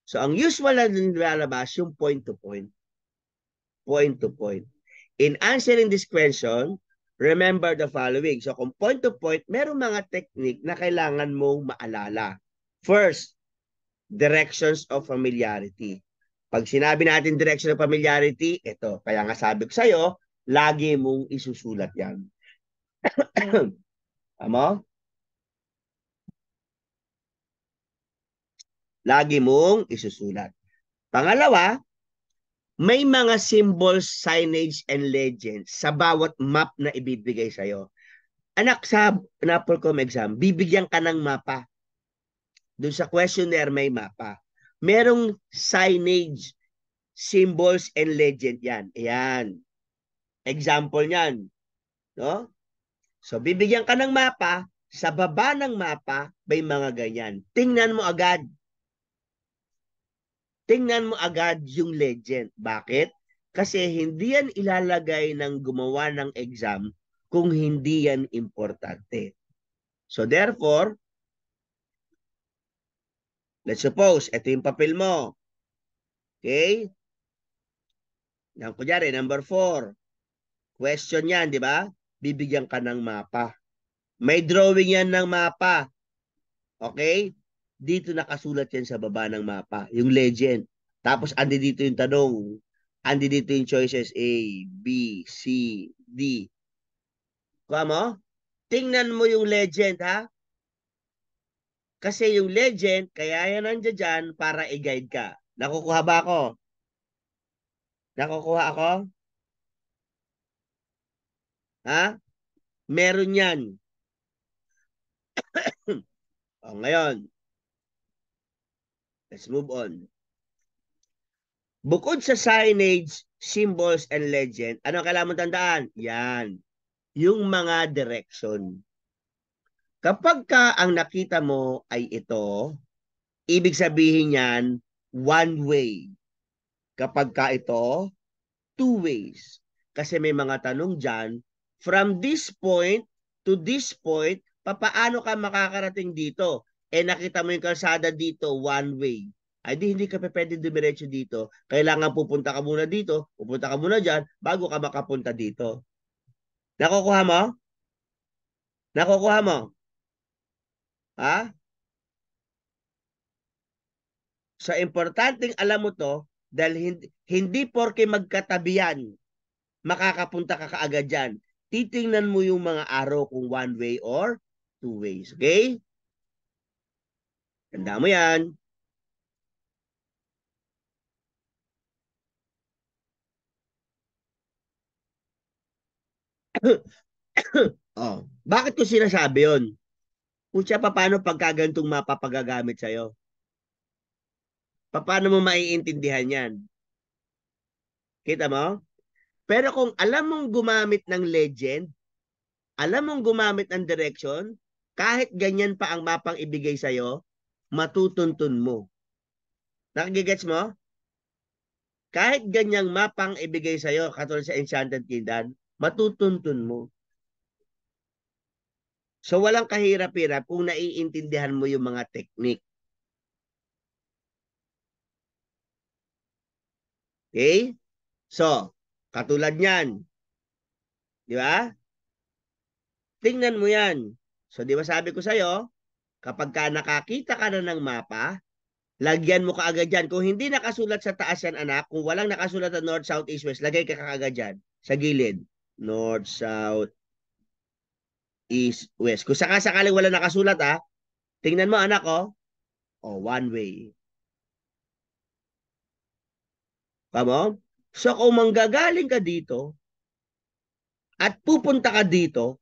So ang usual na nilalabas yung point to point. Point to point. In answering this question, remember the following. So kung point to point, merong mga technique na kailangan mong maalala. First, directions of familiarity. Pag sinabi natin direction of familiarity, ito, kaya nga sabi ko sa'yo, lagi mong isusulat yan. Amo? Lagi mong isusulat. Pangalawa, may mga symbols, signage, and legends sa bawat map na ibibigay sa'yo. Anak, sa Napolcom exam, bibigyan ka ng mapa. Doon sa questionnaire may mapa. Merong signage, symbols, and legend yan. Ayan. Example 'yan. No? So, bibigyan ka ng mapa. Sa baba ng mapa, may mga ganyan. Tingnan mo agad. Tingnan mo agad yung legend. Bakit? Kasi hindi yan ilalagay ng gumawa ng exam kung hindi yan importante. So therefore, Let's suppose, ito yung papel mo. Okay? Yan, kunyari, number four. Question yan, di ba? Bibigyan ka ng mapa. May drawing yan ng mapa. Okay? Dito nakasulat yan sa baba ng mapa. Yung legend. Tapos, andi dito yung tanong. Andi dito yung choices A, B, C, D. Kuha mo? Tingnan mo yung legend, ha? Kasi yung legend, kaya yan nandiyan dyan para i-guide ka. Nakukuha ba ako? Nakukuha ako? Ha? Meron yan. o, oh, ngayon. Let's move on. Bukod sa signage, symbols, and legend, ano kailangan mong tandaan? Yan. Yung mga direction. Kapag ka ang nakita mo ay ito, ibig sabihin yan, one way. Kapag ka ito, two ways. Kasi may mga tanong dyan, from this point to this point, papaano ka makakarating dito? Eh nakita mo yung kalsada dito, one way. Ay di hindi ka pwede dumiretso dito. Kailangan pupunta ka muna dito, pupunta ka muna dyan, bago ka makapunta dito. Nakukuha mo? Nakukuha mo? Ha? So, importanteng alam mo to dahil hindi, hindi porke magkatabian makakapunta ka kaagad dyan. Titingnan mo yung mga araw kung one way or two ways. Okay? Tanda mo yan. oh, bakit ko sinasabi yon? kung siya paano pagkagantong mapapagagamit sa'yo. Paano mo maiintindihan yan? Kita mo? Pero kung alam mong gumamit ng legend, alam mong gumamit ng direction, kahit ganyan pa ang mapang ibigay sa'yo, matutuntun mo. Nakagigets mo? Kahit ganyang mapang ibigay sa'yo, katulad sa Enchanted Kingdom, matutuntun mo. So walang kahirap-hirap kung naiintindihan mo yung mga technique. Okay? So, katulad niyan. Di ba? Tingnan mo yan. So, di ba sabi ko sa'yo, kapag ka nakakita ka na ng mapa, lagyan mo kaagad yan. Kung hindi nakasulat sa taas yan, anak, kung walang nakasulat na north, south, east, west, lagay ka kaagad yan sa gilid. North, south, is west. Kung sakasakaling wala nakasulat ha, ah, tingnan mo anak ko. Oh. oh, one way. Kamo? So kung manggagaling ka dito at pupunta ka dito,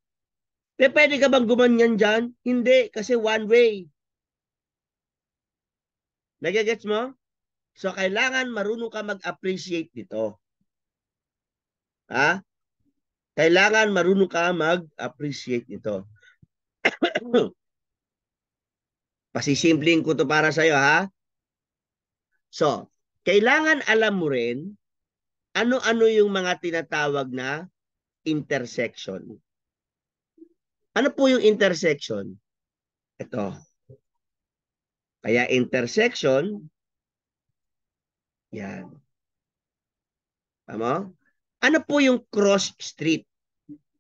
eh, pwede ka bang gumanyan dyan? Hindi, kasi one way. Nagagets mo? So, kailangan marunong ka mag-appreciate dito. Ha? Ah, kailangan marunong ka mag-appreciate nito. Pasisimpleng ko to para sa iyo ha. So, kailangan alam mo rin ano-ano yung mga tinatawag na intersection. Ano po yung intersection? Ito. Kaya intersection, yan. Tama? Ano po yung cross street?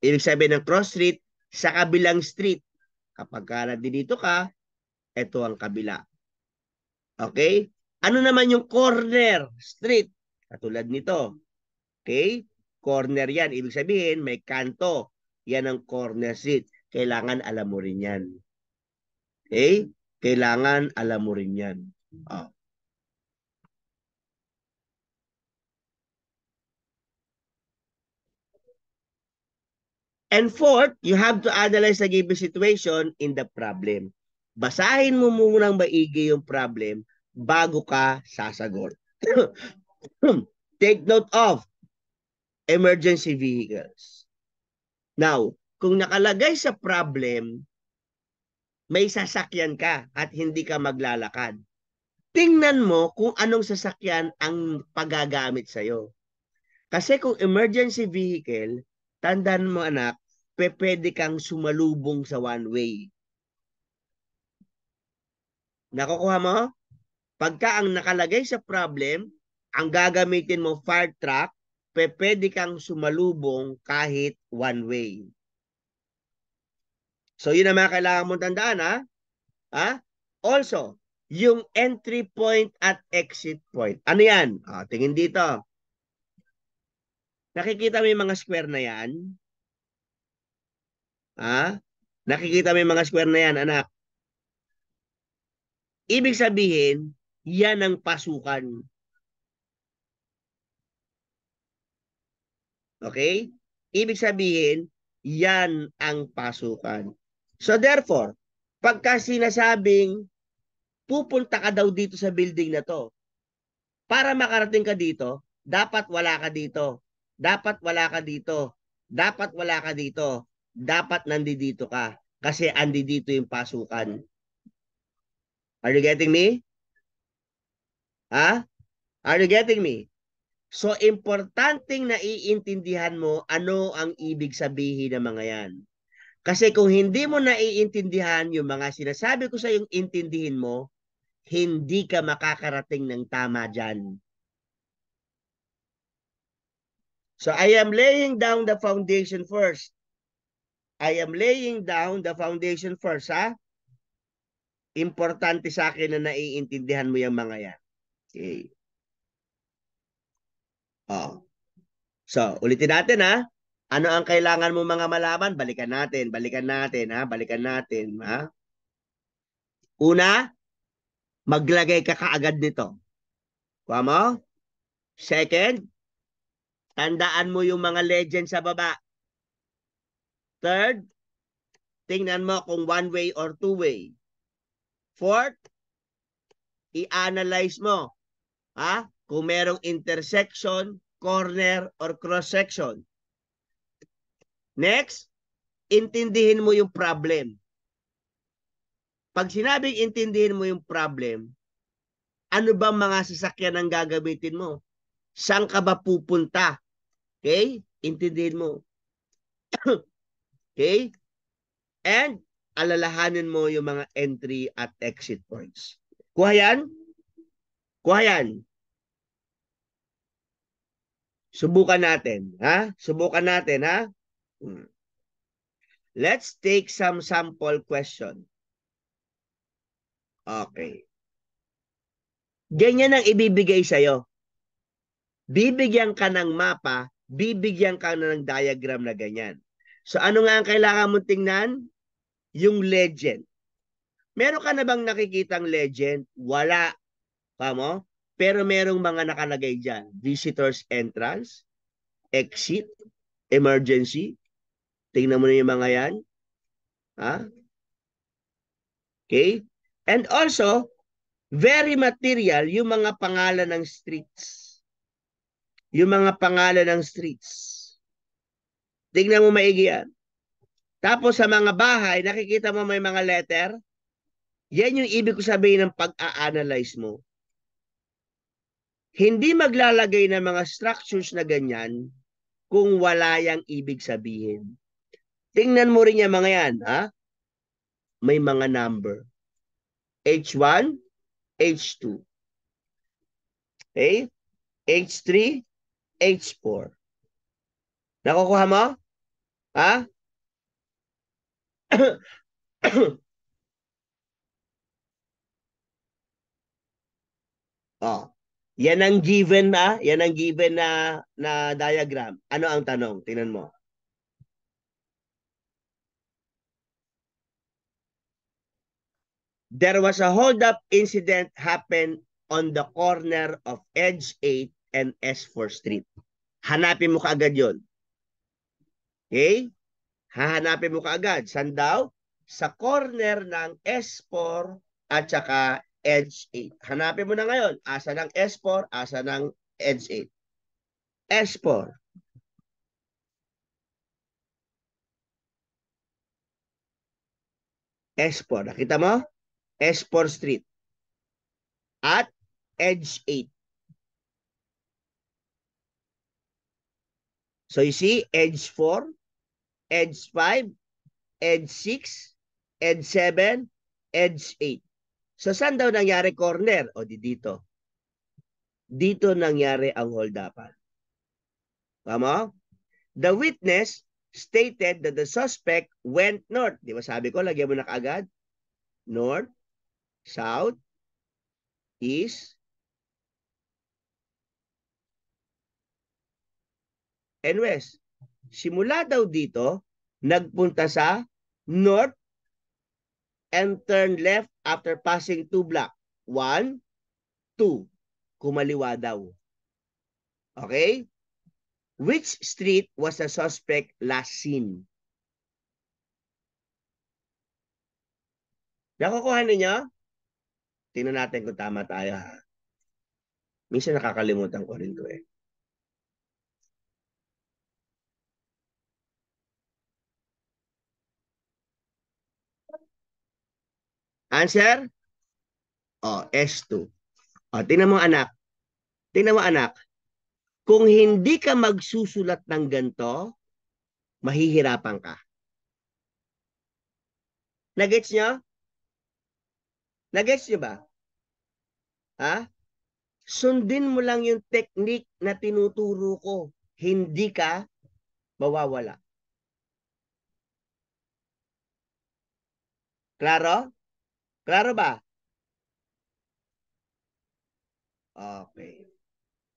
Ibig sabihin ng cross street, sa kabilang street. Kapag ka dito ka, ito ang kabila. Okay? Ano naman yung corner street? Katulad nito. Okay? Corner yan. Ibig sabihin, may kanto. Yan ang corner street. Kailangan alam mo rin yan. Okay? Kailangan alam mo rin yan. Oh. And fourth, you have to analyze the given situation in the problem. Basahin mo muna ng maigi yung problem bago ka sasagot. Take note of emergency vehicles. Now, kung nakalagay sa problem, may sasakyan ka at hindi ka maglalakad. Tingnan mo kung anong sasakyan ang pagagamit sa'yo. Kasi kung emergency vehicle, tandaan mo anak, pe pwede kang sumalubong sa one way. Nakukuha mo? Pagka ang nakalagay sa problem, ang gagamitin mo fire truck, pe pwede kang sumalubong kahit one way. So yun ang mga kailangan mong tandaan ha. ha? Also, yung entry point at exit point. Ano yan? O, ah, tingin dito. Nakikita mo yung mga square na yan? Ah? Nakikita mo yung mga square na yan, anak. Ibig sabihin, yan ang pasukan. Okay? Ibig sabihin, yan ang pasukan. So therefore, pagka sinasabing pupunta ka daw dito sa building na to, para makarating ka dito, dapat wala ka dito. Dapat wala ka dito. Dapat wala ka dito dapat nandito ka kasi andi dito yung pasukan. Are you getting me? Ha? Are you getting me? So, importanteng naiintindihan mo ano ang ibig sabihin ng mga yan. Kasi kung hindi mo naiintindihan yung mga sinasabi ko sa yung intindihin mo, hindi ka makakarating ng tama dyan. So I am laying down the foundation first. I am laying down the foundation first, ha? Importante sa akin na naiintindihan mo yung mga yan. Okay. Oh. So, ulitin natin, ha? Ano ang kailangan mo mga malaman? Balikan natin, balikan natin, ha? Balikan natin, ha? Una, maglagay ka kaagad nito. Kuha mo? Second, tandaan mo yung mga legend sa baba. Third, tingnan mo kung one-way or two-way. Fourth, i-analyze mo ha? kung merong intersection, corner, or cross-section. Next, intindihin mo yung problem. Pag sinabing intindihin mo yung problem, ano ba mga sasakyan ang gagamitin mo? Saan ka ba pupunta? Okay? Intindihin mo. Okay? And alalahanin mo yung mga entry at exit points. Kuha yan? Kuha yan. Subukan natin, ha? Subukan natin, ha? Hmm. Let's take some sample question. Okay. Ganyan ang ibibigay sa'yo. Bibigyan ka ng mapa, bibigyan ka na ng diagram na ganyan. So ano nga ang kailangan mong tingnan? Yung legend. Meron ka na bang nakikitang legend? Wala. Kamo? Pero merong mga nakalagay dyan. Visitors entrance, exit, emergency. Tingnan mo na yung mga yan. Ha? Okay? And also, very material yung mga pangalan ng streets. Yung mga pangalan ng streets. Tingnan mo maigi yan. Tapos sa mga bahay, nakikita mo may mga letter. Yan yung ibig ko sabihin ng pag-a-analyze mo. Hindi maglalagay ng mga structures na ganyan kung wala yang ibig sabihin. Tingnan mo rin yung mga yan, ha? May mga number. H1, H2. Okay? H3, H4. Nakukuha mo? Ha? oh. Yan ang given na, ah. yan ang given na na diagram. Ano ang tanong? Tingnan mo. There was a hold-up incident happened on the corner of Edge 8 and S4 Street. Hanapin mo kaagad yon. Okay? Hahanapin mo kaagad. Saan daw? Sa corner ng S4 at saka Edge 8. Hanapin mo na ngayon. Asa ng S4, asa ng Edge 8. S4. S4. Nakita mo? S4 Street. At Edge 8. So you see, edge 4, edge 5, edge 6, edge 7, edge 8. So saan daw nangyari corner? O di dito. Dito nangyari ang holdapan. Tama? The witness stated that the suspect went north. Di ba sabi ko, lagyan mo na kaagad? North, south, east, and west simula daw dito, nagpunta sa north and turn left after passing two block. One, two. Kumaliwa daw. Okay? Which street was the suspect last seen? Nakukuha ninyo? Tingnan natin kung tama tayo ha. Minsan nakakalimutan ko rin ko eh. Answer? Oh, S2. Oh, tingnan mo anak. Tingnan mo anak. Kung hindi ka magsusulat ng ganito, mahihirapan ka. Nagets nyo? Nagets nyo ba? Ha? Sundin mo lang yung technique na tinuturo ko. Hindi ka mawawala. Klaro? Klaro ba? Okay.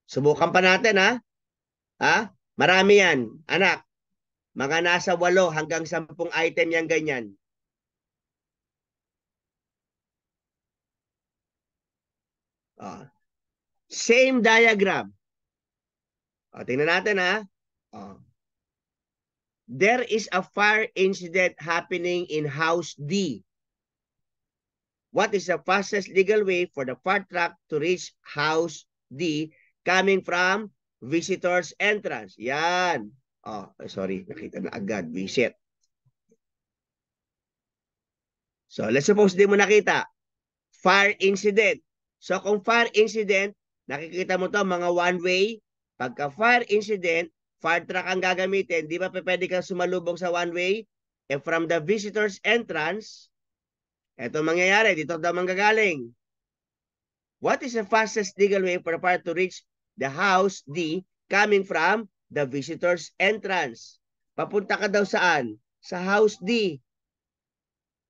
Subukan pa natin ha. Ha? Marami yan, anak. Mga nasa walo hanggang sampung item yan ganyan. Oh. Same diagram. Oh, tingnan natin ha. Oh. There is a fire incident happening in house D. What is the fastest legal way for the fire truck to reach House D coming from visitors entrance? Yan. Oh, sorry. Nakita na agad. Visit. So, let's suppose di mo nakita. Fire incident. So, kung fire incident, nakikita mo to mga one-way. Pagka fire incident, fire truck ang gagamitin. Di ba pwede kang sumalubong sa one-way? And from the visitor's entrance, ito mangyayari, dito daw manggagaling. What is the fastest legal way for a party to reach the house D coming from the visitor's entrance? Papunta ka daw saan? Sa house D.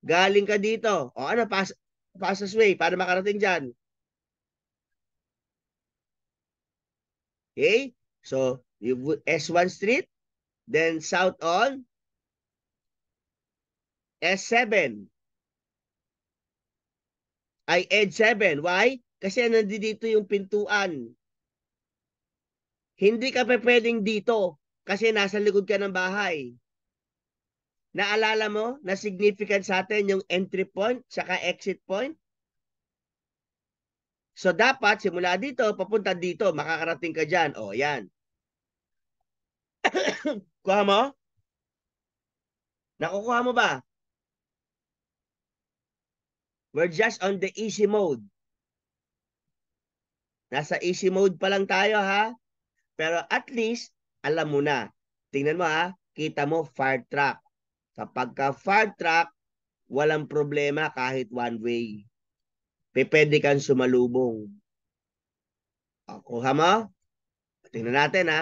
Galing ka dito. O ano, fastest way para makarating dyan? Okay? So, you S1 Street, then south on S7 ay edge 7 Why? Kasi nandito yung pintuan. Hindi ka pa pwedeng dito kasi nasa likod ka ng bahay. Naalala mo na significant sa atin yung entry point saka exit point? So dapat simula dito, papunta dito, makakarating ka dyan. O, yan. Kuha mo? Nakukuha mo ba? We're just on the easy mode. Nasa easy mode pa lang tayo ha. Pero at least, alam mo na. Tingnan mo ha, kita mo fire track. Kapag ka fire track, walang problema kahit one way. Pwede kang sumalubong. Kuha mo? Tingnan natin ha.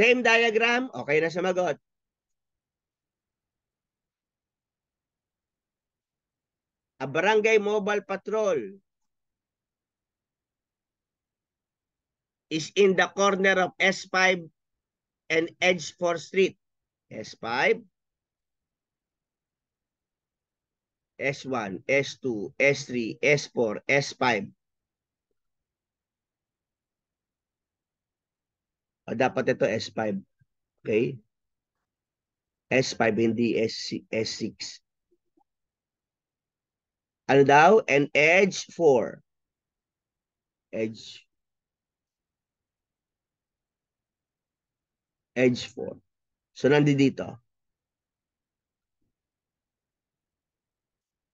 Same diagram, okay na sumagot. A barangay mobile patrol is in the corner of S5 and Edge 4 Street. S5, S1, S2, S3, S4, S5. O, ah, dapat ito S5. Okay? S5, hindi s S6. Ano daw? And edge 4. Edge. Edge 4. So, nandito dito.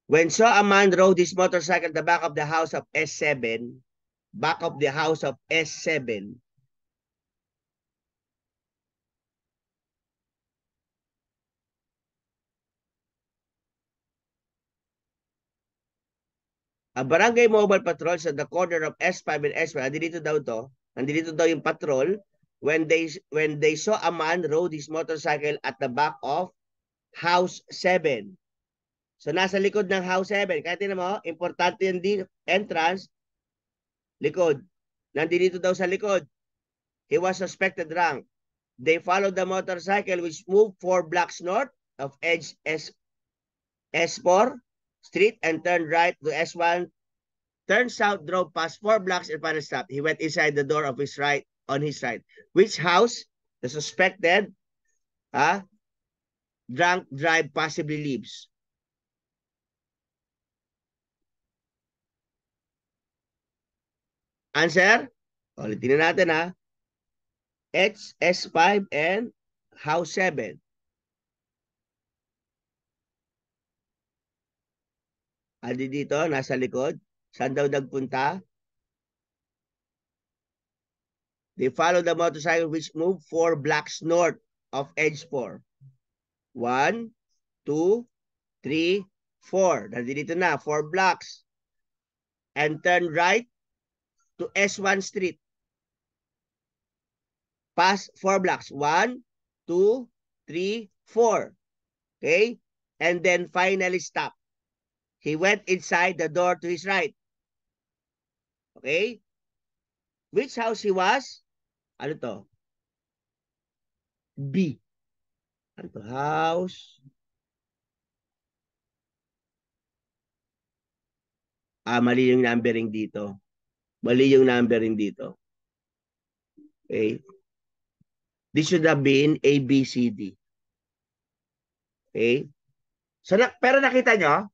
When saw a man rode his motorcycle the back of the house of S7, back of the house of S7, Ang barangay mobile patrol sa the corner of S5 and S1, andito daw to, andito daw yung patrol, when they when they saw a man rode his motorcycle at the back of house 7. So nasa likod ng house 7. Kaya tinan mo, importante yung entrance, likod. Nandito daw sa likod. He was suspected drunk. They followed the motorcycle which moved four blocks north of Edge S S4 street and turned right to S1. Turned south, drove past four blocks and finally stopped. He went inside the door of his right, on his right. Which house? The suspected huh, ah, drunk drive possibly leaves. Answer? Ulitin na natin ha. Ah. H, S5, and house 7. Adi dito, nasa likod. Saan daw nagpunta? They follow the motorcycle which moved four blocks north of edge Edgefor. One, two, three, four. dito na, four blocks. And turn right to S1 Street. Pass four blocks. One, two, three, four. Okay? And then finally stop. He went inside the door to his right. Okay? Which house he was? Ano to? B. Ano to? House. Ah, mali yung numbering dito. Mali yung numbering dito. Okay? This should have been A, B, C, D. Okay? So, na pero nakita nyo,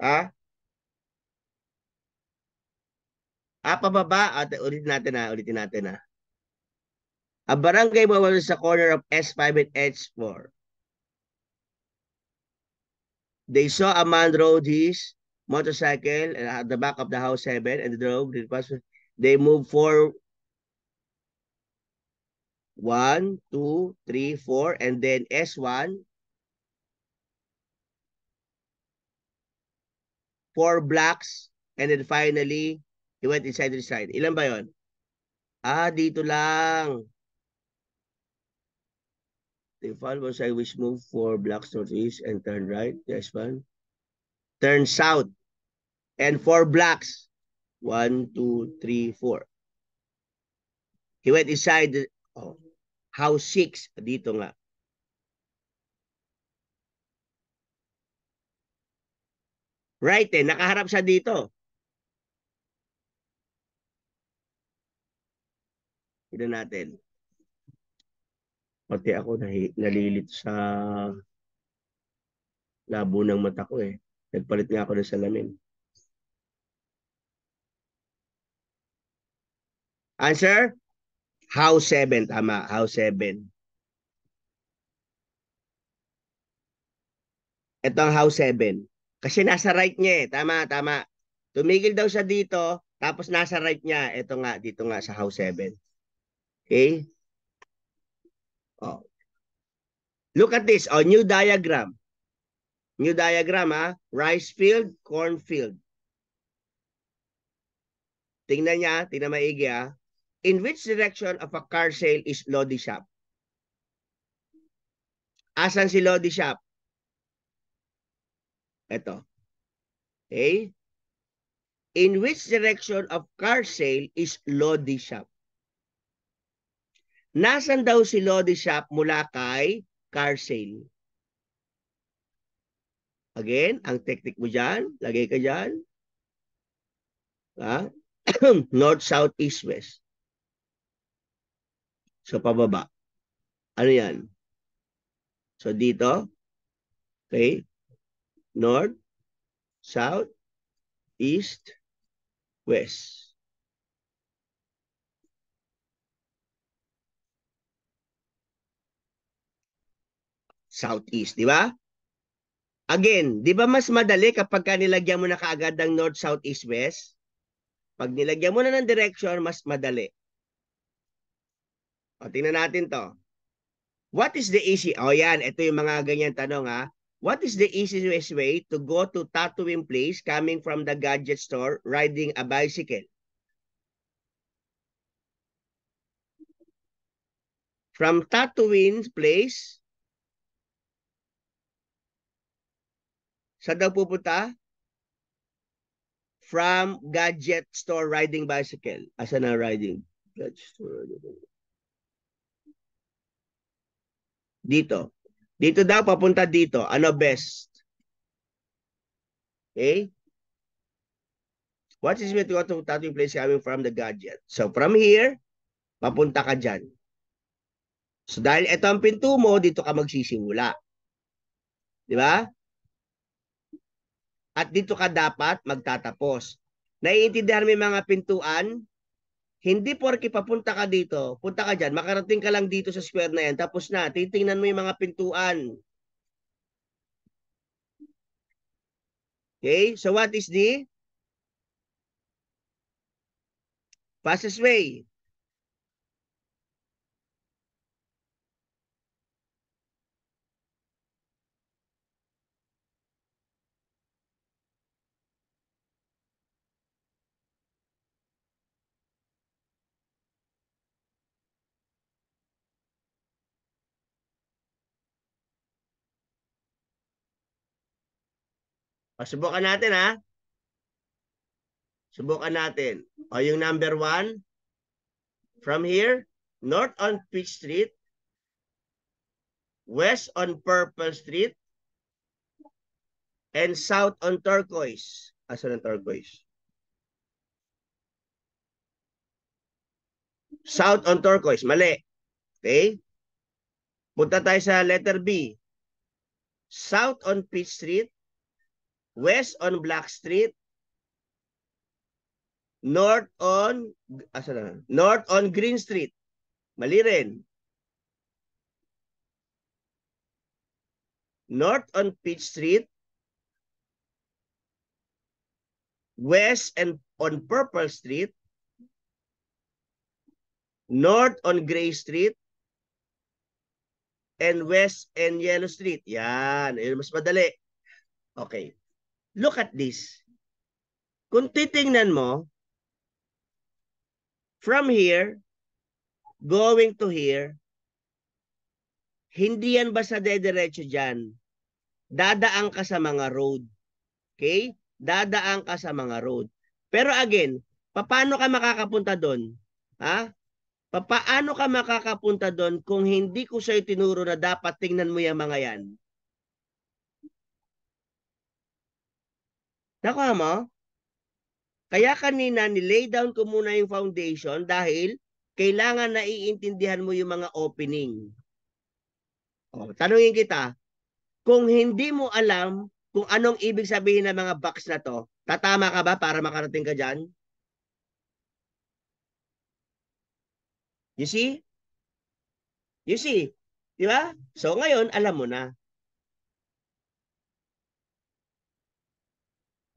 Ah? Ah, pababa. At ulitin natin na, ah, ulitin natin na. Ah. Ang barangay Bawal sa corner of S5 and H4. They saw a man rode his motorcycle at the back of the house 7 and the drove. They moved for 1, 2, 3, 4 and then S1, four blocks, and then finally, he went inside the side. Ilan ba yon? Ah, dito lang. The following sideways move four blocks northeast and turn right. Yes, man. Turn south. And four blocks. One, two, three, four. He went inside the, oh, house six. Dito nga. Right eh, nakaharap siya dito. Tignan natin. Pati ako nalilit sa labo ng mata ko eh. Nagpalit nga ako ng salamin. Answer? House 7. Tama, house 7. Ito ang house 7. Kasi nasa right niya eh. Tama, tama. Tumigil daw siya dito, tapos nasa right niya. Ito nga, dito nga sa house 7. Okay? Oh. Look at this. Oh, new diagram. New diagram ha. Ah. Rice field, corn field. Tingnan niya, ah. tingnan maigi ha. Ah. In which direction of a car sale is Lodi Shop? Asan si Lodi Shop? Ito. Okay? In which direction of car sale is Lodi Shop? Nasaan daw si Lodi Shop mula kay car sale? Again, ang technique mo dyan, lagay ka dyan. Ah? North, south, east, west. So, pababa. Ano yan? So, dito. Okay. North, South, East, West. Southeast, di ba? Again, di ba mas madali kapag ka nilagyan mo na kaagad ng north, south, east, west? Pag nilagyan mo na ng direction, mas madali. O, tingnan natin to. What is the AC? O yan, ito yung mga ganyan tanong ha. What is the easiest way to go to tattooing place coming from the gadget store riding a bicycle? From tattooing place, saan daw pupunta? From gadget store riding bicycle. Asa na riding? Gadget store riding bicycle. Dito. Dito daw, papunta dito. Ano best? Okay? What is with what to tattooing place coming from the gadget? So from here, papunta ka dyan. So dahil ito ang pinto mo, dito ka magsisimula. Di ba? At dito ka dapat magtatapos. Naiintindihan mo yung mga pintuan? Hindi porke papunta ka dito, punta ka dyan, makarating ka lang dito sa square na yan, tapos na, titingnan mo yung mga pintuan. Okay, so what is the fastest way? Subukan natin ha. Subukan natin. O yung number one. From here, north on Peach Street. West on Purple Street. And south on Turquoise. Asan ang Turquoise? South on Turquoise. Mali. Okay? Punta tayo sa letter B. South on Peach Street. West on Black Street. North on asa ah, na? North on Green Street. Mali rin. North on Peach Street. West and on Purple Street. North on Gray Street and West and Yellow Street. Yan. Yun mas madali. Okay. Look at this. Kung titingnan mo, from here, going to here, hindi yan basta dediretso dyan. Dadaan ka sa mga road. Okay? Dadaan ka sa mga road. Pero again, paano ka makakapunta doon? Ha? Paano ka makakapunta doon kung hindi ko sa'yo tinuro na dapat tingnan mo yung mga yan? mo? Kaya kanina nilay down ko muna yung foundation dahil kailangan naiintindihan mo yung mga opening. O, oh, tanungin kita, kung hindi mo alam kung anong ibig sabihin ng mga box na to, tatama ka ba para makarating ka dyan? You see? You see? Di ba? So ngayon, alam mo na.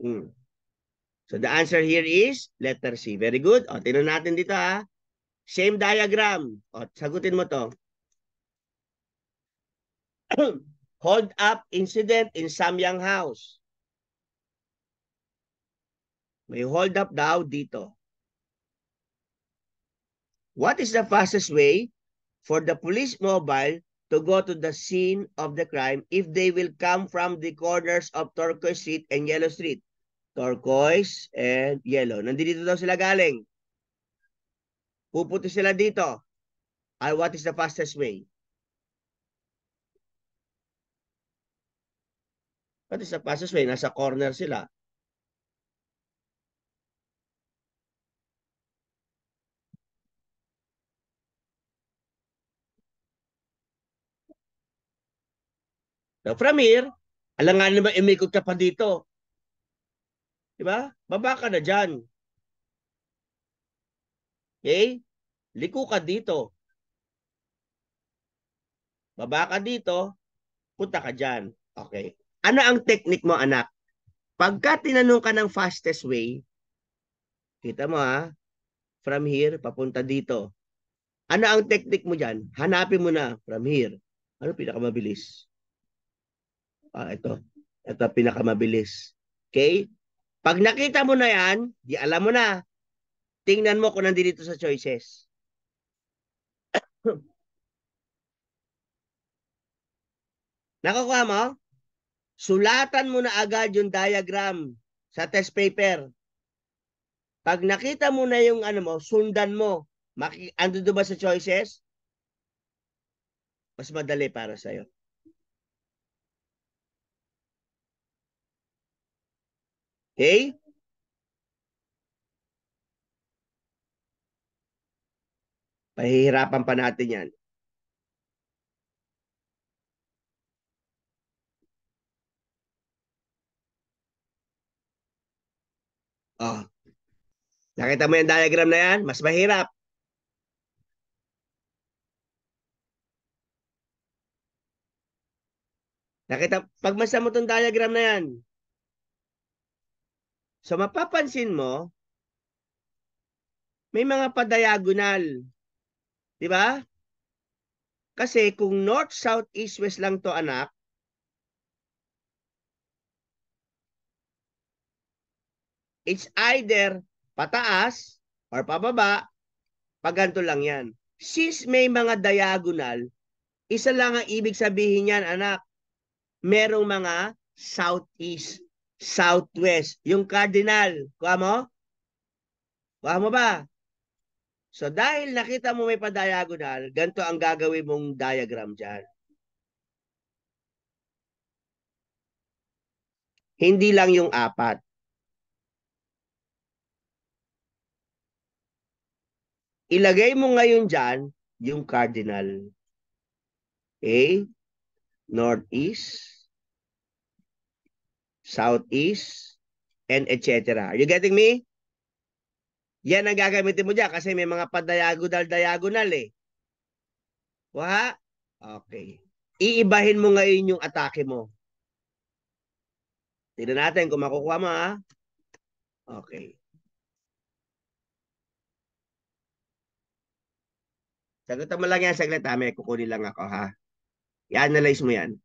Mm. So the answer here is letter C. Very good. O, tinan natin dito ha. Same diagram. O, sagutin mo to. Hold up incident in Samyang House. May hold up daw dito. What is the fastest way for the police mobile to go to the scene of the crime if they will come from the corners of Turquoise Street and Yellow Street? turquoise, and yellow. Nandito daw sila galing. Pupunta sila dito. And what is the fastest way? What is the fastest way? Nasa corner sila. So from here, alangan naman imikot ka pa dito. Di ba? Baba ka na dyan. Okay? Liko ka dito. Baba ka dito, punta ka dyan. Okay. Ano ang technique mo, anak? Pagka tinanong ka ng fastest way, kita mo ha, from here, papunta dito. Ano ang technique mo dyan? Hanapin mo na from here. Ano pinakamabilis? Ah, ito. Ito pinakamabilis. Okay? Pag nakita mo na yan, di alam mo na. Tingnan mo kung nandito sa choices. Nakukuha mo? Sulatan mo na agad yung diagram sa test paper. Pag nakita mo na yung ano mo, sundan mo. Maki, ando ba sa choices? Mas madali para sa'yo. Okay? Pahihirapan pa natin yan. Oh. Nakita mo yung diagram na yan? Mas mahirap. Nakita, pagmasa mo tong diagram na yan, So mapapansin mo, may mga pa-diagonal. 'Di ba? Kasi kung north, south, east, west lang 'to anak, it's either pataas or pababa, pag ganito lang 'yan. Since may mga diagonal, isa lang ang ibig sabihin niyan, anak. Merong mga southeast southwest. Yung cardinal, kuha mo? Kuha mo ba? So dahil nakita mo may pa-diagonal, ganito ang gagawin mong diagram dyan. Hindi lang yung apat. Ilagay mo ngayon dyan yung cardinal. Okay? Northeast southeast, and etc. Are you getting me? Yan ang gagamitin mo dyan kasi may mga padiagonal-diagonal eh. Waha? Okay. Iibahin mo ngayon yung atake mo. Tignan natin kung makukuha mo ha. Okay. Sagutan mo lang yan saglit ha. May kukunin lang ako ha. I-analyze mo yan.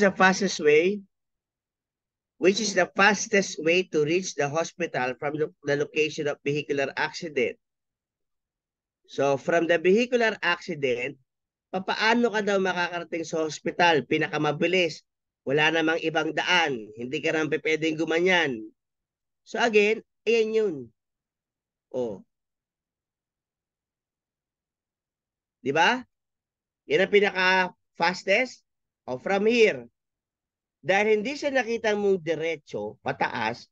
the fastest way? Which is the fastest way to reach the hospital from the, location of vehicular accident? So, from the vehicular accident, papaano ka daw makakarating sa hospital? Pinakamabilis. Wala namang ibang daan. Hindi ka nang pwedeng gumanyan. So again, ayan yun. Oh. Di ba? Yan ang pinaka fastest. O oh, from here, dahil hindi siya nakita mong diretso, pataas,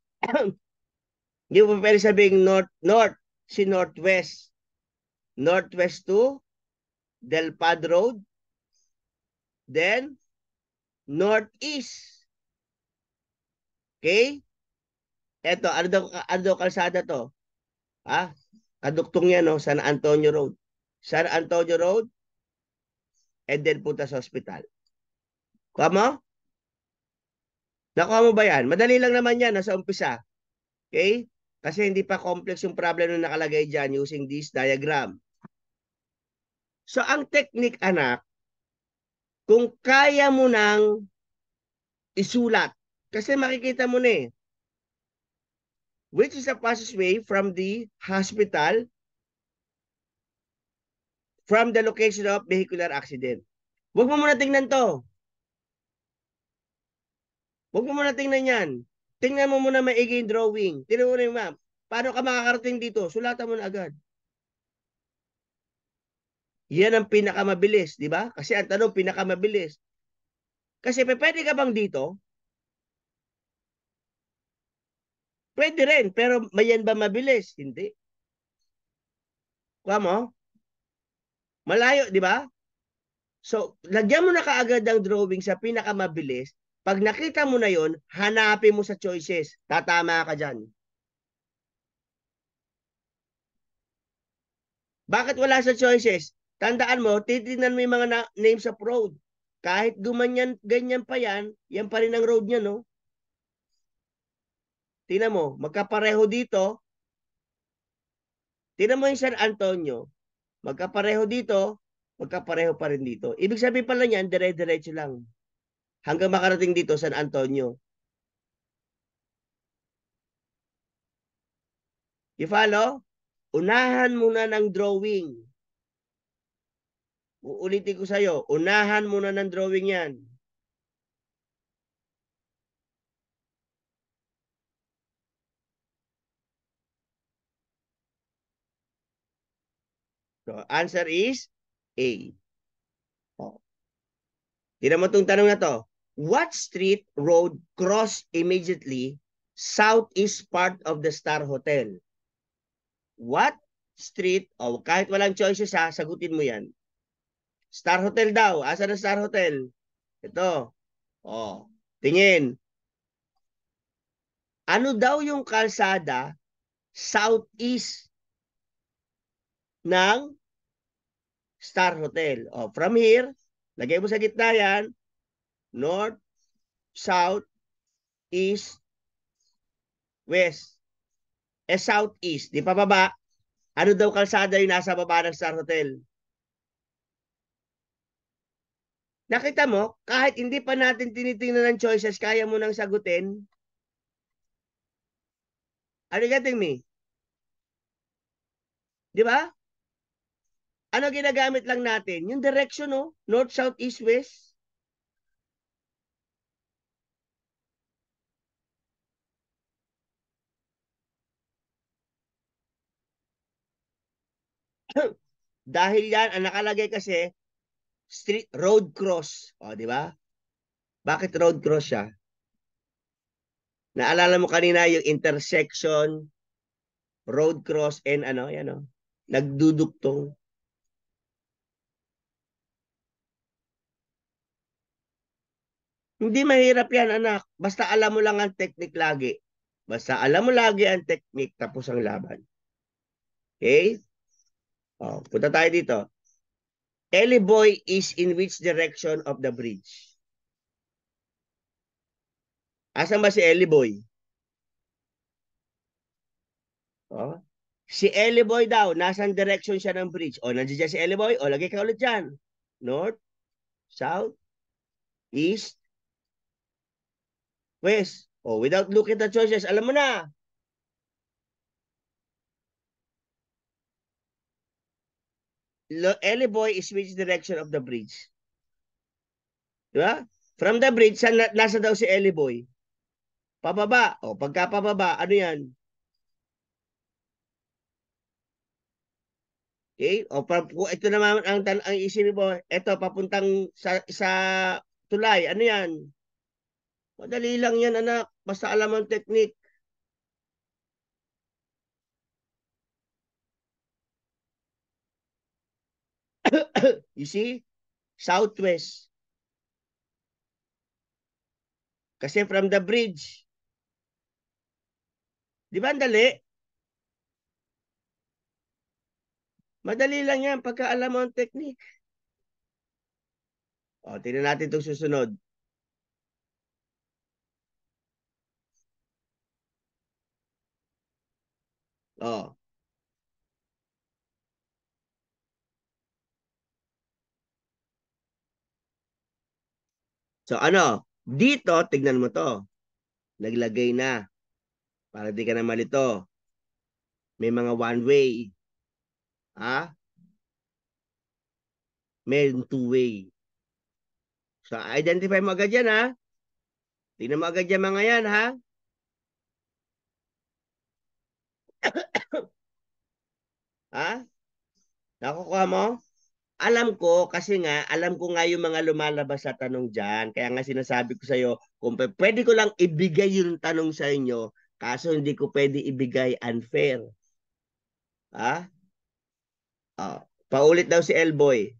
hindi mo pwede sabing north, north, si northwest. Northwest to Del Pad Road. Then, northeast. Okay? Eto, ano daw, ano daw kalsada to? Ha? Kaduktong yan, no? Oh, San Antonio Road. San Antonio Road, and then punta sa hospital. Kamo? Nakuha mo ba yan? Madali lang naman yan, nasa umpisa. Okay? Kasi hindi pa complex yung problem na nakalagay dyan using this diagram. So, ang technique, anak, kung kaya mo nang isulat, kasi makikita mo na eh, which is the way from the hospital from the location of vehicular accident. Huwag mo muna tingnan to. Huwag mo muna tingnan yan. Tingnan mo muna maigi yung drawing. Tingnan mo na yung map. Paano ka makakarating dito? Sulatan mo na agad. Yan ang pinakamabilis, di ba? Kasi ang tanong, pinakamabilis. Kasi pwede ka bang dito? Pwede rin, pero mayan ba mabilis? Hindi. Kuha mo? Malayo, di ba? So, lagyan mo na kaagad ang drawing sa pinakamabilis pag nakita mo na yon, hanapin mo sa choices. Tatama ka dyan. Bakit wala sa choices? Tandaan mo, titignan mo yung mga na- names of road. Kahit gumanyan, ganyan pa yan, yan pa rin ang road niya, no? Tingnan mo, magkapareho dito. Tingnan mo yung San Antonio. Magkapareho dito, magkapareho pa rin dito. Ibig sabihin pala niyan, dire-diretso lang hanggang makarating dito San Antonio. You follow? Unahan muna ng drawing. Uulitin ko sa'yo, unahan muna ng drawing yan. So, answer is A. Oh. Tira mo itong tanong na to. What street road cross immediately southeast part of the Star Hotel? What street, oh, kahit walang choices ha, sagutin mo yan. Star Hotel daw. Asa na Star Hotel? Ito. Oh, tingin. Ano daw yung kalsada southeast ng Star Hotel? Oh, from here, lagay mo sa gitna yan north, south, east, west. Eh, southeast, di pa baba. Ano daw kalsada yung nasa baba ng Star Hotel? Nakita mo, kahit hindi pa natin tinitingnan ng choices, kaya mo nang sagutin. Are you getting me? Di ba? Ano ginagamit lang natin? Yung direction, no? Oh. North, south, east, west. Dahil yan, ang nakalagay kasi, street road cross. O, di ba? Bakit road cross siya? Naalala mo kanina yung intersection, road cross, and ano, yan o. Nagduduktong. Hindi mahirap yan, anak. Basta alam mo lang ang technique lagi. Basta alam mo lagi ang technique, tapos ang laban. Okay? Oh, punta tayo dito. Ellie Boy is in which direction of the bridge? Asan ba si Ellie Boy? Oh. Si Ellie Boy daw, nasang direction siya ng bridge? O, oh, nandiyan dyan si Ellie Boy? O, oh, lagi ka ulit dyan. North, south, east, west. O, oh, without looking at the choices, alam mo na. Elliboy is which direction of the bridge? Di ba? From the bridge, saan nasa daw si Elliboy? Pababa. O, pagka pababa, ano yan? Okay? O, pa, ito naman ang, ang, ang isipin mo, ito, papuntang sa, sa tulay, ano yan? Madali lang yan, anak. Basta alam ang technique. you see? Southwest. Kasi from the bridge. Di ba dali? Madali lang yan pagka alam mo ang technique. O, tingnan natin itong susunod. O. So ano, dito, tignan mo to. Naglagay na. Para di ka na malito. May mga one-way. Ha? May two-way. So, identify mo agad yan, ha? Tingnan mo agad yan mga yan, ha? ha? Nakukuha mo? alam ko kasi nga, alam ko nga yung mga lumalabas sa tanong diyan Kaya nga sinasabi ko sa iyo kung pwede ko lang ibigay yung tanong sa inyo, kaso hindi ko pwede ibigay unfair. Ha? Ah? ah, paulit daw si Elboy.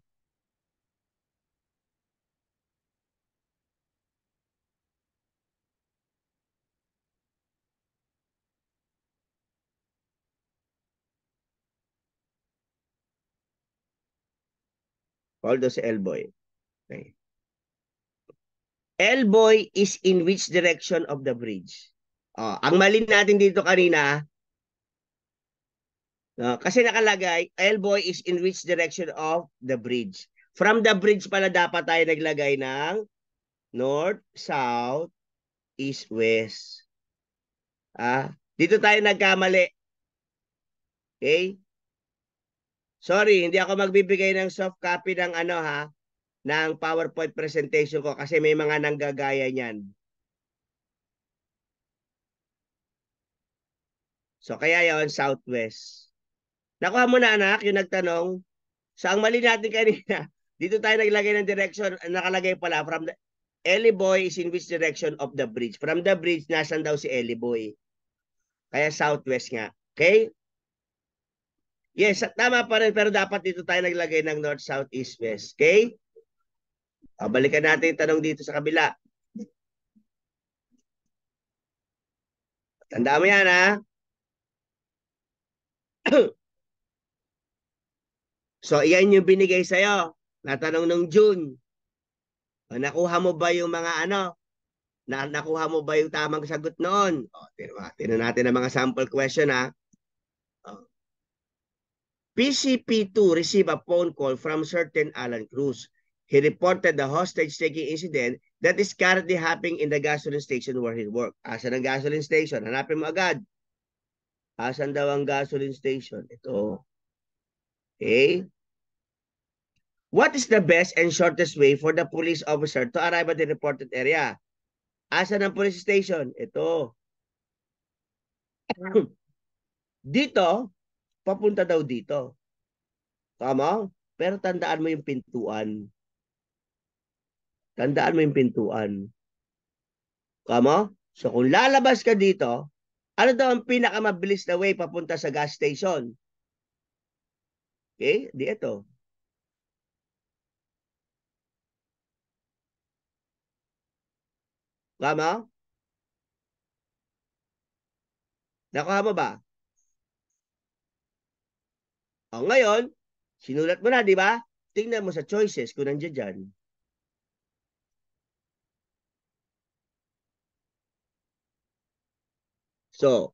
Call doon si Elboy. Okay. Elboy is in which direction of the bridge? Oh, ang mali natin dito kanina, no, ah, kasi nakalagay, Elboy is in which direction of the bridge. From the bridge pala dapat tayo naglagay ng north, south, east, west. Ah, dito tayo nagkamali. Okay? Sorry, hindi ako magbibigay ng soft copy ng ano ha, ng PowerPoint presentation ko kasi may mga nanggagaya niyan. So kaya yon Southwest. Nakuha mo na anak, yung nagtanong. So ang mali natin kanina, dito tayo naglagay ng direction, nakalagay pala from the, Ellie Boy is in which direction of the bridge? From the bridge, nasan daw si Ellie Boy? Kaya southwest nga. Okay? Yes, tama pa rin pero dapat dito tayo naglagay ng north, south, east, west. Okay? O, balikan natin yung tanong dito sa kabila. Tanda mo yan ha. so iyan yung binigay sa'yo. Natanong ng June. O, nakuha mo ba yung mga ano? Na, nakuha mo ba yung tamang sagot noon? O, tinan natin ang mga sample question ha. PCP2 received a phone call from certain Alan Cruz. He reported the hostage-taking incident that is currently happening in the gasoline station where he worked. Asan ang gasoline station? Hanapin mo agad. Asan daw ang gasoline station? Ito. Okay. What is the best and shortest way for the police officer to arrive at the reported area? Asan ang police station? Ito. Dito, papunta daw dito. Tama? Pero tandaan mo yung pintuan. Tandaan mo yung pintuan. Tama? So kung lalabas ka dito, ano daw ang pinakamabilis na way papunta sa gas station? Okay? Di ito. Tama? Nakuha mo ba? O, oh, ngayon, sinulat mo na, di ba? Tingnan mo sa choices kung nandiyan dyan. So,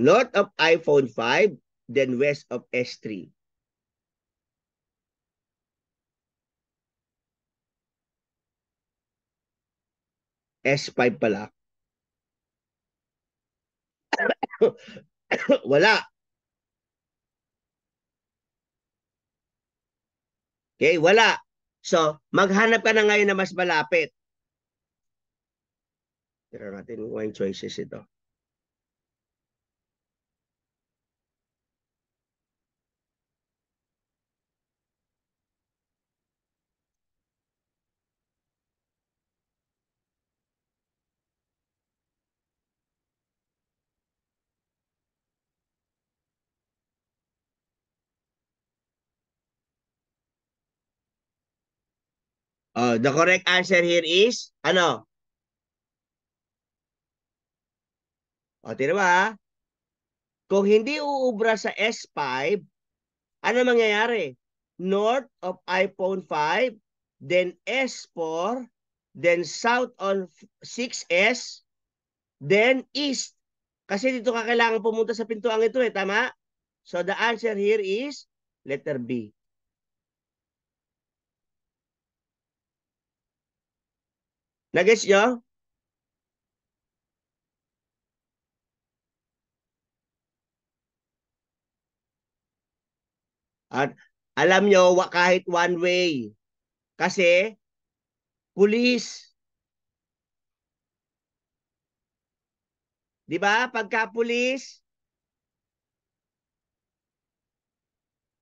north of iPhone 5, then west of S3. S5 pala. Wala. Okay, wala. So, maghanap ka na ngayon na mas malapit. Tira natin kung choices ito. Uh, the correct answer here is, ano? O, tira ba? Kung hindi uubra sa S5, ano mangyayari? North of iPhone 5, then S4, then south on 6S, then east. Kasi dito ka kailangan pumunta sa pintuang ito eh, tama? So the answer here is letter B. Na-guess nyo? At alam nyo, wa kahit one way. Kasi, pulis. Di ba? Pagka pulis,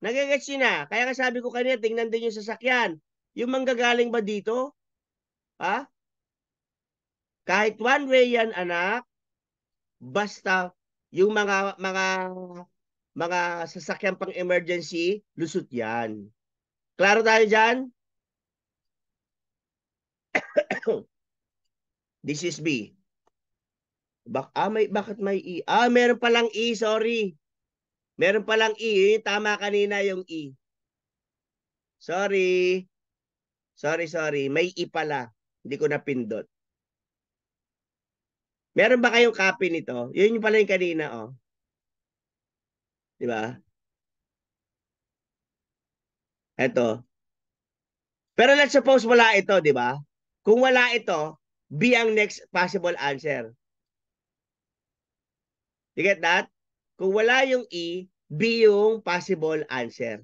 Nagagets na. Kaya nga sabi ko kanina, tingnan din yung sasakyan. Yung manggagaling ba dito? Ha? Kahit one way yan anak, basta yung mga mga mga sasakyan pang emergency, lusot yan. Klaro tayo diyan? This is B. Bak ah, may, bakit may E? Ah, meron palang E, sorry. Meron palang E. Tama kanina yung E. Sorry. Sorry, sorry. May E pala. Hindi ko napindot. Meron ba kayong copy nito? Yun yung pala yung kanina, oh. Di ba? Ito. Pero let's suppose wala ito, di ba? Kung wala ito, B ang next possible answer. You get that? Kung wala yung E, B yung possible answer.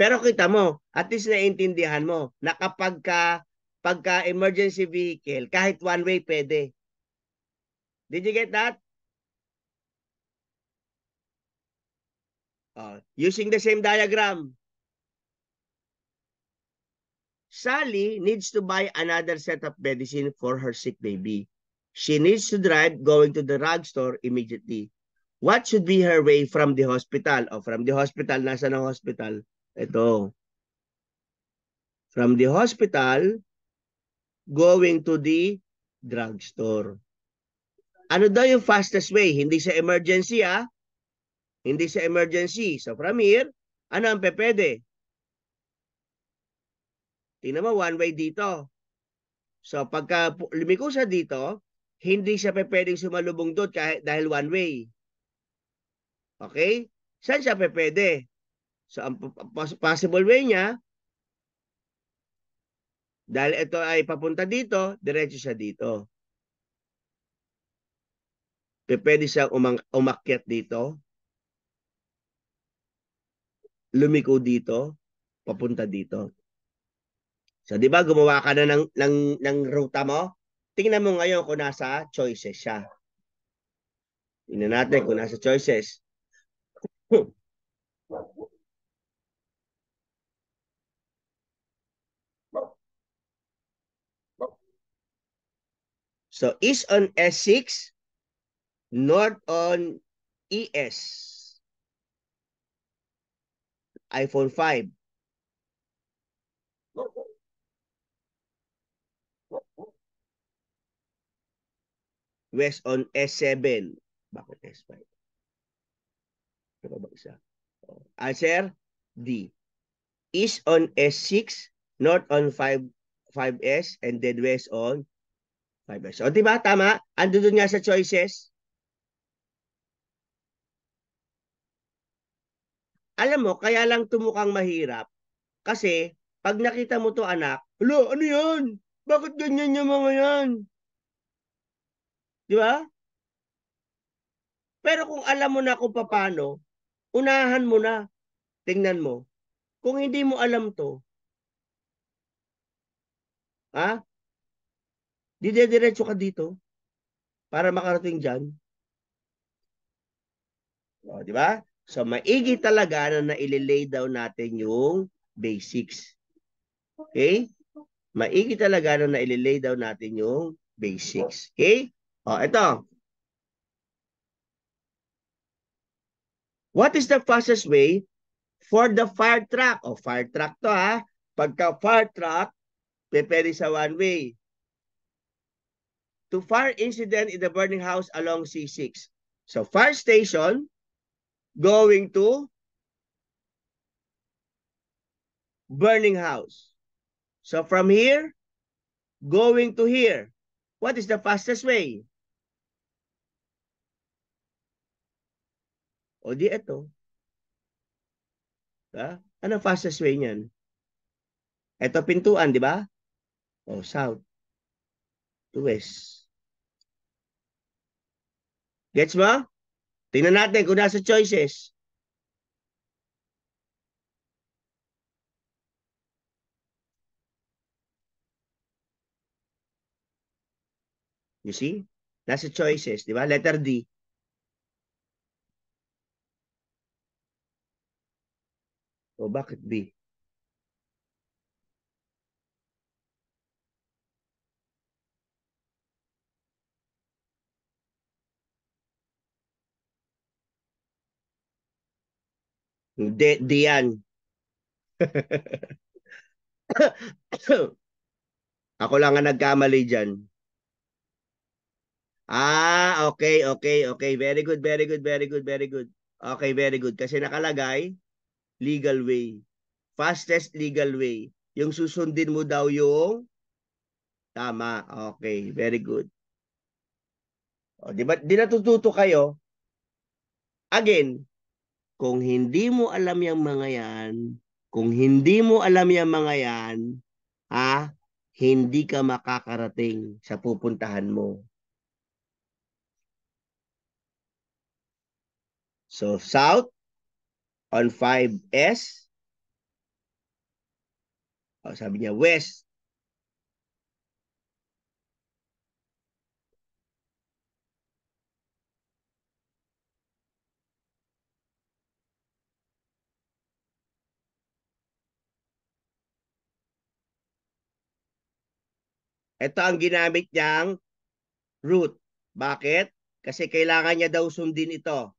Pero kita mo, at least naiintindihan mo na kapag ka, pagka emergency vehicle, kahit one way pwede. Did you get that? Uh, using the same diagram. Sally needs to buy another set of medicine for her sick baby. She needs to drive going to the drugstore immediately. What should be her way from the hospital? Or oh, from the hospital, nasa ng hospital? Ito. From the hospital, going to the drugstore. Ano daw yung fastest way? Hindi sa emergency ah. Hindi sa emergency. So from here, ano ang pepede? Tingnan mo, one way dito. So pagka lumiko siya dito, hindi siya pwedeng sumalubong doon kahit dahil one way. Okay? Saan siya pwede? So ang possible way niya, dahil ito ay papunta dito, diretso siya dito. Eh, pwede siyang umang, umakyat dito, lumiko dito, papunta dito. So, di ba, gumawa ka na ng, ng, ng ruta mo? Tingnan mo ngayon kung nasa choices siya. Tingnan natin kung nasa choices. So, is on S6 North on ES. iPhone 5. West on S7. Bakit S5? Ito ba isa? Answer, D. East on S6, North on 5, 5S, and then West on 5S. O, diba? Tama? Ando doon nga sa choices. Alam mo, kaya lang tumukang mahirap. Kasi, pag nakita mo to anak, Alo, ano yan? Bakit ganyan yung mga yan? Di ba? Pero kung alam mo na kung paano, unahan mo na. Tingnan mo. Kung hindi mo alam to, ha? Didediretso ka dito para makarating dyan. O, di ba? So maigi talaga na nailay down natin yung basics. Okay? Maigi talaga na nailay down natin yung basics. Okay? Oh, ito. What is the fastest way for the fire truck? O, oh, fire truck to ha. Pagka fire truck, peperi sa one way. To fire incident in the burning house along C6. So, fire station, going to burning house. So from here, going to here, what is the fastest way? O di ito. Ha? Ano fastest way niyan? Ito pintuan, di ba? O, south to west. Gets ba? Tingnan natin kung nasa choices. You see? Nasa choices, di ba? Letter D. O bakit B? Hindi, di yan. Ako lang ang nagkamali dyan. Ah, okay, okay, okay. Very good, very good, very good, very good. Okay, very good. Kasi nakalagay, legal way. Fastest legal way. Yung susundin mo daw yung tama. Okay, very good. O, di ba, di natututo kayo? Again, kung hindi mo alam yung mga yan, kung hindi mo alam yung mga yan, ha, hindi ka makakarating sa pupuntahan mo. So, south on 5S. Oh, sabi niya, west Ito ang ginamit niyang root. Bakit? Kasi kailangan niya daw sundin ito.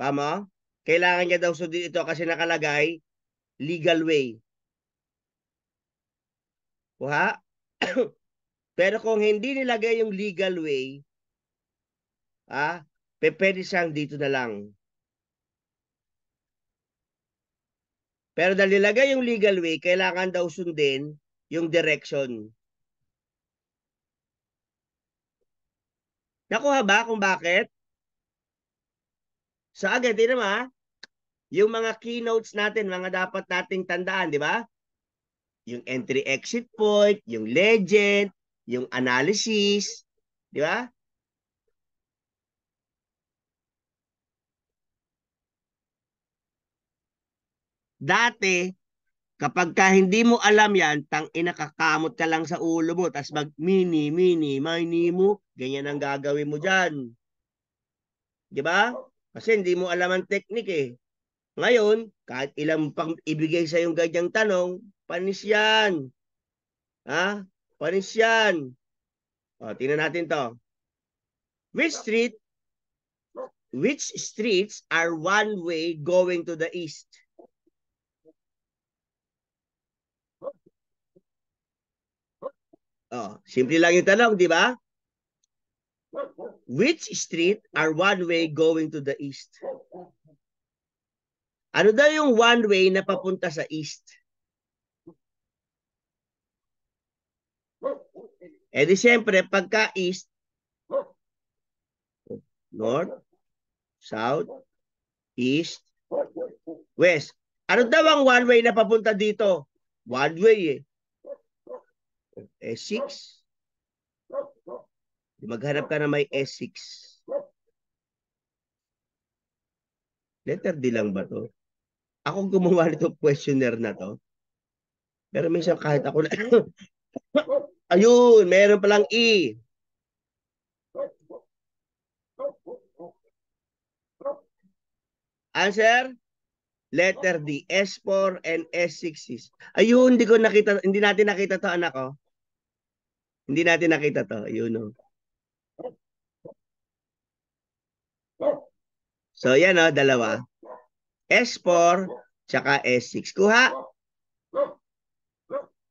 Tama? Kailangan niya daw sundin ito kasi nakalagay legal way. Kuha? Pero kung hindi nilagay yung legal way, ah, pepe pwede siyang dito na lang. Pero dahil nilagay yung legal way, kailangan daw sundin yung direction. Nakuha ba kung bakit? So agad, din naman, yung mga keynotes natin, mga dapat nating tandaan, di ba? Yung entry-exit point, yung legend, yung analysis, di ba? Dati, kapag ka hindi mo alam yan, tang inakakamot ka lang sa ulo mo, tapos mag mini, mini, mini mo, ganyan ang gagawin mo dyan. Di ba? Kasi hindi mo alam ang technique eh. Ngayon, kahit ilang pang ibigay sa yung ganyang tanong, panis yan. Ha? Panis yan. O, tingnan natin to. Which street which streets are one way going to the east? Oh, simple lang yung tanong, di ba? Which street are one way going to the east? Ano daw yung one way na papunta sa east? Eh di siyempre, pagka east, north, south, east, west. Ano daw ang one way na papunta dito? One way eh. Eh, S6. Maghanap ka na may eh, S6. Letter D lang ba to? Ako gumawa nito questionnaire na to. Pero minsan kahit ako na... Ayun, meron palang E. Answer? Letter D. S4 and S6 is. Ayun, hindi ko nakita, hindi natin nakita to anak ko. Oh. Hindi natin nakita to. you know. So yan o, oh, dalawa. S4 tsaka S6. Kuha.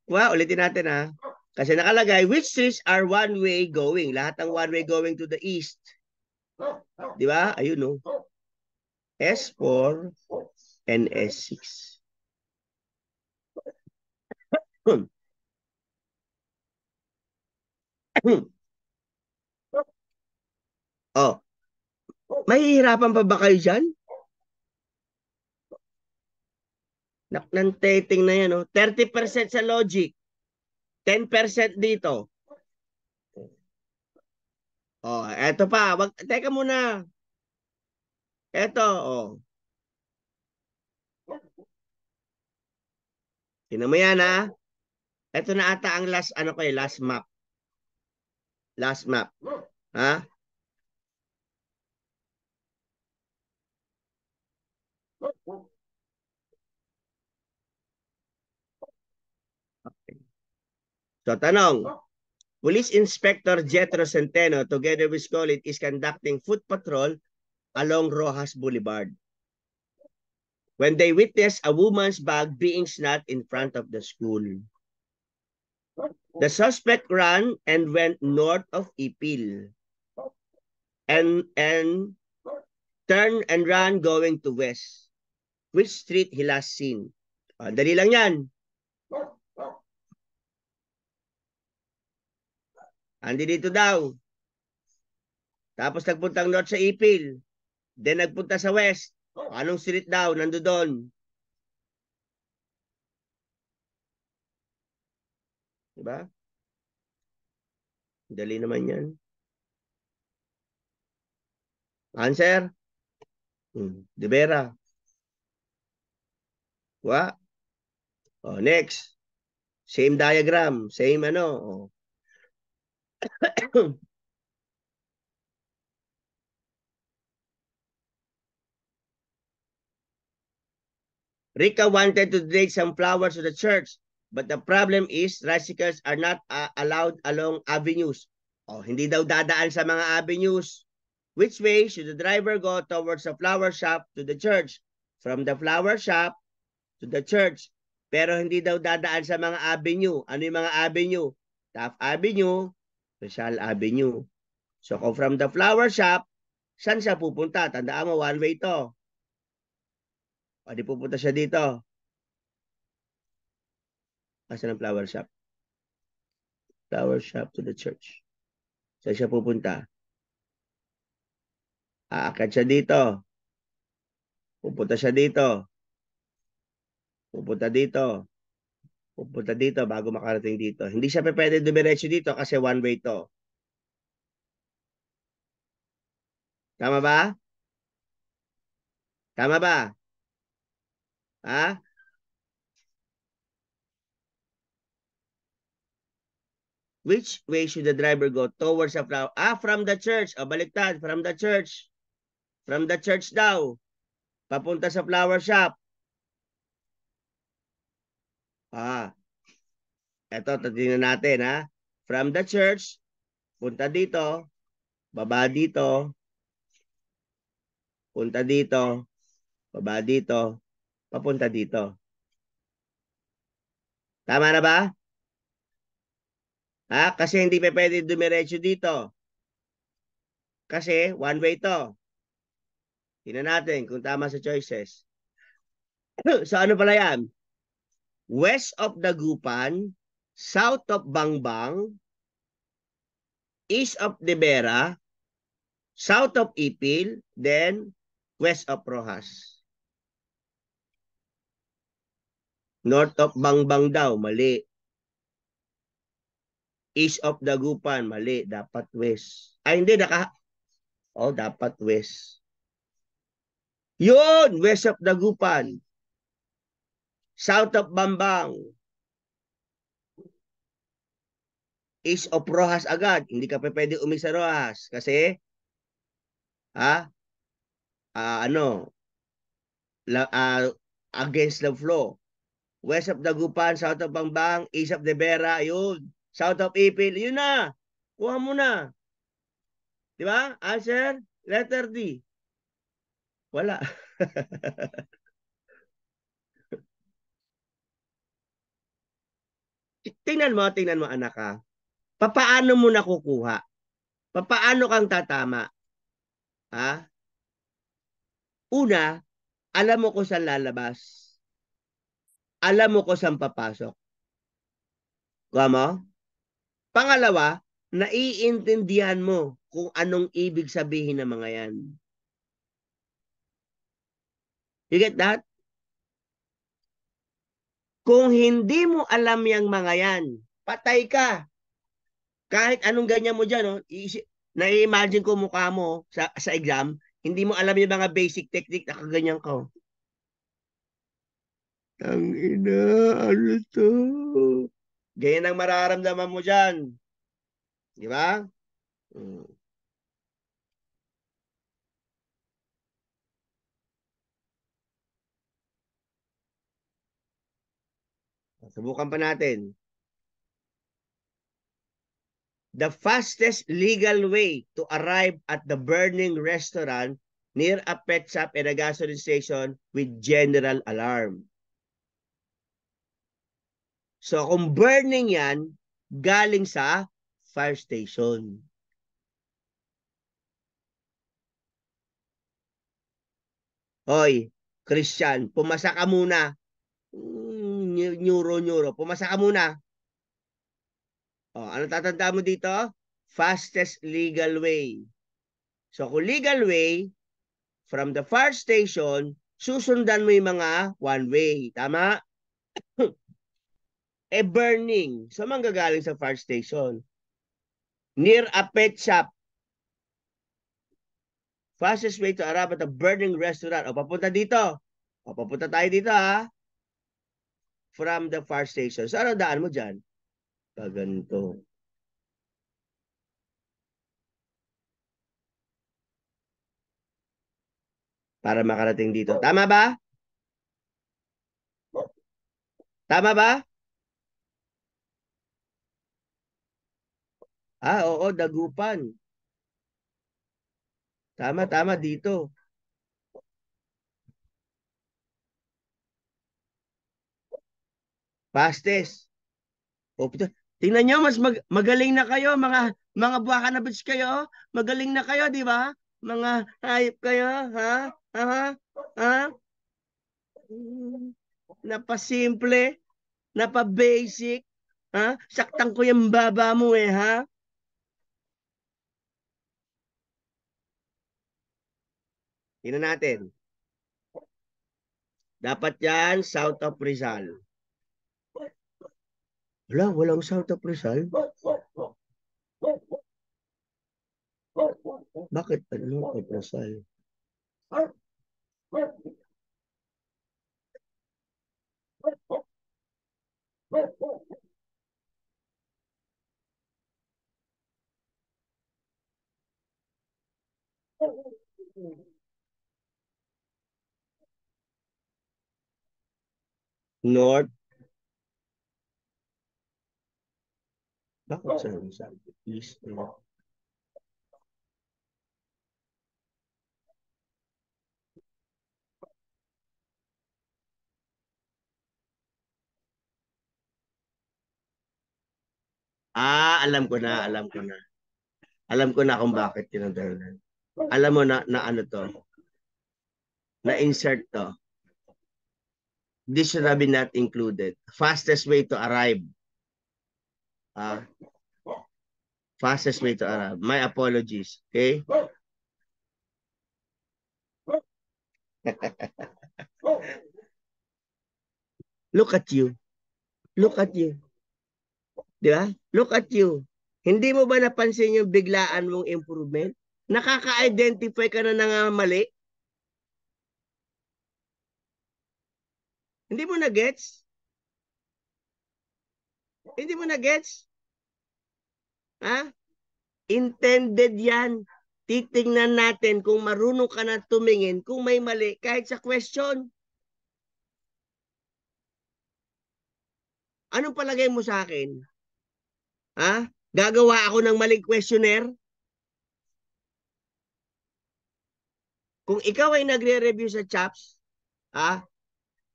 Kuha, ulitin natin ha. Ah. Kasi nakalagay, which streets are one-way going? Lahat ng one-way going to the east. Di ba? Ayun o. S4 and S6 oh. Mahihirapan pa ba kayo dyan? Naknang dating na yan, oh. 30% sa logic. 10% dito. Oh, eto pa. Wag, teka muna. Eto, oh. Tinan mo yan, ha? Ah. Eto na ata ang last, ano ko eh, last map. Last map. Hmm. Ha? Okay. So tanong, hmm. Police Inspector Jetro Centeno together with Scolit is conducting foot patrol along Rojas Boulevard. When they witness a woman's bag being snatched in front of the school. The suspect ran and went north of Ipil and and turned and ran going to west. Which street he last seen? Ah, dali lang yan. Andi dito daw. Tapos nagpuntang north sa Ipil. Then nagpunta sa west. Anong street daw? Nando doon. Di Dali naman yan. Answer? the hmm, De Vera. Wa? Oh, next. Same diagram. Same ano. Oh. Rika wanted to take some flowers to the church. But the problem is, tricycles are not uh, allowed along avenues. Oh, hindi daw dadaan sa mga avenues. Which way should the driver go towards the flower shop to the church? From the flower shop to the church. Pero hindi daw dadaan sa mga avenue. Ano yung mga avenue? Taft Avenue, Rizal Avenue. So kung from the flower shop, saan siya pupunta? Tandaan mo, one way to. O di pupunta siya dito. Asan ang flower shop? Flower shop to the church. Saan siya pupunta? Aakyat siya dito. Pupunta siya dito. Pupunta dito. Pupunta dito bago makarating dito. Hindi siya pwede dumiretso dito kasi one way to. Tama ba? Tama ba? Ha? Which way should the driver go? Towards the flower. Ah, from the church. O, baliktad. From the church. From the church daw. Papunta sa flower shop. Ah. Ito, tatingnan natin ha. From the church, punta dito, baba dito, punta dito, baba dito, papunta dito. Tama na ba? Ha? Kasi hindi pa pwede dumiretso dito. Kasi one way to. Tingnan natin kung tama sa choices. so ano pala yan? West of Dagupan, south of Bangbang, east of Debera, south of Ipil, then west of Rojas. North of Bangbang daw, mali. East of Dagupan. Mali. Dapat west. Ay, hindi. Naka... Oh, dapat west. Yun! West of Dagupan. South of Bambang. East of Rojas agad. Hindi ka pa pwede umis sa Rojas. Kasi, ha? Uh, ano? La, uh, against the flow. West of Dagupan, South of Bambang, East of De Vera, yun. South of April. Yun na. Kuha mo na. Di ba? Answer, letter D. Wala. tingnan mo, tingnan mo anak ka. Papaano mo nakukuha? Papaano kang tatama? Ha? Una, alam mo kung saan lalabas. Alam mo kung saan papasok. Kuha mo? Pangalawa, naiintindihan mo kung anong ibig sabihin ng mga yan. You get that? Kung hindi mo alam yang mga yan, patay ka. Kahit anong ganyan mo dyan, no? nai-imagine ko mukha mo sa, sa exam, hindi mo alam yung mga basic technique na kaganyan ko. Oh. Ang ina, ano to? Ganyan ang mararamdaman mo dyan. Di ba? Hmm. Subukan pa natin. The fastest legal way to arrive at the burning restaurant near a pet shop and a gasoline station with general alarm. So kung burning yan, galing sa fire station. Hoy, Christian, pumasa ka muna. Hmm, neuro, neuro. Pumasa ka muna. O, oh, ano tatandaan mo dito? Fastest legal way. So, kung legal way, from the fire station, susundan mo yung mga one way. Tama? a eh, burning sa so, manggagaling sa fire station near a pet shop fastest way to arrive at a burning restaurant o papunta dito o papunta tayo dito ha from the fire station so daan mo dyan kaganto para makarating dito. Oh. Tama ba? Tama ba? Ah, oo, dagupan. Tama, oh. tama dito. Pastes. O, tingnan niyo mas mag, magaling na kayo, mga mga buwakan na bitch kayo. Oh. Magaling na kayo, di ba? Mga hype kayo, ha? Ha? Ha? Napasimple, napa-basic, ha? Saktan ko yung baba mo eh, ha? Tingnan natin. Dapat yan, south of Rizal. Wala, walang south of Rizal. Bakit ano kay Rizal? Thank you. not bakit oh. sa sabi? is not Ah, alam ko na, alam ko na. Alam ko na kung bakit yun Alam mo na, na ano to. Na-insert to dictionary not included. Fastest way to arrive. Uh, fastest way to arrive. My apologies. Okay? Look at you. Look at you. Di ba? Look at you. Hindi mo ba napansin yung biglaan mong improvement? Nakaka-identify ka na mali? Hindi mo na gets? Hindi mo na gets? Ha? Intended yan. Titingnan natin kung marunong ka na tumingin kung may mali kahit sa question. Anong palagay mo sa akin? Ha? Gagawa ako ng maling questionnaire? Kung ikaw ay nagre-review sa CHAPS, ha?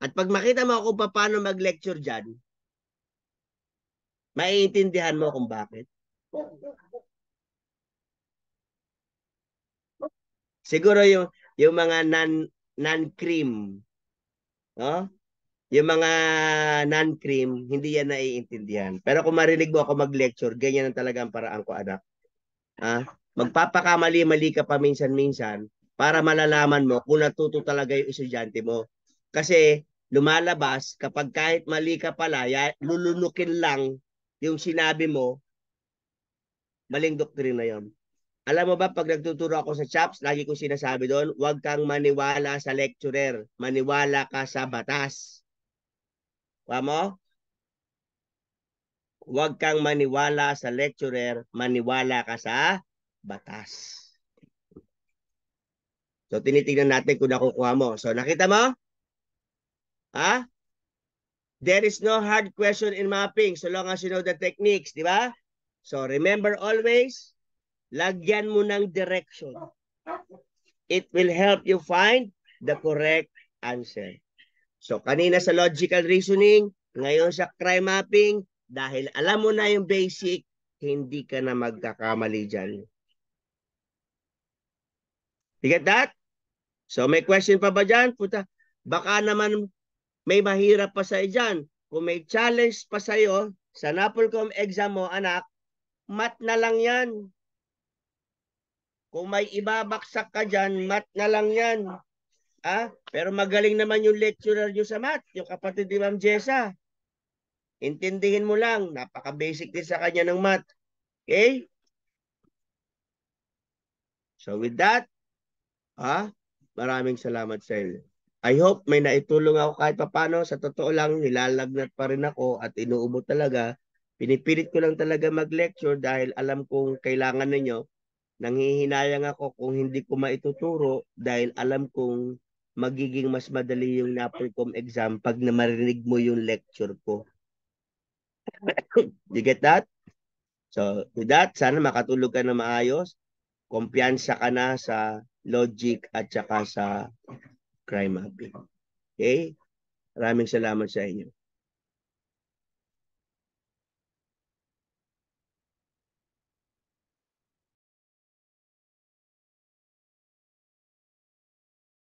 At pag makita mo kung paano mag-lecture dyan, maiintindihan mo kung bakit. Siguro yung yung mga non non-cream, no? Yung mga non-cream, hindi yan naiintindihan. Pero kung marinig mo ako mag-lecture, ganyan ang talaga ang paraan ko, anak. Ha? Magpapakamali-mali ka pa minsan-minsan para malalaman mo kung natuto talaga yung estudyante mo. Kasi lumalabas kapag kahit mali ka pala, lulunukin lang yung sinabi mo, maling doktrina yon. Alam mo ba, pag nagtuturo ako sa CHAPS, lagi ko sinasabi doon, huwag kang maniwala sa lecturer, maniwala ka sa batas. Kuha mo? Huwag kang maniwala sa lecturer, maniwala ka sa batas. So tinitingnan natin kung nakukuha mo. So nakita mo? Ha? There is no hard question in mapping so long as you know the techniques, di ba? So remember always, lagyan mo ng direction. It will help you find the correct answer. So kanina sa logical reasoning, ngayon sa crime mapping, dahil alam mo na yung basic, hindi ka na magkakamali dyan. You get that? So may question pa ba dyan? Puta, baka naman may mahirap pa sa'yo dyan. Kung may challenge pa sa'yo sa Napolcom exam mo, anak, mat na lang yan. Kung may ibabaksak ka dyan, mat na lang yan. Ah, pero magaling naman yung lecturer nyo sa mat, yung kapatid ni Ma'am Jessa. Intindihin mo lang, napaka-basic din sa kanya ng mat. Okay? So with that, ah, maraming salamat sa inyo. I hope may naitulong ako kahit papano. Sa totoo lang, nilalagnat pa rin ako at inuubo talaga. Pinipilit ko lang talaga mag-lecture dahil alam kong kailangan ninyo. Nanghihinayang ako kung hindi ko maituturo dahil alam kong magiging mas madali yung NAPRECOM exam pag namarinig mo yung lecture ko. you get that? So, with that, sana makatulog ka na maayos. Kumpiyansa ka na sa logic at saka sa crime mapping. Okay? Maraming salamat sa inyo.